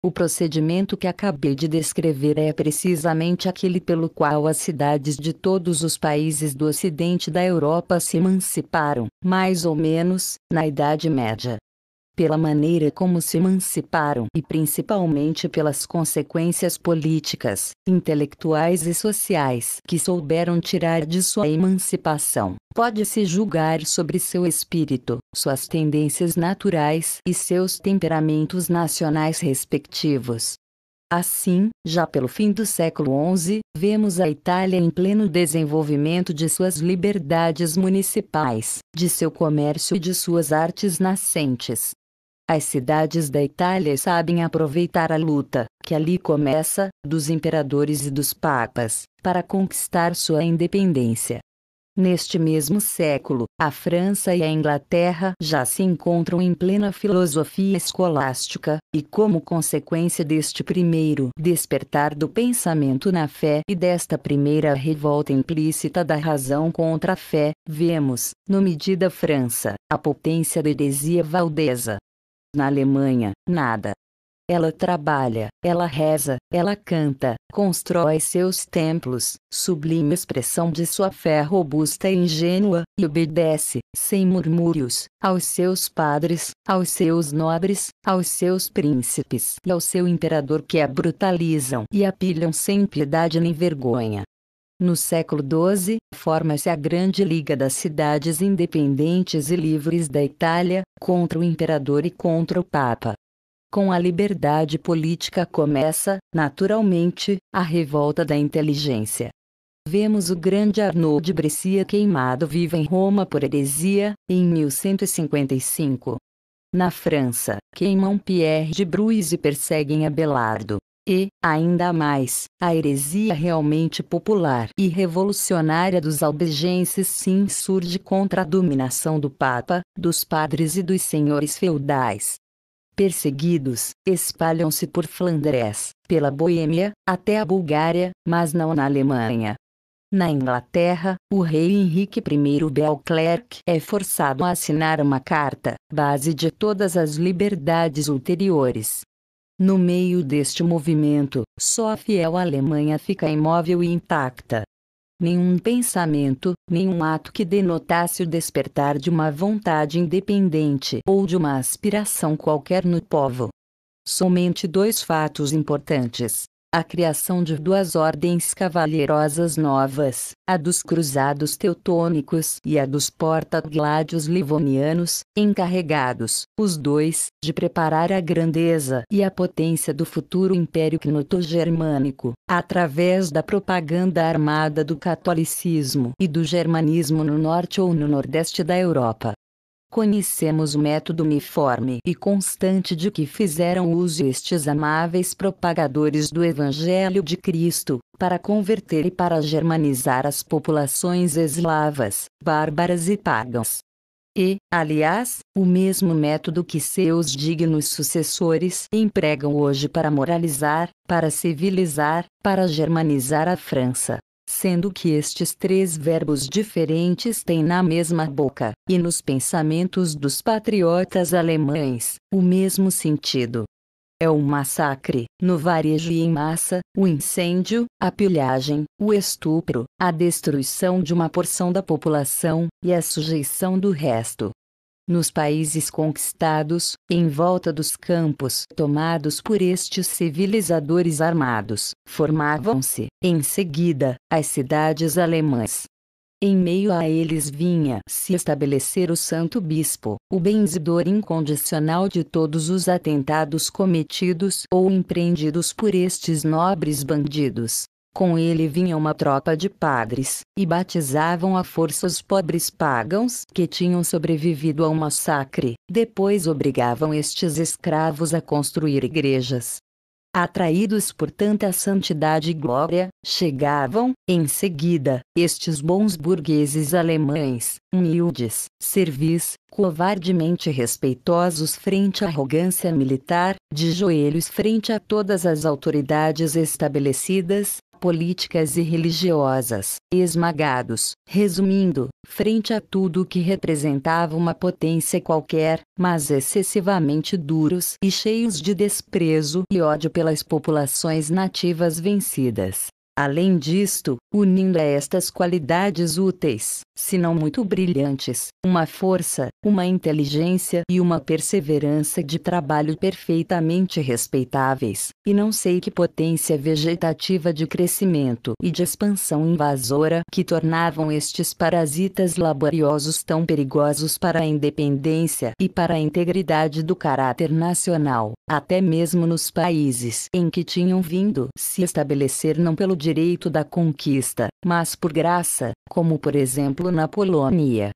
A: O procedimento que acabei de descrever é precisamente aquele pelo qual as cidades de todos os países do ocidente da Europa se emanciparam, mais ou menos, na Idade Média pela maneira como se emanciparam e principalmente pelas consequências políticas, intelectuais e sociais que souberam tirar de sua emancipação. Pode-se julgar sobre seu espírito, suas tendências naturais e seus temperamentos nacionais respectivos. Assim, já pelo fim do século XI, vemos a Itália em pleno desenvolvimento de suas liberdades municipais, de seu comércio e de suas artes nascentes. As cidades da Itália sabem aproveitar a luta, que ali começa, dos imperadores e dos papas, para conquistar sua independência. Neste mesmo século, a França e a Inglaterra já se encontram em plena filosofia escolástica, e como consequência deste primeiro despertar do pensamento na fé e desta primeira revolta implícita da razão contra a fé, vemos, no medida França, a potência da heresia valdesa, na Alemanha, nada. Ela trabalha, ela reza, ela canta, constrói seus templos, sublime expressão de sua fé robusta e ingênua, e obedece, sem murmúrios, aos seus padres, aos seus nobres, aos seus príncipes e ao seu imperador que a brutalizam e a pilham sem piedade nem vergonha. No século XII, forma-se a Grande Liga das Cidades Independentes e Livres da Itália, contra o imperador e contra o Papa. Com a liberdade política começa, naturalmente, a revolta da inteligência. Vemos o grande Arnaud de Brescia queimado vivo em Roma por heresia, em 1155. Na França, queimam Pierre de Bruys e perseguem Abelardo e, ainda mais, a heresia realmente popular e revolucionária dos albigenses se insurge contra a dominação do Papa, dos padres e dos senhores feudais. Perseguidos, espalham-se por Flandres, pela Boêmia, até a Bulgária, mas não na Alemanha. Na Inglaterra, o rei Henrique I Belclerc é forçado a assinar uma carta, base de todas as liberdades ulteriores, no meio deste movimento, só a fiel Alemanha fica imóvel e intacta. Nenhum pensamento, nenhum ato que denotasse o despertar de uma vontade independente ou de uma aspiração qualquer no povo. Somente dois fatos importantes a criação de duas ordens cavalheirosas novas, a dos cruzados teutônicos e a dos porta-gládios livonianos, encarregados, os dois, de preparar a grandeza e a potência do futuro Império Cnoto-Germânico, através da propaganda armada do catolicismo e do germanismo no norte ou no nordeste da Europa. Conhecemos o método uniforme e constante de que fizeram uso estes amáveis propagadores do Evangelho de Cristo, para converter e para germanizar as populações eslavas, bárbaras e pagãs. E, aliás, o mesmo método que seus dignos sucessores empregam hoje para moralizar, para civilizar, para germanizar a França, sendo que estes três verbos diferentes têm na mesma boca, e nos pensamentos dos patriotas alemães, o mesmo sentido. É o massacre, no varejo e em massa, o incêndio, a pilhagem, o estupro, a destruição de uma porção da população, e a sujeição do resto nos países conquistados, em volta dos campos tomados por estes civilizadores armados, formavam-se, em seguida, as cidades alemãs. Em meio a eles vinha se estabelecer o Santo Bispo, o benzidor incondicional de todos os atentados cometidos ou empreendidos por estes nobres bandidos. Com ele vinha uma tropa de padres, e batizavam à força os pobres pagãos que tinham sobrevivido ao massacre, depois obrigavam estes escravos a construir igrejas. Atraídos por tanta santidade e glória, chegavam, em seguida, estes bons burgueses alemães, humildes, servis, covardemente respeitosos frente à arrogância militar, de joelhos frente a todas as autoridades estabelecidas, políticas e religiosas, esmagados, resumindo, frente a tudo o que representava uma potência qualquer, mas excessivamente duros e cheios de desprezo e ódio pelas populações nativas vencidas. Além disto, unindo a estas qualidades úteis, se não muito brilhantes, uma força, uma inteligência e uma perseverança de trabalho perfeitamente respeitáveis, e não sei que potência vegetativa de crescimento e de expansão invasora que tornavam estes parasitas laboriosos tão perigosos para a independência e para a integridade do caráter nacional, até mesmo nos países em que tinham vindo se estabelecer não pelo direito da conquista, mas por graça, como por exemplo na Polônia.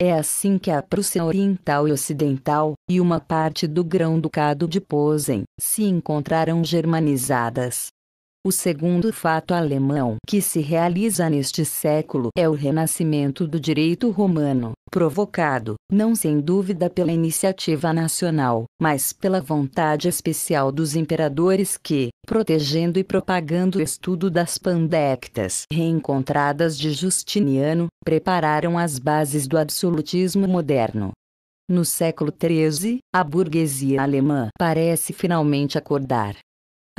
A: É assim que a Prússia Oriental e Ocidental, e uma parte do Grão-Ducado de Posen, se encontraram germanizadas. O segundo fato alemão que se realiza neste século é o renascimento do direito romano, provocado, não sem dúvida pela iniciativa nacional, mas pela vontade especial dos imperadores que, protegendo e propagando o estudo das pandectas reencontradas de Justiniano, prepararam as bases do absolutismo moderno. No século XIII, a burguesia alemã parece finalmente acordar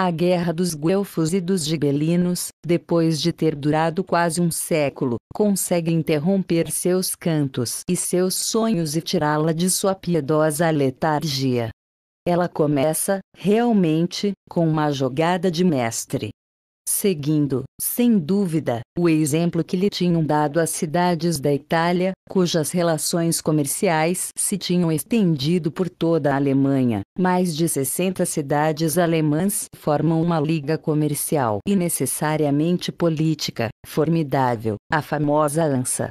A: a Guerra dos Guelfos e dos Gibelinos, depois de ter durado quase um século, consegue interromper seus cantos e seus sonhos e tirá-la de sua piedosa letargia. Ela começa, realmente, com uma jogada de mestre seguindo, sem dúvida, o exemplo que lhe tinham dado as cidades da Itália, cujas relações comerciais se tinham estendido por toda a Alemanha. Mais de 60 cidades alemãs formam uma liga comercial e necessariamente política, formidável, a famosa ANSA.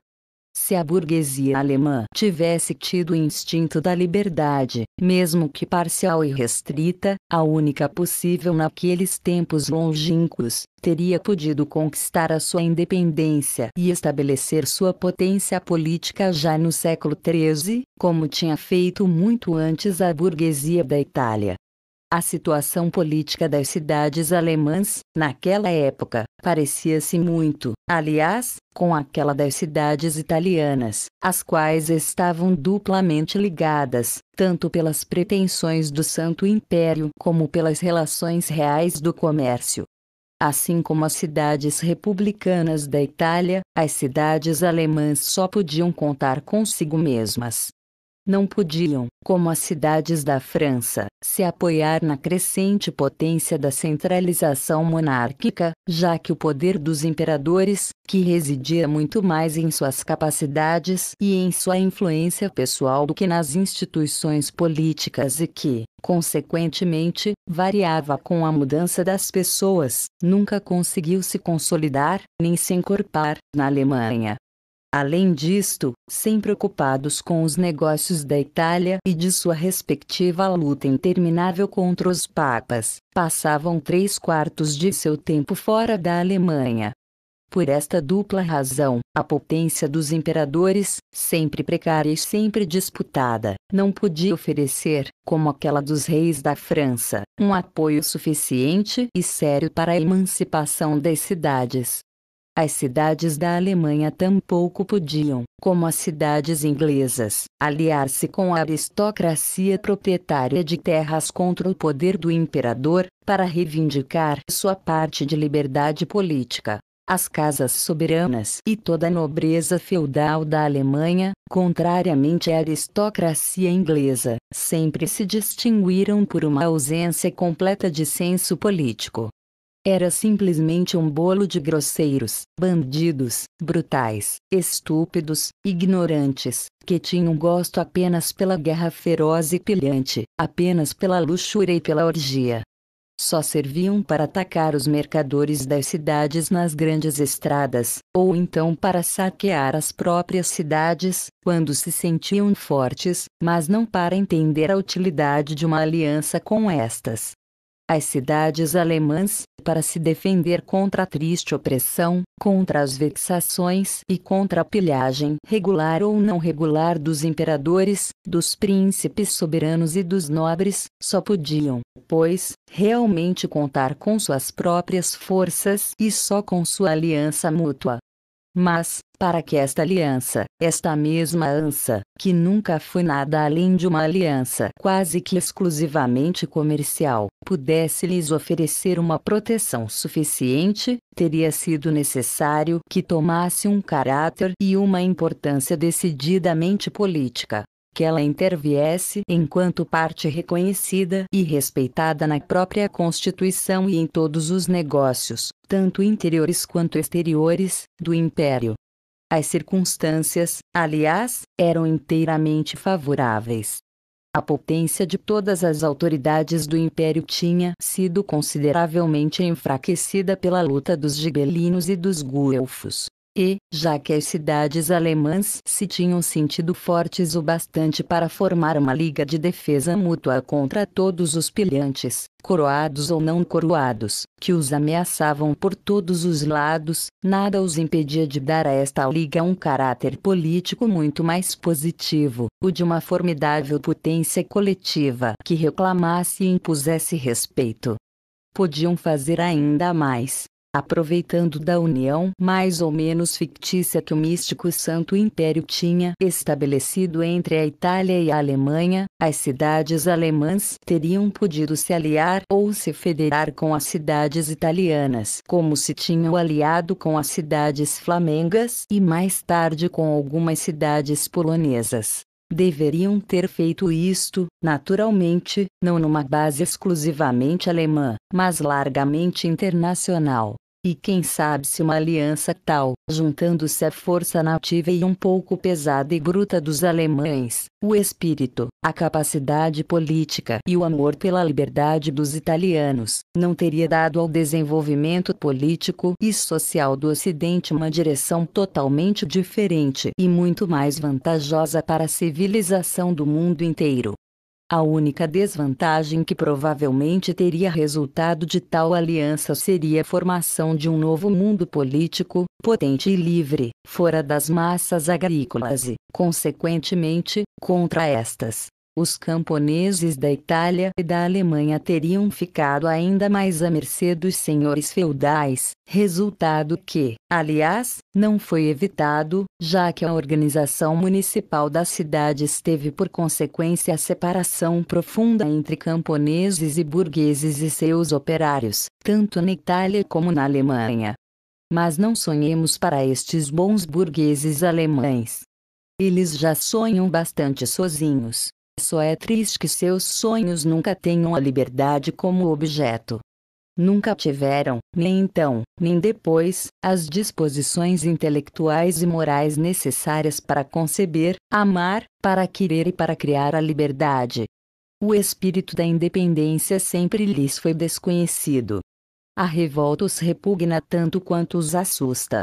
A: Se a burguesia alemã tivesse tido o instinto da liberdade, mesmo que parcial e restrita, a única possível naqueles tempos longínquos, teria podido conquistar a sua independência e estabelecer sua potência política já no século XIII, como tinha feito muito antes a burguesia da Itália. A situação política das cidades alemãs, naquela época, parecia-se muito, aliás, com aquela das cidades italianas, as quais estavam duplamente ligadas, tanto pelas pretensões do Santo Império como pelas relações reais do comércio. Assim como as cidades republicanas da Itália, as cidades alemãs só podiam contar consigo mesmas não podiam, como as cidades da França, se apoiar na crescente potência da centralização monárquica, já que o poder dos imperadores, que residia muito mais em suas capacidades e em sua influência pessoal do que nas instituições políticas e que, consequentemente, variava com a mudança das pessoas, nunca conseguiu se consolidar, nem se encorpar, na Alemanha, Além disto, sempre ocupados com os negócios da Itália e de sua respectiva luta interminável contra os papas, passavam três quartos de seu tempo fora da Alemanha. Por esta dupla razão, a potência dos imperadores, sempre precária e sempre disputada, não podia oferecer, como aquela dos reis da França, um apoio suficiente e sério para a emancipação das cidades as cidades da Alemanha tampouco podiam, como as cidades inglesas, aliar-se com a aristocracia proprietária de terras contra o poder do imperador, para reivindicar sua parte de liberdade política. As casas soberanas e toda a nobreza feudal da Alemanha, contrariamente à aristocracia inglesa, sempre se distinguiram por uma ausência completa de senso político. Era simplesmente um bolo de grosseiros, bandidos, brutais, estúpidos, ignorantes, que tinham gosto apenas pela guerra feroz e pilhante, apenas pela luxúria e pela orgia. Só serviam para atacar os mercadores das cidades nas grandes estradas, ou então para saquear as próprias cidades, quando se sentiam fortes, mas não para entender a utilidade de uma aliança com estas. As cidades alemãs, para se defender contra a triste opressão, contra as vexações e contra a pilhagem regular ou não regular dos imperadores, dos príncipes soberanos e dos nobres, só podiam, pois, realmente contar com suas próprias forças e só com sua aliança mútua. Mas, para que esta aliança, esta mesma ança, que nunca foi nada além de uma aliança quase que exclusivamente comercial, pudesse lhes oferecer uma proteção suficiente, teria sido necessário que tomasse um caráter e uma importância decididamente política que ela interviesse enquanto parte reconhecida e respeitada na própria Constituição e em todos os negócios, tanto interiores quanto exteriores, do Império. As circunstâncias, aliás, eram inteiramente favoráveis. A potência de todas as autoridades do império tinha sido consideravelmente enfraquecida pela luta dos gibelinos e dos guelfos, e, já que as cidades alemãs se tinham sentido fortes o bastante para formar uma liga de defesa mútua contra todos os pilhantes, coroados ou não coroados, que os ameaçavam por todos os lados, nada os impedia de dar a esta liga um caráter político muito mais positivo, o de uma formidável potência coletiva que reclamasse e impusesse respeito podiam fazer ainda mais, aproveitando da união mais ou menos fictícia que o místico Santo Império tinha estabelecido entre a Itália e a Alemanha, as cidades alemãs teriam podido se aliar ou se federar com as cidades italianas, como se tinham aliado com as cidades flamengas e mais tarde com algumas cidades polonesas deveriam ter feito isto, naturalmente, não numa base exclusivamente alemã, mas largamente internacional. E quem sabe se uma aliança tal, juntando-se à força nativa e um pouco pesada e bruta dos alemães, o espírito, a capacidade política e o amor pela liberdade dos italianos, não teria dado ao desenvolvimento político e social do Ocidente uma direção totalmente diferente e muito mais vantajosa para a civilização do mundo inteiro. A única desvantagem que provavelmente teria resultado de tal aliança seria a formação de um novo mundo político, potente e livre, fora das massas agrícolas e, consequentemente, contra estas, os camponeses da Itália e da Alemanha teriam ficado ainda mais à mercê dos senhores feudais, resultado que, aliás, não foi evitado, já que a organização municipal das cidades teve por consequência a separação profunda entre camponeses e burgueses e seus operários, tanto na Itália como na Alemanha. Mas não sonhemos para estes bons burgueses alemães. Eles já sonham bastante sozinhos. Só é triste que seus sonhos nunca tenham a liberdade como objeto. Nunca tiveram, nem então, nem depois, as disposições intelectuais e morais necessárias para conceber, amar, para querer e para criar a liberdade. O espírito da independência sempre lhes foi desconhecido. A revolta os repugna tanto quanto os assusta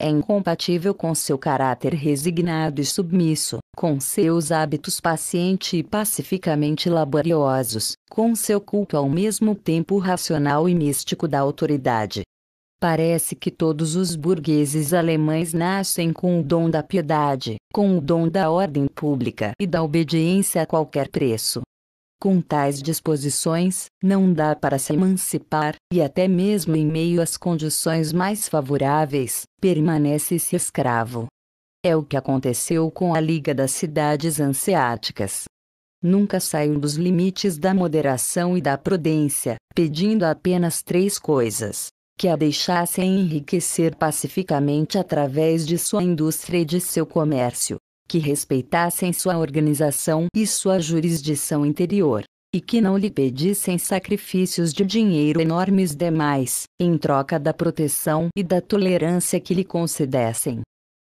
A: é incompatível com seu caráter resignado e submisso, com seus hábitos paciente e pacificamente laboriosos, com seu culto ao mesmo tempo racional e místico da autoridade. Parece que todos os burgueses alemães nascem com o dom da piedade, com o dom da ordem pública e da obediência a qualquer preço, com tais disposições, não dá para se emancipar, e até mesmo em meio às condições mais favoráveis, permanece-se escravo. É o que aconteceu com a Liga das Cidades Anseáticas. Nunca saiu dos limites da moderação e da prudência, pedindo apenas três coisas: que a deixassem enriquecer pacificamente através de sua indústria e de seu comércio, que respeitassem sua organização e sua jurisdição interior, e que não lhe pedissem sacrifícios de dinheiro enormes demais, em troca da proteção e da tolerância que lhe concedessem.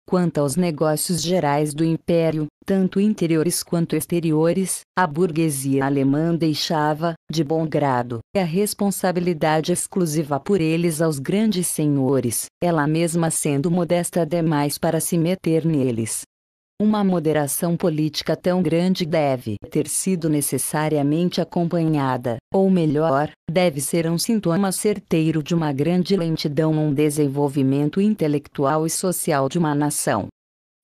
A: Quanto aos negócios gerais do império, tanto interiores quanto exteriores, a burguesia alemã deixava, de bom grado, a responsabilidade exclusiva por eles aos grandes senhores, ela mesma sendo modesta demais para se meter neles. Uma moderação política tão grande deve ter sido necessariamente acompanhada, ou melhor, deve ser um sintoma certeiro de uma grande lentidão no desenvolvimento intelectual e social de uma nação.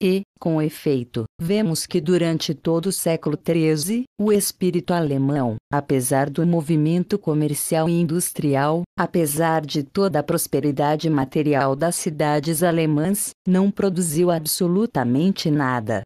A: E, com efeito, vemos que durante todo o século XIII, o espírito alemão, apesar do movimento comercial e industrial, apesar de toda a prosperidade material das cidades alemãs, não produziu absolutamente nada.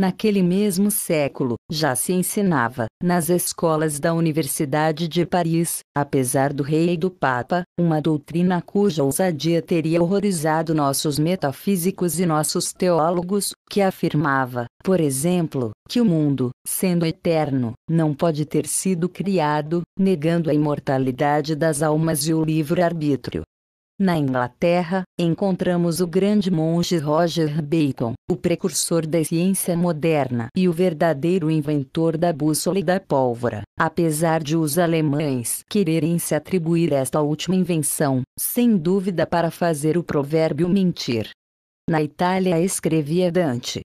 A: Naquele mesmo século, já se ensinava, nas escolas da Universidade de Paris, apesar do rei e do papa, uma doutrina cuja ousadia teria horrorizado nossos metafísicos e nossos teólogos, que afirmava, por exemplo, que o mundo, sendo eterno, não pode ter sido criado, negando a imortalidade das almas e o livre-arbítrio. Na Inglaterra, encontramos o grande monge Roger Bacon, o precursor da ciência moderna e o verdadeiro inventor da bússola e da pólvora. Apesar de os alemães quererem se atribuir esta última invenção, sem dúvida para fazer o provérbio mentir. Na Itália escrevia Dante.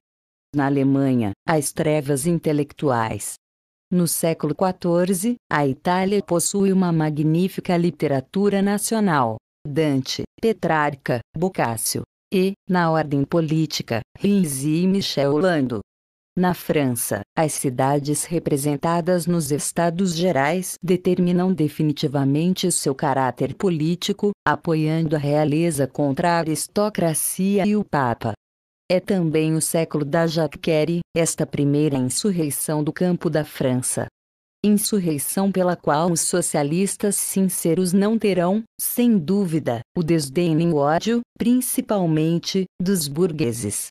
A: Na Alemanha, as trevas intelectuais, no século XIV, a Itália possui uma magnífica literatura nacional, Dante, Petrarca, Boccaccio e, na ordem política, Rinzi e Michel Lando. Na França, as cidades representadas nos Estados Gerais determinam definitivamente seu caráter político, apoiando a realeza contra a aristocracia e o Papa. É também o século da Jacquerie, esta primeira insurreição do campo da França, insurreição pela qual os socialistas sinceros não terão, sem dúvida, o desdém e o ódio, principalmente, dos burgueses.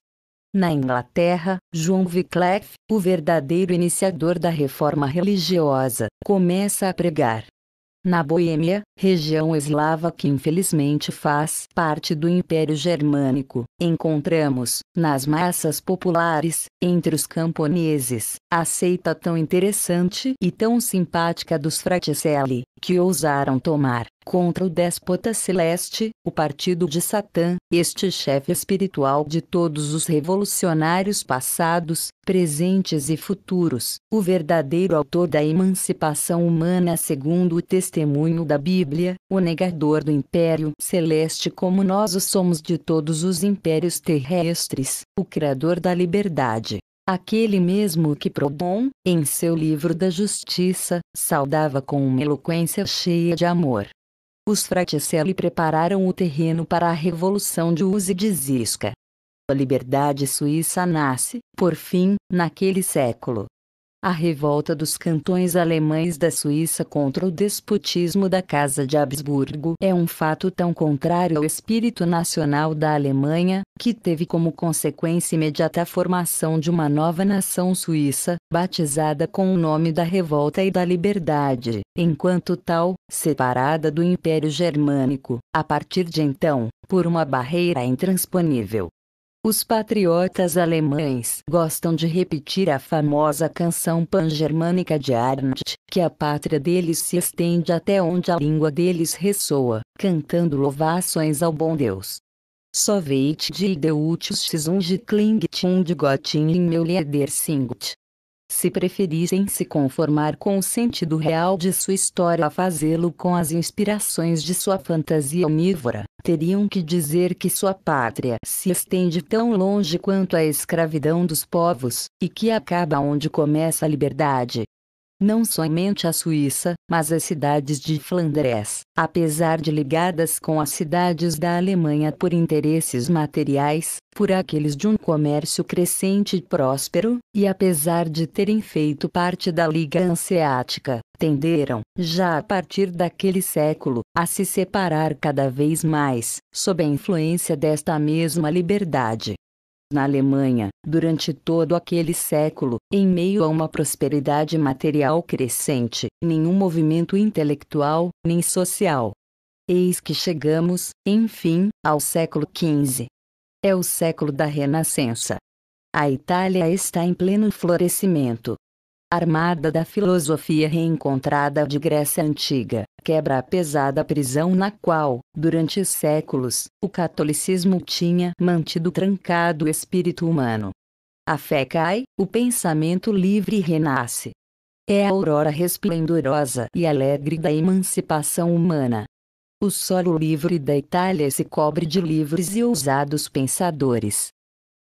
A: Na Inglaterra, João Wycliffe, o verdadeiro iniciador da reforma religiosa, começa a pregar na Boêmia, região eslava que infelizmente faz parte do Império Germânico. Encontramos, nas massas populares, entre os camponeses, a seita tão interessante e tão simpática dos fraticelli, que ousaram tomar contra o déspota celeste, o partido de Satã, este chefe espiritual de todos os revolucionários passados, presentes e futuros, o verdadeiro autor da emancipação humana segundo o testemunho da Bíblia, o negador do império celeste como nós o somos de todos os impérios terrestres, o criador da liberdade. Aquele mesmo que Prodom, em seu livro da Justiça, saudava com uma eloquência cheia de amor os fraticelli prepararam o terreno para a revolução de Use de Zisca. A liberdade suíça nasce, por fim, naquele século a revolta dos cantões alemães da Suíça contra o despotismo da Casa de Habsburgo é um fato tão contrário ao espírito nacional da Alemanha, que teve como consequência imediata a formação de uma nova nação suíça, batizada com o nome da Revolta e da Liberdade, enquanto tal, separada do Império Germânico, a partir de então, por uma barreira intransponível. Os patriotas alemães gostam de repetir a famosa canção pan-germânica de Arndt, que a pátria deles se estende até onde a língua deles ressoa, cantando louvações ao bom Deus. Soveit die Deutsches Gesung klingt und Gott in meu Lieder singt se preferissem se conformar com o sentido real de sua história a fazê-lo com as inspirações de sua fantasia omnívora, teriam que dizer que sua pátria se estende tão longe quanto a escravidão dos povos, e que acaba onde começa a liberdade, não somente a Suíça, mas as cidades de Flandres, apesar de ligadas com as cidades da Alemanha por interesses materiais, por aqueles de um comércio crescente e próspero, e apesar de terem feito parte da Liga Hanseática, tenderam, já a partir daquele século, a se separar cada vez mais, sob a influência desta mesma liberdade na Alemanha, durante todo aquele século, em meio a uma prosperidade material crescente, nenhum movimento intelectual, nem social. Eis que chegamos, enfim, ao século XV. É o século da Renascença. A Itália está em pleno florescimento, armada da filosofia reencontrada de Grécia Antiga, quebra a pesada prisão na qual, durante séculos, o catolicismo tinha mantido trancado o espírito humano. A fé cai, o pensamento livre renasce. É a aurora resplendorosa e alegre da emancipação humana. O solo livre da Itália se cobre de livres e ousados pensadores.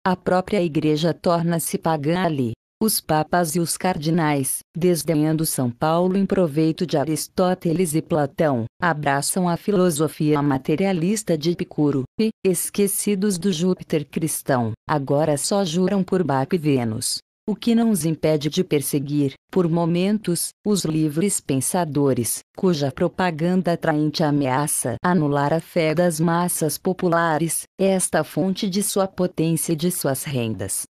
A: A própria igreja torna-se pagã ali, os papas e os cardinais, desdenhando São Paulo em proveito de Aristóteles e Platão, abraçam a filosofia materialista de Epicuro, e, esquecidos do Júpiter cristão, agora só juram por Baco e Vênus o que não os impede de perseguir, por momentos, os livres pensadores, cuja propaganda atraente ameaça anular a fé das massas populares, é esta fonte de sua potência e de suas rendas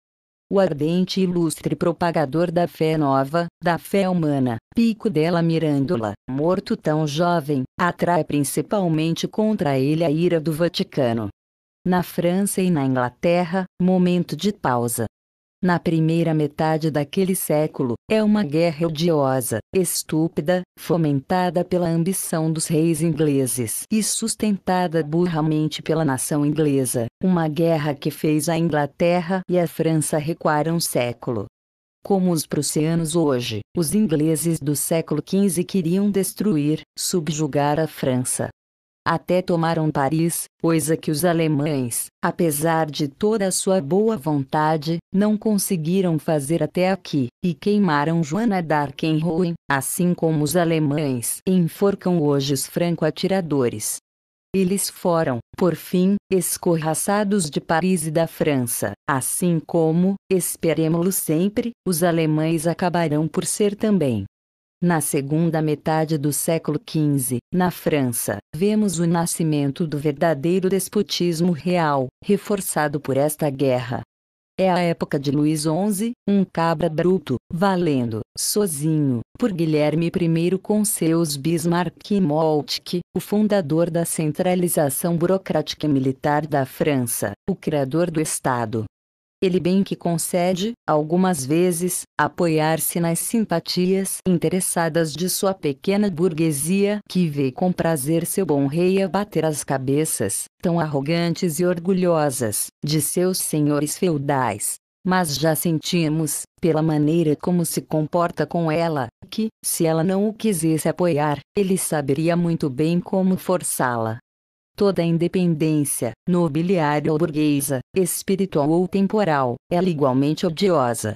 A: o ardente e ilustre propagador da fé nova, da fé humana, Pico della Mirandola, morto tão jovem, atrai principalmente contra ele a ira do Vaticano. Na França e na Inglaterra, momento de pausa na primeira metade daquele século, é uma guerra odiosa, estúpida, fomentada pela ambição dos reis ingleses e sustentada burramente pela nação inglesa, uma guerra que fez a Inglaterra e a França recuar um século. Como os prussianos hoje, os ingleses do século XV queriam destruir, subjugar a França, até tomaram Paris, coisa é que os alemães, apesar de toda a sua boa vontade, não conseguiram fazer até aqui, e queimaram Joana d'Arc em Rouen, assim como os alemães enforcam hoje os franco-atiradores. Eles foram, por fim, escorraçados de Paris e da França, assim como, esperemos-lo sempre, os alemães acabarão por ser também. Na segunda metade do século XV, na França, vemos o nascimento do verdadeiro despotismo real, reforçado por esta guerra. É a época de Luís XI, um cabra bruto, valendo, sozinho, por Guilherme I com seus Bismarck e Moltke, o fundador da centralização burocrática e militar da França, o criador do Estado, ele bem que concede, algumas vezes, apoiar-se nas simpatias interessadas de sua pequena burguesia que vê com prazer seu bom rei abater as cabeças, tão arrogantes e orgulhosas, de seus senhores feudais. Mas já sentimos, pela maneira como se comporta com ela, que, se ela não o quisesse apoiar, ele saberia muito bem como forçá-la. Toda independência, nobiliária ou burguesa, espiritual ou temporal, é igualmente odiosa.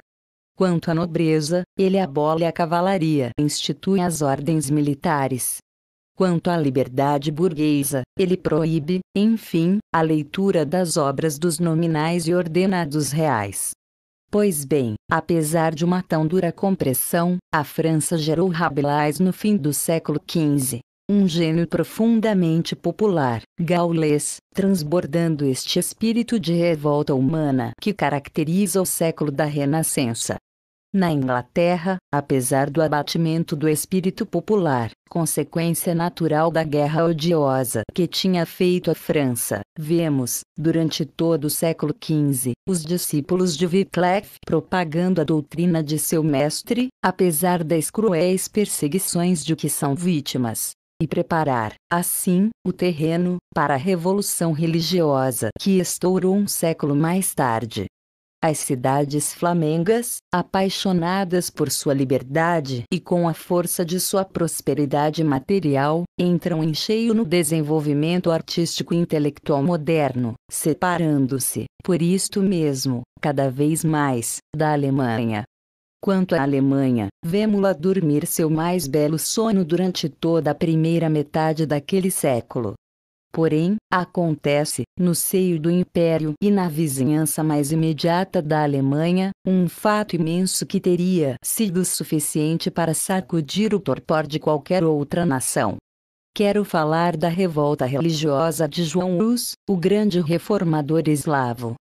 A: Quanto à nobreza, ele abole a cavalaria, institui as ordens militares. Quanto à liberdade burguesa, ele proíbe, enfim, a leitura das obras dos nominais e ordenados reais. Pois bem, apesar de uma tão dura compressão, a França gerou Rabelais no fim do século XV, um gênio profundamente popular, gaulês, transbordando este espírito de revolta humana que caracteriza o século da Renascença. Na Inglaterra, apesar do abatimento do espírito popular, consequência natural da guerra odiosa que tinha feito a França, vemos, durante todo o século XV, os discípulos de Wycliffe propagando a doutrina de seu mestre, apesar das cruéis perseguições de que são vítimas e preparar, assim, o terreno para a revolução religiosa que estourou um século mais tarde. As cidades flamengas, apaixonadas por sua liberdade e com a força de sua prosperidade material, entram em cheio no desenvolvimento artístico e intelectual moderno, separando-se, por isto mesmo, cada vez mais, da Alemanha. Quanto à Alemanha, vemos-la dormir seu mais belo sono durante toda a primeira metade daquele século. Porém, acontece, no seio do Império e na vizinhança mais imediata da Alemanha, um fato imenso que teria sido suficiente para sacudir o torpor de qualquer outra nação. Quero falar da revolta religiosa de João Rus, o grande reformador eslavo,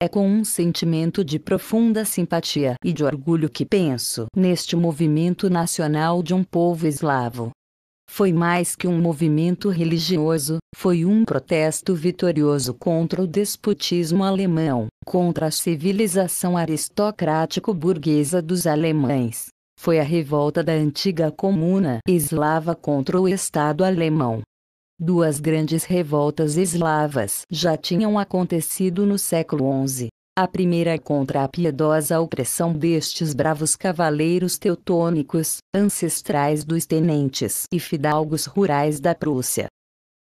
A: é com um sentimento de profunda simpatia e de orgulho que penso neste movimento nacional de um povo eslavo. Foi mais que um movimento religioso, foi um protesto vitorioso contra o despotismo alemão, contra a civilização aristocrático-burguesa dos alemães. Foi a revolta da antiga comuna eslava contra o Estado alemão, Duas grandes revoltas eslavas já tinham acontecido no século XI. A primeira contra a piedosa opressão destes bravos cavaleiros teutônicos, ancestrais dos tenentes e fidalgos rurais da Prússia.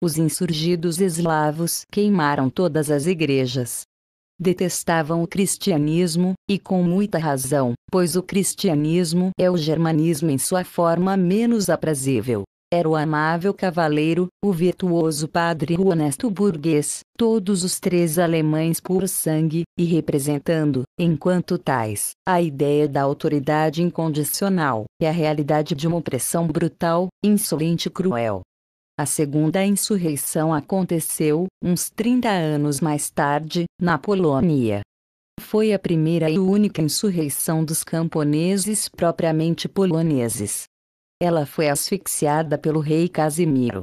A: Os insurgidos eslavos queimaram todas as igrejas. Detestavam o cristianismo, e com muita razão, pois o cristianismo é o germanismo em sua forma menos aprazível era o amável cavaleiro, o virtuoso padre e o honesto burguês, todos os três alemães puro sangue, e representando, enquanto tais, a ideia da autoridade incondicional, e a realidade de uma opressão brutal, insolente e cruel. A segunda insurreição aconteceu, uns 30 anos mais tarde, na Polônia. Foi a primeira e única insurreição dos camponeses propriamente poloneses, ela foi asfixiada pelo rei Casimiro.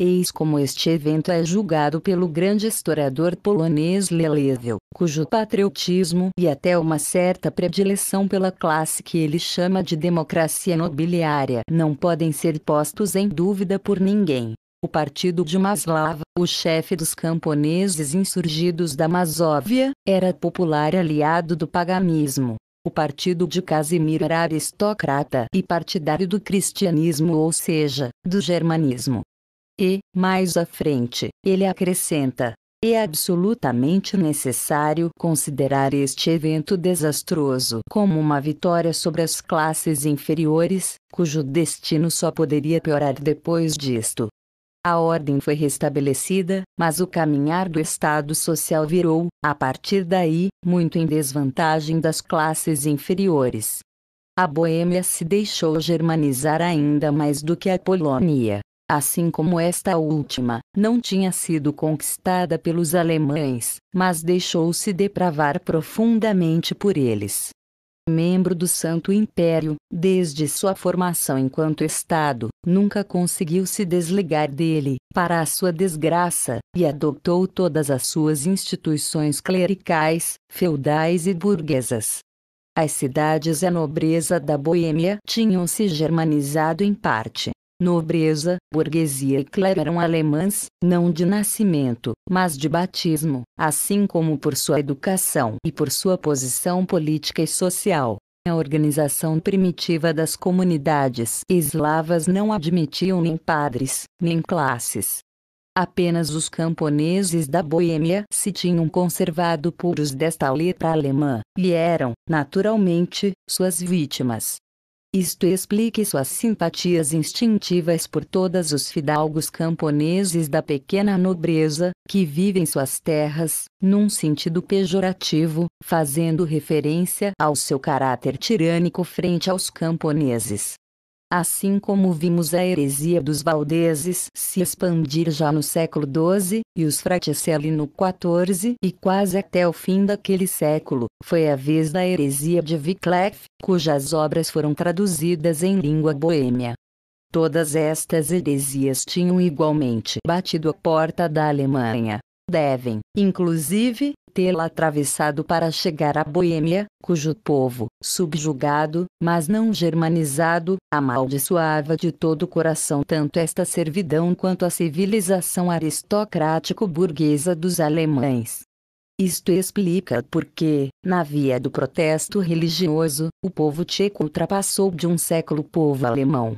A: Eis como este evento é julgado pelo grande historiador polonês Lelevel, cujo patriotismo e até uma certa predileção pela classe que ele chama de democracia nobiliária não podem ser postos em dúvida por ninguém. O partido de Maslava, o chefe dos camponeses insurgidos da Masóvia, era popular aliado do paganismo, o partido de Casimiro era aristocrata e partidário do cristianismo ou seja, do germanismo. E, mais à frente, ele acrescenta, é absolutamente necessário considerar este evento desastroso como uma vitória sobre as classes inferiores, cujo destino só poderia piorar depois disto. A ordem foi restabelecida, mas o caminhar do Estado Social virou, a partir daí, muito em desvantagem das classes inferiores. A Boêmia se deixou germanizar ainda mais do que a Polônia. Assim como esta última, não tinha sido conquistada pelos alemães, mas deixou-se depravar profundamente por eles membro do Santo Império, desde sua formação enquanto Estado, nunca conseguiu se desligar dele, para a sua desgraça, e adotou todas as suas instituições clericais, feudais e burguesas. As cidades e a nobreza da Boêmia tinham se germanizado em parte, nobreza, burguesia e clero eram alemãs, não de nascimento, mas de batismo, assim como por sua educação e por sua posição política e social. A organização primitiva das comunidades eslavas não admitiam nem padres, nem classes. Apenas os camponeses da Boêmia se tinham conservado puros desta letra alemã, e eram, naturalmente, suas vítimas. Isto explique suas simpatias instintivas por todas os fidalgos camponeses da pequena nobreza, que vivem suas terras, num sentido pejorativo, fazendo referência ao seu caráter tirânico frente aos camponeses. Assim como vimos a heresia dos valdeses se expandir já no século XII, e os fraticelli no XIV e quase até o fim daquele século, foi a vez da heresia de Wycliffe, cujas obras foram traduzidas em língua boêmia. Todas estas heresias tinham igualmente batido a porta da Alemanha. Devem, inclusive, tê-la atravessado para chegar à Boêmia, cujo povo, subjugado, mas não germanizado, amaldiçoava de todo o coração tanto esta servidão quanto a civilização aristocrático-burguesa dos alemães. Isto explica porque, na via do protesto religioso, o povo tcheco ultrapassou de um século o povo alemão,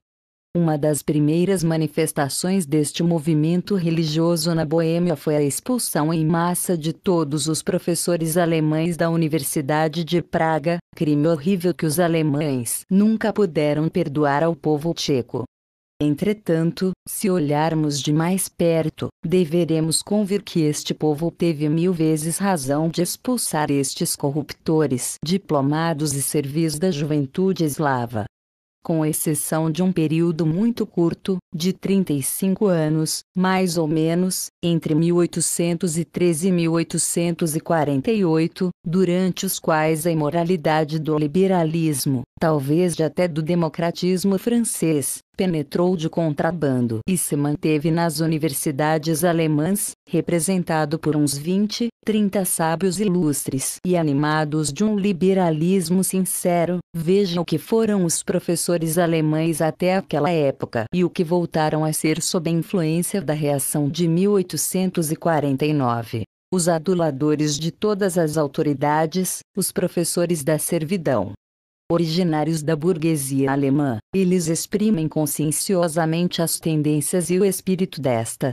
A: uma das primeiras manifestações deste movimento religioso na Boêmia foi a expulsão em massa de todos os professores alemães da Universidade de Praga, crime horrível que os alemães nunca puderam perdoar ao povo tcheco. Entretanto, se olharmos de mais perto, deveremos convir que este povo teve mil vezes razão de expulsar estes corruptores diplomados e servis da juventude eslava com exceção de um período muito curto, de 35 anos, mais ou menos, entre 1813 e 1848, durante os quais a imoralidade do liberalismo talvez até do democratismo francês, penetrou de contrabando e se manteve nas universidades alemãs, representado por uns 20, 30 sábios ilustres e animados de um liberalismo sincero. Vejam o que foram os professores alemães até aquela época e o que voltaram a ser sob a influência da reação de 1849 os aduladores de todas as autoridades, os professores da servidão, originários da burguesia alemã, eles exprimem conscienciosamente as tendências e o espírito desta.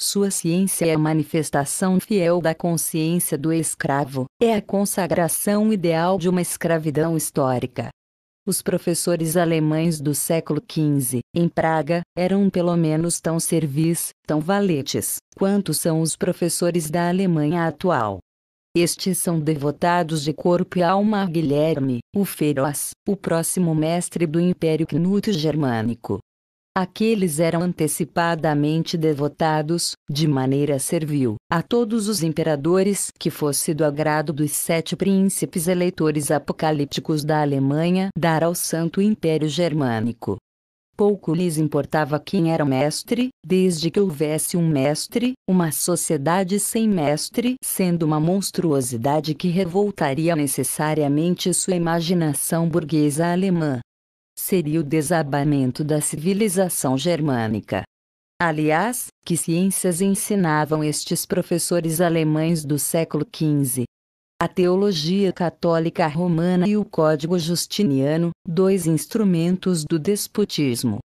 A: Sua ciência é a manifestação fiel da consciência do escravo, é a consagração ideal de uma escravidão histórica. Os professores alemães do século XV, em Praga, eram pelo menos tão servis, tão valetes, quanto são os professores da Alemanha atual. Estes são devotados de corpo e alma a Guilherme, o feroz, o próximo mestre do Império Knuto Germânico. Aqueles eram antecipadamente devotados, de maneira servil, a todos os imperadores que fosse do agrado dos sete príncipes eleitores apocalípticos da Alemanha dar ao Santo Império Germânico. Pouco lhes importava quem era o mestre, desde que houvesse um mestre, uma sociedade sem mestre sendo uma monstruosidade que revoltaria necessariamente sua imaginação burguesa alemã. Seria o desabamento da civilização germânica. Aliás, que ciências ensinavam estes professores alemães do século XV, a teologia católica romana e o Código Justiniano, dois instrumentos do despotismo.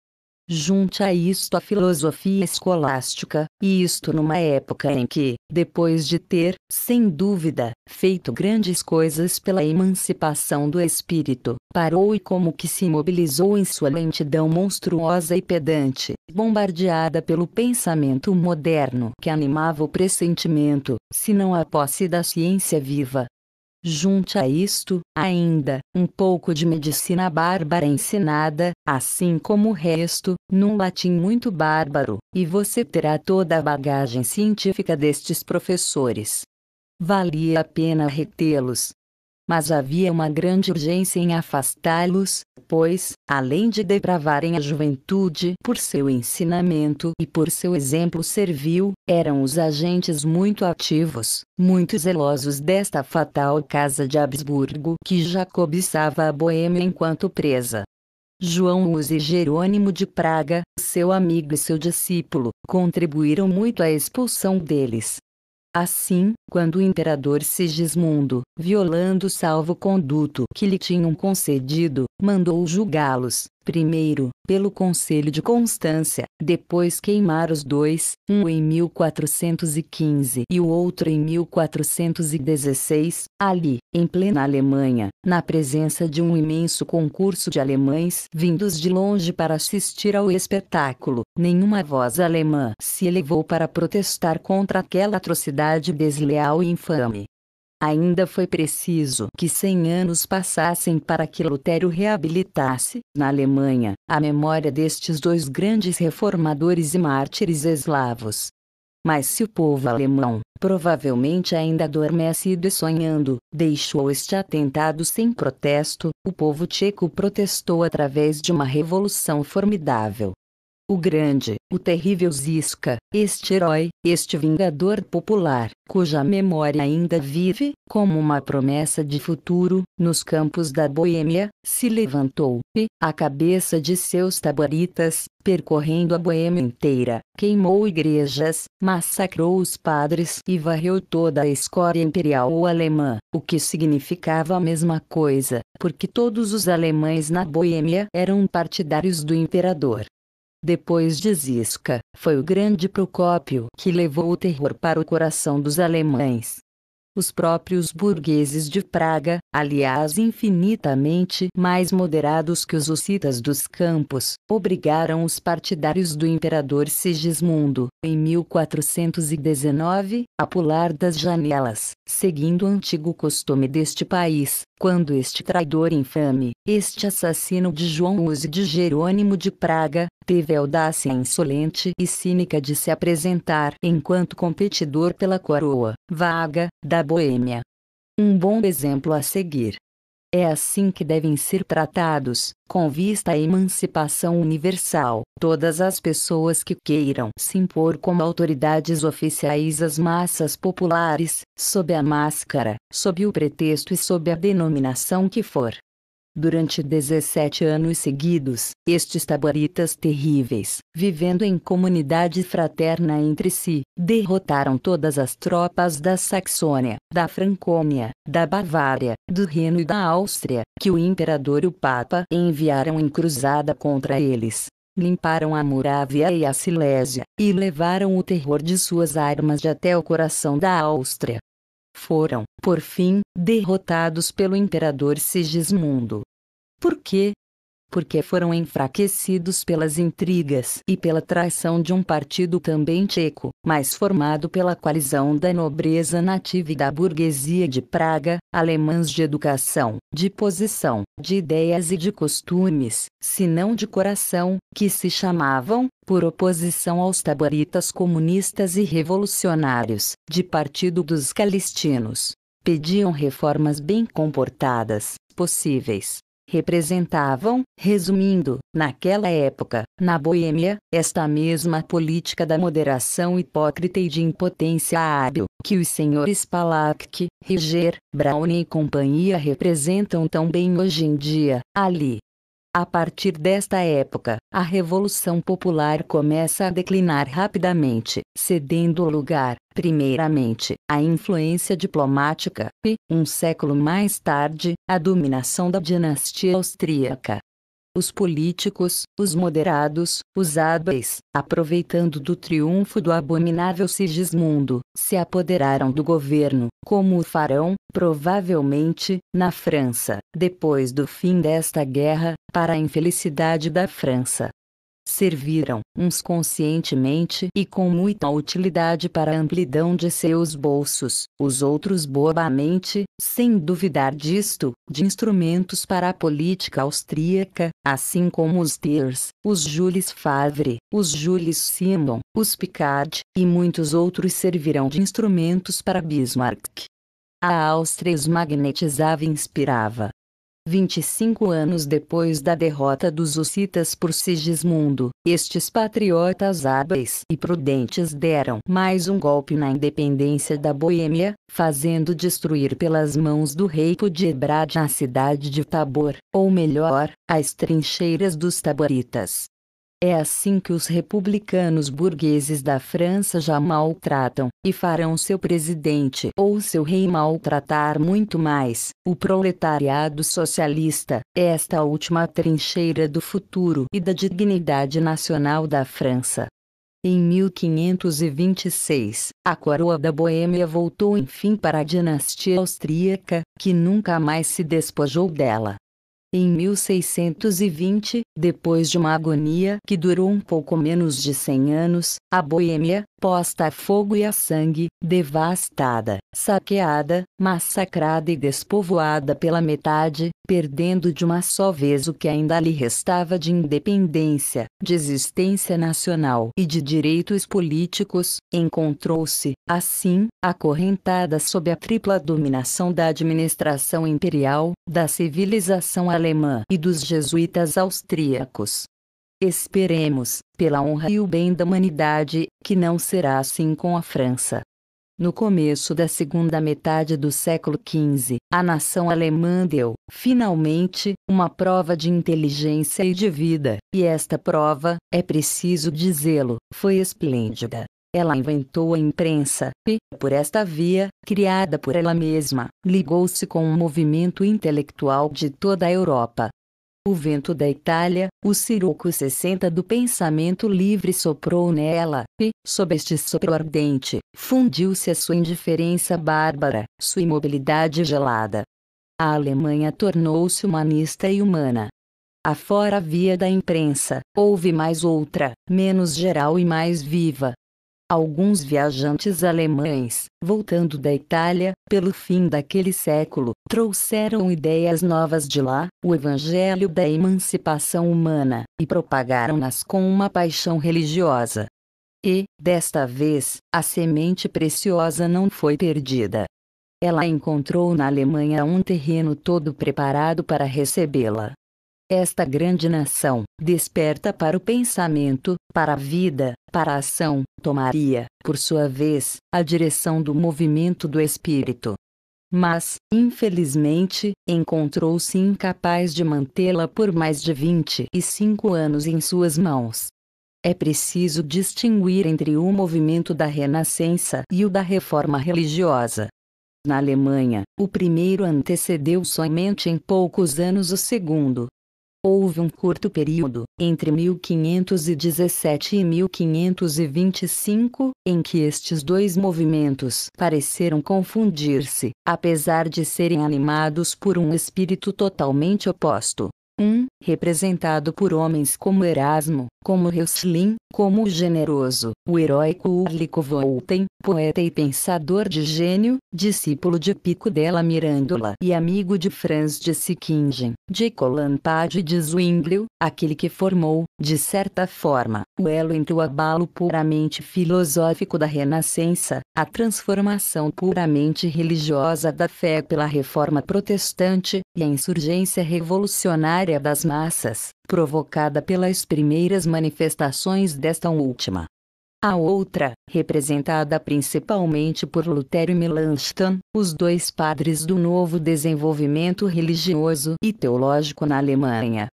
A: Junte a isto a filosofia escolástica, e isto numa época em que, depois de ter, sem dúvida, feito grandes coisas pela emancipação do espírito, parou e como que se mobilizou em sua lentidão monstruosa e pedante, bombardeada pelo pensamento moderno que animava o pressentimento, se não a posse da ciência viva, Junte a isto, ainda, um pouco de medicina bárbara ensinada, assim como o resto, num latim muito bárbaro, e você terá toda a bagagem científica destes professores. Valia a pena retê-los, mas havia uma grande urgência em afastá-los, pois, além de depravarem a juventude por seu ensinamento e por seu exemplo servil, eram os agentes muito ativos, muito zelosos desta fatal casa de Habsburgo que já cobiçava a Boêmia enquanto presa. João Uzi Jerônimo de Praga, seu amigo e seu discípulo, contribuíram muito à expulsão deles, Assim, quando o imperador Sigismundo, violando o salvo-conduto que lhe tinham concedido, mandou julgá-los, Primeiro, pelo Conselho de Constância, depois queimar os dois, um em 1415 e o outro em 1416, ali, em plena Alemanha, na presença de um imenso concurso de alemães vindos de longe para assistir ao espetáculo, nenhuma voz alemã se elevou para protestar contra aquela atrocidade desleal e infame. Ainda foi preciso que cem anos passassem para que Lutero reabilitasse, na Alemanha, a memória destes dois grandes reformadores e mártires eslavos. Mas se o povo alemão, provavelmente ainda adormecido e sonhando, deixou este atentado sem protesto, o povo tcheco protestou através de uma revolução formidável o grande, o terrível Zisca, este herói, este vingador popular, cuja memória ainda vive, como uma promessa de futuro, nos campos da Boêmia, se levantou, e, à cabeça de seus taboritas, percorrendo a Boêmia inteira, queimou igrejas, massacrou os padres e varreu toda a escória imperial ou alemã, o que significava a mesma coisa, porque todos os alemães na Boêmia eram partidários do imperador. Depois de Zisca, foi o grande Procópio que levou o terror para o coração dos alemães. Os próprios burgueses de Praga, aliás infinitamente mais moderados que os ossitas dos campos, obrigaram os partidários do imperador Sigismundo, em 1419, a pular das janelas, seguindo o antigo costume deste país, quando este traidor infame, este assassino de João Uzi de Jerônimo de Praga, Teve a audácia insolente e cínica de se apresentar enquanto competidor pela coroa, vaga, da Boêmia. Um bom exemplo a seguir. É assim que devem ser tratados, com vista à emancipação universal, todas as pessoas que queiram se impor como autoridades oficiais às massas populares, sob a máscara, sob o pretexto e sob a denominação que for, Durante 17 anos seguidos, estes taboritas terríveis, vivendo em comunidade fraterna entre si, derrotaram todas as tropas da Saxônia, da Franconia, da Bavária, do Reno e da Áustria, que o imperador e o papa enviaram em cruzada contra eles. Limparam a Murávia e a Silésia, e levaram o terror de suas armas até o coração da Áustria, foram, por fim, derrotados pelo imperador Sigismundo. Por quê? porque foram enfraquecidos pelas intrigas e pela traição de um partido também tcheco, mas formado pela coalizão da nobreza nativa e da burguesia de Praga, alemãs de educação, de posição, de ideias e de costumes, se não de coração, que se chamavam, por oposição aos taboritas comunistas e revolucionários, de Partido dos Calistinos. Pediam reformas bem comportadas, possíveis, representavam, resumindo, naquela época, na Boêmia, esta mesma política da moderação hipócrita e de impotência hábil, que os senhores Palacque, Riger, Brown e companhia representam tão bem hoje em dia, ali, a partir desta época, a Revolução Popular começa a declinar rapidamente, cedendo lugar, primeiramente, à influência diplomática e, um século mais tarde, à dominação da dinastia austríaca os políticos, os moderados, os hábeis, aproveitando do triunfo do abominável Sigismundo, se apoderaram do governo, como o farão, provavelmente, na França, depois do fim desta guerra, para a infelicidade da França serviram, uns conscientemente e com muita utilidade para a amplidão de seus bolsos, os outros bobamente, sem duvidar disto, de instrumentos para a política austríaca, assim como os Thiers, os Jules Favre, os Jules Simon, os Picard, e muitos outros servirão de instrumentos para Bismarck. A Áustria os magnetizava e inspirava. 25 anos depois da derrota dos hussitas por Sigismundo, estes patriotas hábeis e prudentes deram mais um golpe na independência da Boêmia, fazendo destruir pelas mãos do rei Podiebrad a cidade de Tabor, ou melhor, as trincheiras dos taboritas. É assim que os republicanos burgueses da França já maltratam, e farão seu presidente ou seu rei maltratar muito mais, o proletariado socialista, é esta última trincheira do futuro e da dignidade nacional da França. Em 1526, a coroa da Boêmia voltou enfim para a dinastia austríaca, que nunca mais se despojou dela. Em 1620, depois de uma agonia que durou um pouco menos de 100 anos, a Boêmia, posta a fogo e a sangue, devastada, saqueada, massacrada e despovoada pela metade, perdendo de uma só vez o que ainda lhe restava de independência, de existência nacional e de direitos políticos, encontrou-se, assim, acorrentada sob a tripla dominação da administração imperial, da civilização alemã e dos jesuítas austríacos. Esperemos, pela honra e o bem da humanidade, que não será assim com a França. No começo da segunda metade do século XV, a nação alemã deu, finalmente, uma prova de inteligência e de vida, e esta prova, é preciso dizê-lo, foi esplêndida. Ela inventou a imprensa, e, por esta via, criada por ela mesma, ligou-se com o movimento intelectual de toda a Europa, o vento da Itália, o siroco 60 do pensamento livre soprou nela, e, sob este sopro ardente, fundiu-se a sua indiferença bárbara, sua imobilidade gelada. A Alemanha tornou-se humanista e humana. Afora a via da imprensa, houve mais outra, menos geral e mais viva, alguns viajantes alemães, voltando da Itália, pelo fim daquele século, trouxeram ideias novas de lá, o evangelho da emancipação humana, e propagaram-nas com uma paixão religiosa. E, desta vez, a semente preciosa não foi perdida. Ela encontrou na Alemanha um terreno todo preparado para recebê-la. Esta grande nação, desperta para o pensamento, para a vida, para a ação, tomaria, por sua vez, a direção do movimento do espírito. Mas, infelizmente, encontrou-se incapaz de mantê-la por mais de 25 anos em suas mãos. É preciso distinguir entre o movimento da Renascença e o da reforma religiosa. Na Alemanha, o primeiro antecedeu somente em poucos anos o segundo, Houve um curto período, entre 1517 e 1525, em que estes dois movimentos pareceram confundir-se, apesar de serem animados por um espírito totalmente oposto. Um, representado por homens como Erasmo, como Reuslin, como o generoso, o heróico Ulrico Volten, poeta e pensador de gênio, discípulo de Pico della Mirandola e amigo de Franz de Sickingen, de e de Zwinglio, aquele que formou, de certa forma, o elo entre o abalo puramente filosófico da Renascença, a transformação puramente religiosa da fé pela reforma protestante, e a insurgência revolucionária das massas, provocada pelas primeiras manifestações desta última. A outra, representada principalmente por Lutero e Melanchthon, os dois padres do novo desenvolvimento religioso e teológico na Alemanha,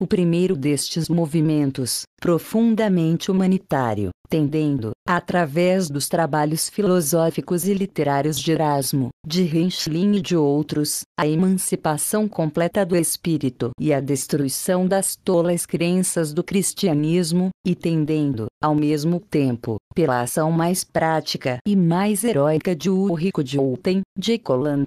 A: o primeiro destes movimentos, profundamente humanitário, tendendo, através dos trabalhos filosóficos e literários de Erasmo, de Rinchlin e de outros, à emancipação completa do espírito e à destruição das tolas crenças do cristianismo, e tendendo, ao mesmo tempo, pela ação mais prática e mais heróica de Ulrico de Ulten, de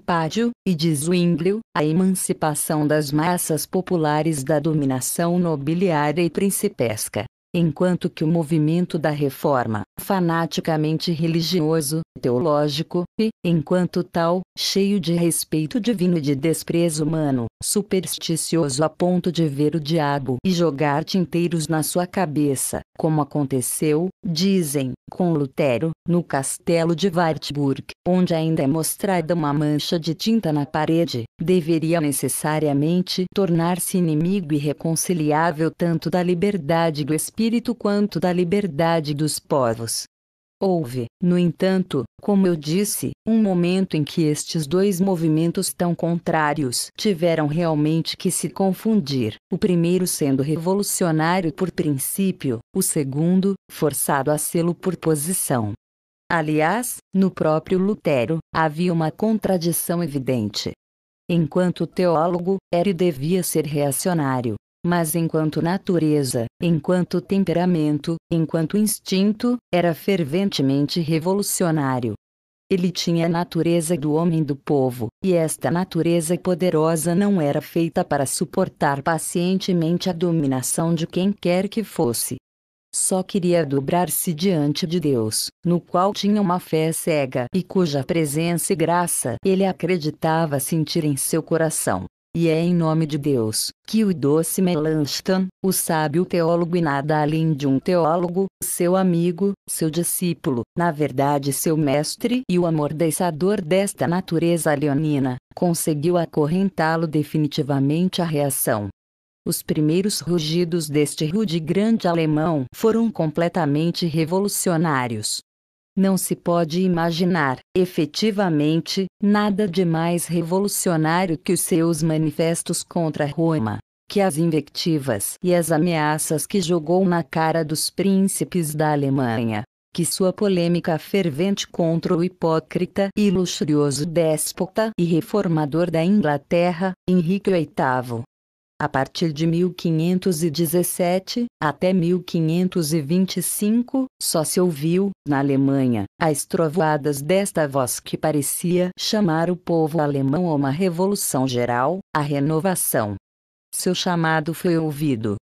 A: Padio, e de Zwinglio, a emancipação das massas populares da dominação nobiliária e principesca. Enquanto que o movimento da reforma, fanaticamente religioso, teológico, e, enquanto tal, cheio de respeito divino e de desprezo humano, supersticioso a ponto de ver o diabo e jogar tinteiros na sua cabeça, como aconteceu, dizem, com Lutero, no castelo de Wartburg, onde ainda é mostrada uma mancha de tinta na parede, deveria necessariamente tornar-se inimigo irreconciliável tanto da liberdade do espírito quanto da liberdade dos povos. Houve, no entanto, como eu disse, um momento em que estes dois movimentos tão contrários tiveram realmente que se confundir, o primeiro sendo revolucionário por princípio, o segundo, forçado a sê-lo por posição. Aliás, no próprio Lutero, havia uma contradição evidente. Enquanto teólogo, era e devia ser reacionário, mas enquanto natureza, enquanto temperamento, enquanto instinto, era ferventemente revolucionário. Ele tinha a natureza do homem do povo, e esta natureza poderosa não era feita para suportar pacientemente a dominação de quem quer que fosse. Só queria dobrar-se diante de Deus, no qual tinha uma fé cega e cuja presença e graça ele acreditava sentir em seu coração. E é em nome de Deus que o doce Melanchthon, o sábio teólogo e nada além de um teólogo, seu amigo, seu discípulo, na verdade seu mestre e o amordeçador desta natureza leonina, conseguiu acorrentá-lo definitivamente à reação. Os primeiros rugidos deste rude grande alemão foram completamente revolucionários, não se pode imaginar, efetivamente, nada de mais revolucionário que os seus manifestos contra Roma que as invectivas e as ameaças que jogou na cara dos príncipes da Alemanha, que sua polêmica fervente contra o hipócrita e luxurioso déspota e reformador da Inglaterra, Henrique VIII, a partir de 1517 até 1525, só se ouviu, na Alemanha, as trovoadas desta voz que parecia chamar o povo alemão a uma revolução geral, a renovação. Seu chamado foi ouvido.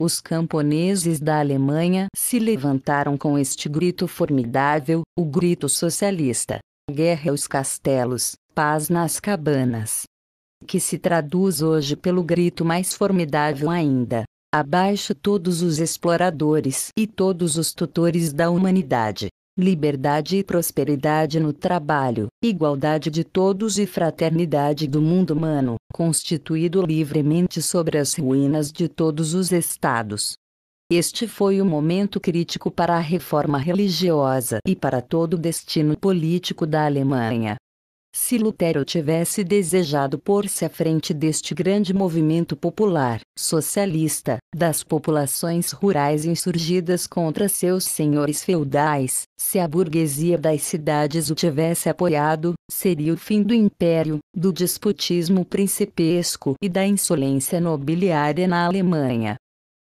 A: Os camponeses da Alemanha se levantaram com este grito formidável, o grito socialista. Guerra aos castelos, paz nas cabanas, que se traduz hoje pelo grito mais formidável ainda. Abaixo todos os exploradores e todos os tutores da humanidade. Liberdade e prosperidade no trabalho, igualdade de todos e fraternidade do mundo humano, constituído livremente sobre as ruínas de todos os estados. Este foi o momento crítico para a reforma religiosa e para todo o destino político da Alemanha. Se Lutero tivesse desejado pôr-se à frente deste grande movimento popular, socialista, das populações rurais insurgidas contra seus senhores feudais, se a burguesia das cidades o tivesse apoiado, seria o fim do império, do despotismo principesco e da insolência nobiliária na Alemanha.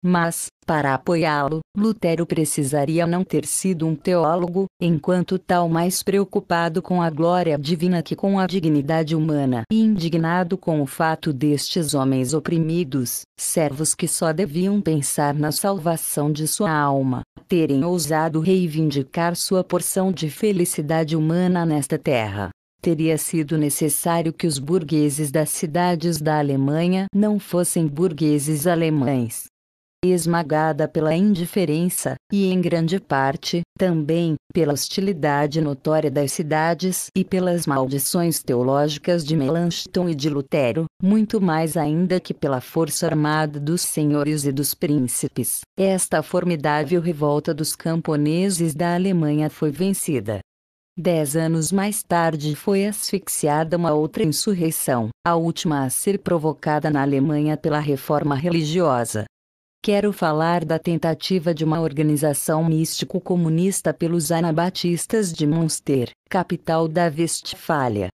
A: Mas, para apoiá-lo, Lutero precisaria não ter sido um teólogo, enquanto tal mais preocupado com a glória divina que com a dignidade humana e indignado com o fato destes homens oprimidos, servos que só deviam pensar na salvação de sua alma, terem ousado reivindicar sua porção de felicidade humana nesta terra. Teria sido necessário que os burgueses das cidades da Alemanha não fossem burgueses alemães, esmagada pela indiferença, e em grande parte, também, pela hostilidade notória das cidades e pelas maldições teológicas de Melanchthon e de Lutero, muito mais ainda que pela força armada dos senhores e dos príncipes. Esta formidável revolta dos camponeses da Alemanha foi vencida. Dez anos mais tarde foi asfixiada uma outra insurreição, a última a ser provocada na Alemanha pela reforma religiosa. Quero falar da tentativa de uma organização místico-comunista pelos anabatistas de Munster, capital da Westfália.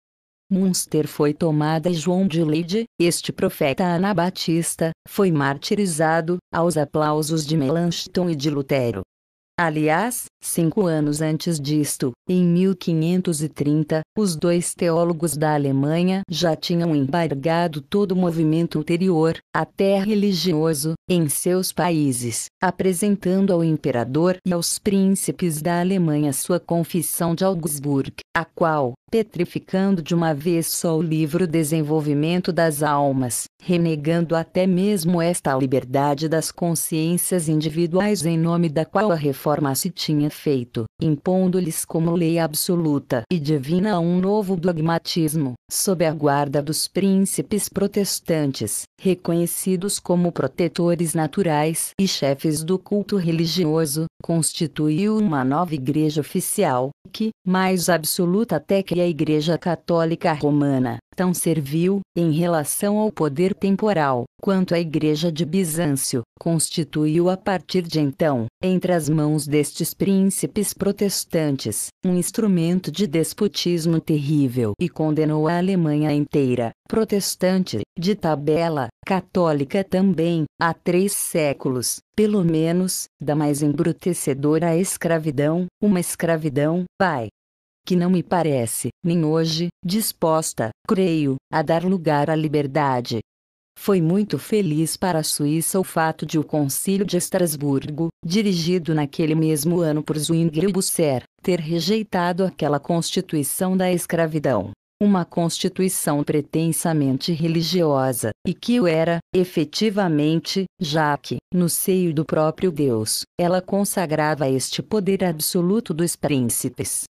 A: Munster foi tomada e João de Leide, este profeta anabatista, foi martirizado, aos aplausos de Melanchthon e de Lutero. Aliás, cinco anos antes disto, em 1530, os dois teólogos da Alemanha já tinham embargado todo o movimento ulterior, até religioso, em seus países, apresentando ao imperador e aos príncipes da Alemanha sua Confissão de Augsburg, a qual, petrificando de uma vez só o livro Desenvolvimento das Almas, renegando até mesmo esta liberdade das consciências individuais em nome da qual a reforma se tinha feito, impondo-lhes como como lei absoluta e divina a um novo dogmatismo, sob a guarda dos príncipes protestantes, reconhecidos como protetores naturais e chefes do culto religioso, constituiu uma nova igreja oficial, que, mais absoluta até que a Igreja Católica Romana, tão serviu em relação ao poder temporal, quanto a Igreja de Bizâncio, constituiu a partir de então, entre as mãos destes príncipes protestantes, um instrumento de despotismo terrível e condenou a Alemanha inteira, protestante, de tabela, católica também, há três séculos, pelo menos, da mais embrutecedora escravidão, uma escravidão, pai, que não me parece, nem hoje, disposta, creio, a dar lugar à liberdade, foi muito feliz para a Suíça o fato de o Concílio de Estrasburgo, dirigido naquele mesmo ano por Zwingli Busser, ter rejeitado aquela constituição da escravidão uma constituição pretensamente religiosa, e que o era, efetivamente, já que, no seio do próprio Deus, ela consagrava este poder absoluto dos príncipes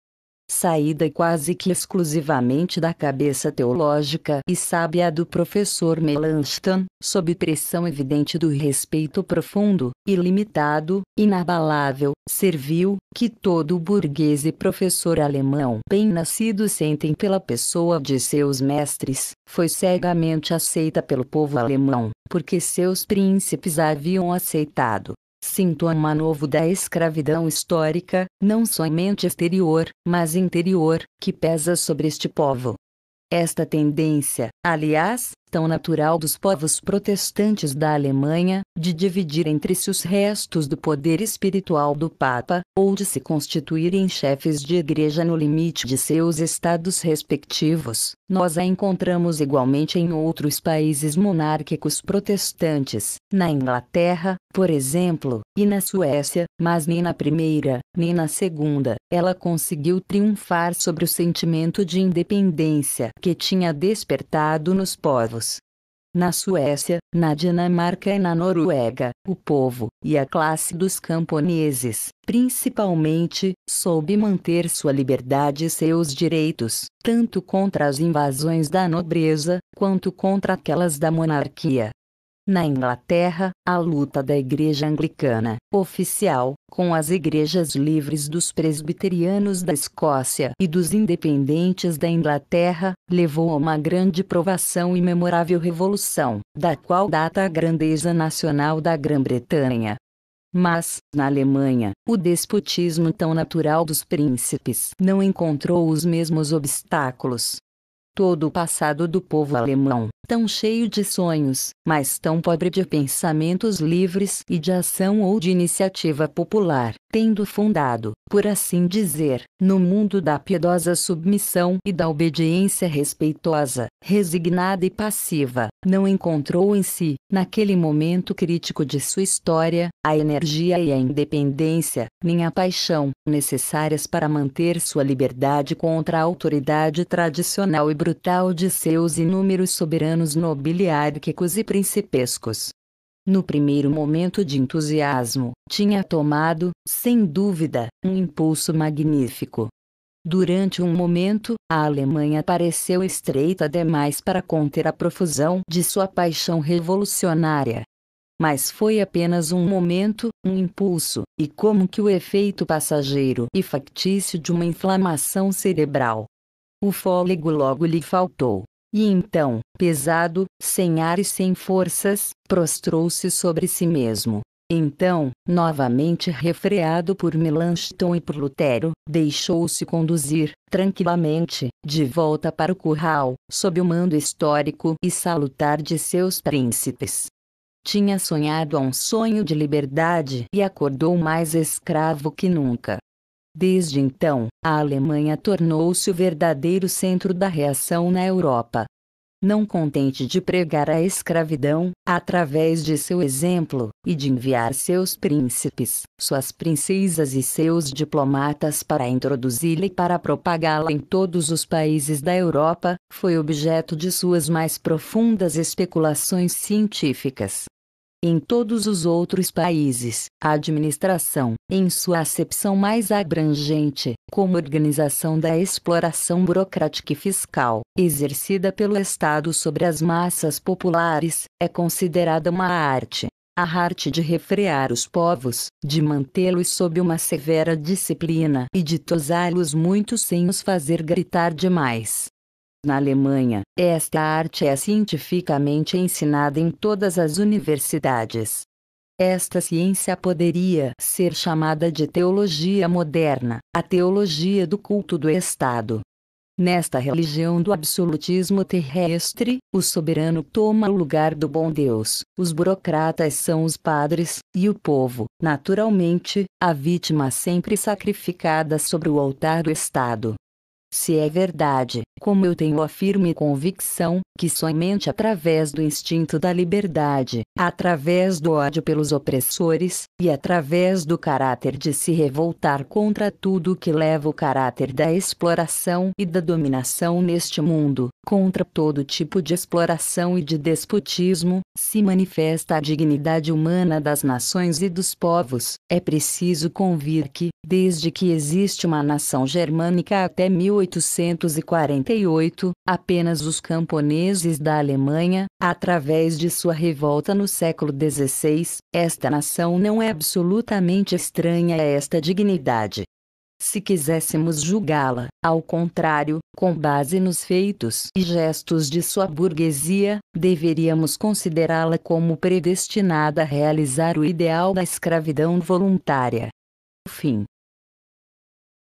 A: saída quase que exclusivamente da cabeça teológica e sábia do professor Melanchthon, sob pressão evidente do respeito profundo, ilimitado, inabalável, servil, que todo burguês e professor alemão bem-nascido sentem pela pessoa de seus mestres, foi cegamente aceita pelo povo alemão, porque seus príncipes a haviam aceitado sintoma novo da escravidão histórica, não somente exterior, mas interior, que pesa sobre este povo. Esta tendência, aliás, tão natural dos povos protestantes da Alemanha, de dividir entre si os restos do poder espiritual do Papa, ou de se constituírem chefes de igreja no limite de seus estados respectivos, nós a encontramos igualmente em outros países monárquicos protestantes, na Inglaterra, por exemplo, e na Suécia, mas nem na primeira, nem na segunda, ela conseguiu triunfar sobre o sentimento de independência que tinha despertado nos povos. Na Suécia, na Dinamarca e na Noruega, o povo e a classe dos camponeses, principalmente, soube manter sua liberdade e seus direitos, tanto contra as invasões da nobreza, quanto contra aquelas da monarquia. Na Inglaterra, a luta da Igreja Anglicana, oficial, com as igrejas livres dos presbiterianos da Escócia e dos independentes da Inglaterra, levou a uma grande provação e memorável revolução, da qual data a grandeza nacional da Grã-Bretanha. Mas, na Alemanha, o despotismo tão natural dos príncipes não encontrou os mesmos obstáculos, Todo o passado do povo alemão, tão cheio de sonhos, mas tão pobre de pensamentos livres e de ação ou de iniciativa popular, tendo fundado, por assim dizer, no mundo da piedosa submissão e da obediência respeitosa, resignada e passiva, não encontrou em si, naquele momento crítico de sua história, a energia e a independência, nem a paixão, necessárias para manter sua liberdade contra a autoridade tradicional e brutal de seus inúmeros soberanos nobiliárquicos e principescos. No primeiro momento de entusiasmo, tinha tomado, sem dúvida, um impulso magnífico. Durante um momento, a Alemanha pareceu estreita demais para conter a profusão de sua paixão revolucionária. Mas foi apenas um momento, um impulso, e como que o efeito passageiro e factício de uma inflamação cerebral. O fôlego logo lhe faltou. E então, pesado, sem ar e sem forças, prostrou-se sobre si mesmo. Então, novamente refreado por Melanchthon e por Lutero, deixou-se conduzir, tranquilamente, de volta para o curral, sob o mando histórico e salutar de seus príncipes. Tinha sonhado a um sonho de liberdade e acordou mais escravo que nunca. Desde então, a Alemanha tornou-se o verdadeiro centro da reação na Europa. Não contente de pregar a escravidão, através de seu exemplo, e de enviar seus príncipes, suas princesas e seus diplomatas para introduzi-la e para propagá-la em todos os países da Europa, foi objeto de suas mais profundas especulações científicas. Em todos os outros países, a administração, em sua acepção mais abrangente, como organização da exploração burocrática e fiscal, exercida pelo Estado sobre as massas populares, é considerada uma arte. A arte de refrear os povos, de mantê-los sob uma severa disciplina e de tosá-los muito sem os fazer gritar demais. Na Alemanha, esta arte é cientificamente ensinada em todas as universidades. Esta ciência poderia ser chamada de teologia moderna, a teologia do culto do Estado. Nesta religião do absolutismo terrestre, o soberano toma o lugar do bom Deus, os burocratas são os padres, e o povo, naturalmente, a vítima sempre sacrificada sobre o altar do Estado. Se é verdade, como eu tenho a firme convicção, que somente através do instinto da liberdade, através do ódio pelos opressores, e através do caráter de se revoltar contra tudo que leva o caráter da exploração e da dominação neste mundo, Contra todo tipo de exploração e de despotismo, se manifesta a dignidade humana das nações e dos povos. É preciso convir que, desde que existe uma nação germânica até 1848, apenas os camponeses da Alemanha, através de sua revolta no século XVI, esta nação não é absolutamente estranha a esta dignidade se quiséssemos julgá-la, ao contrário, com base nos feitos e gestos de sua burguesia, deveríamos considerá-la como predestinada a realizar o ideal da escravidão voluntária. Fim.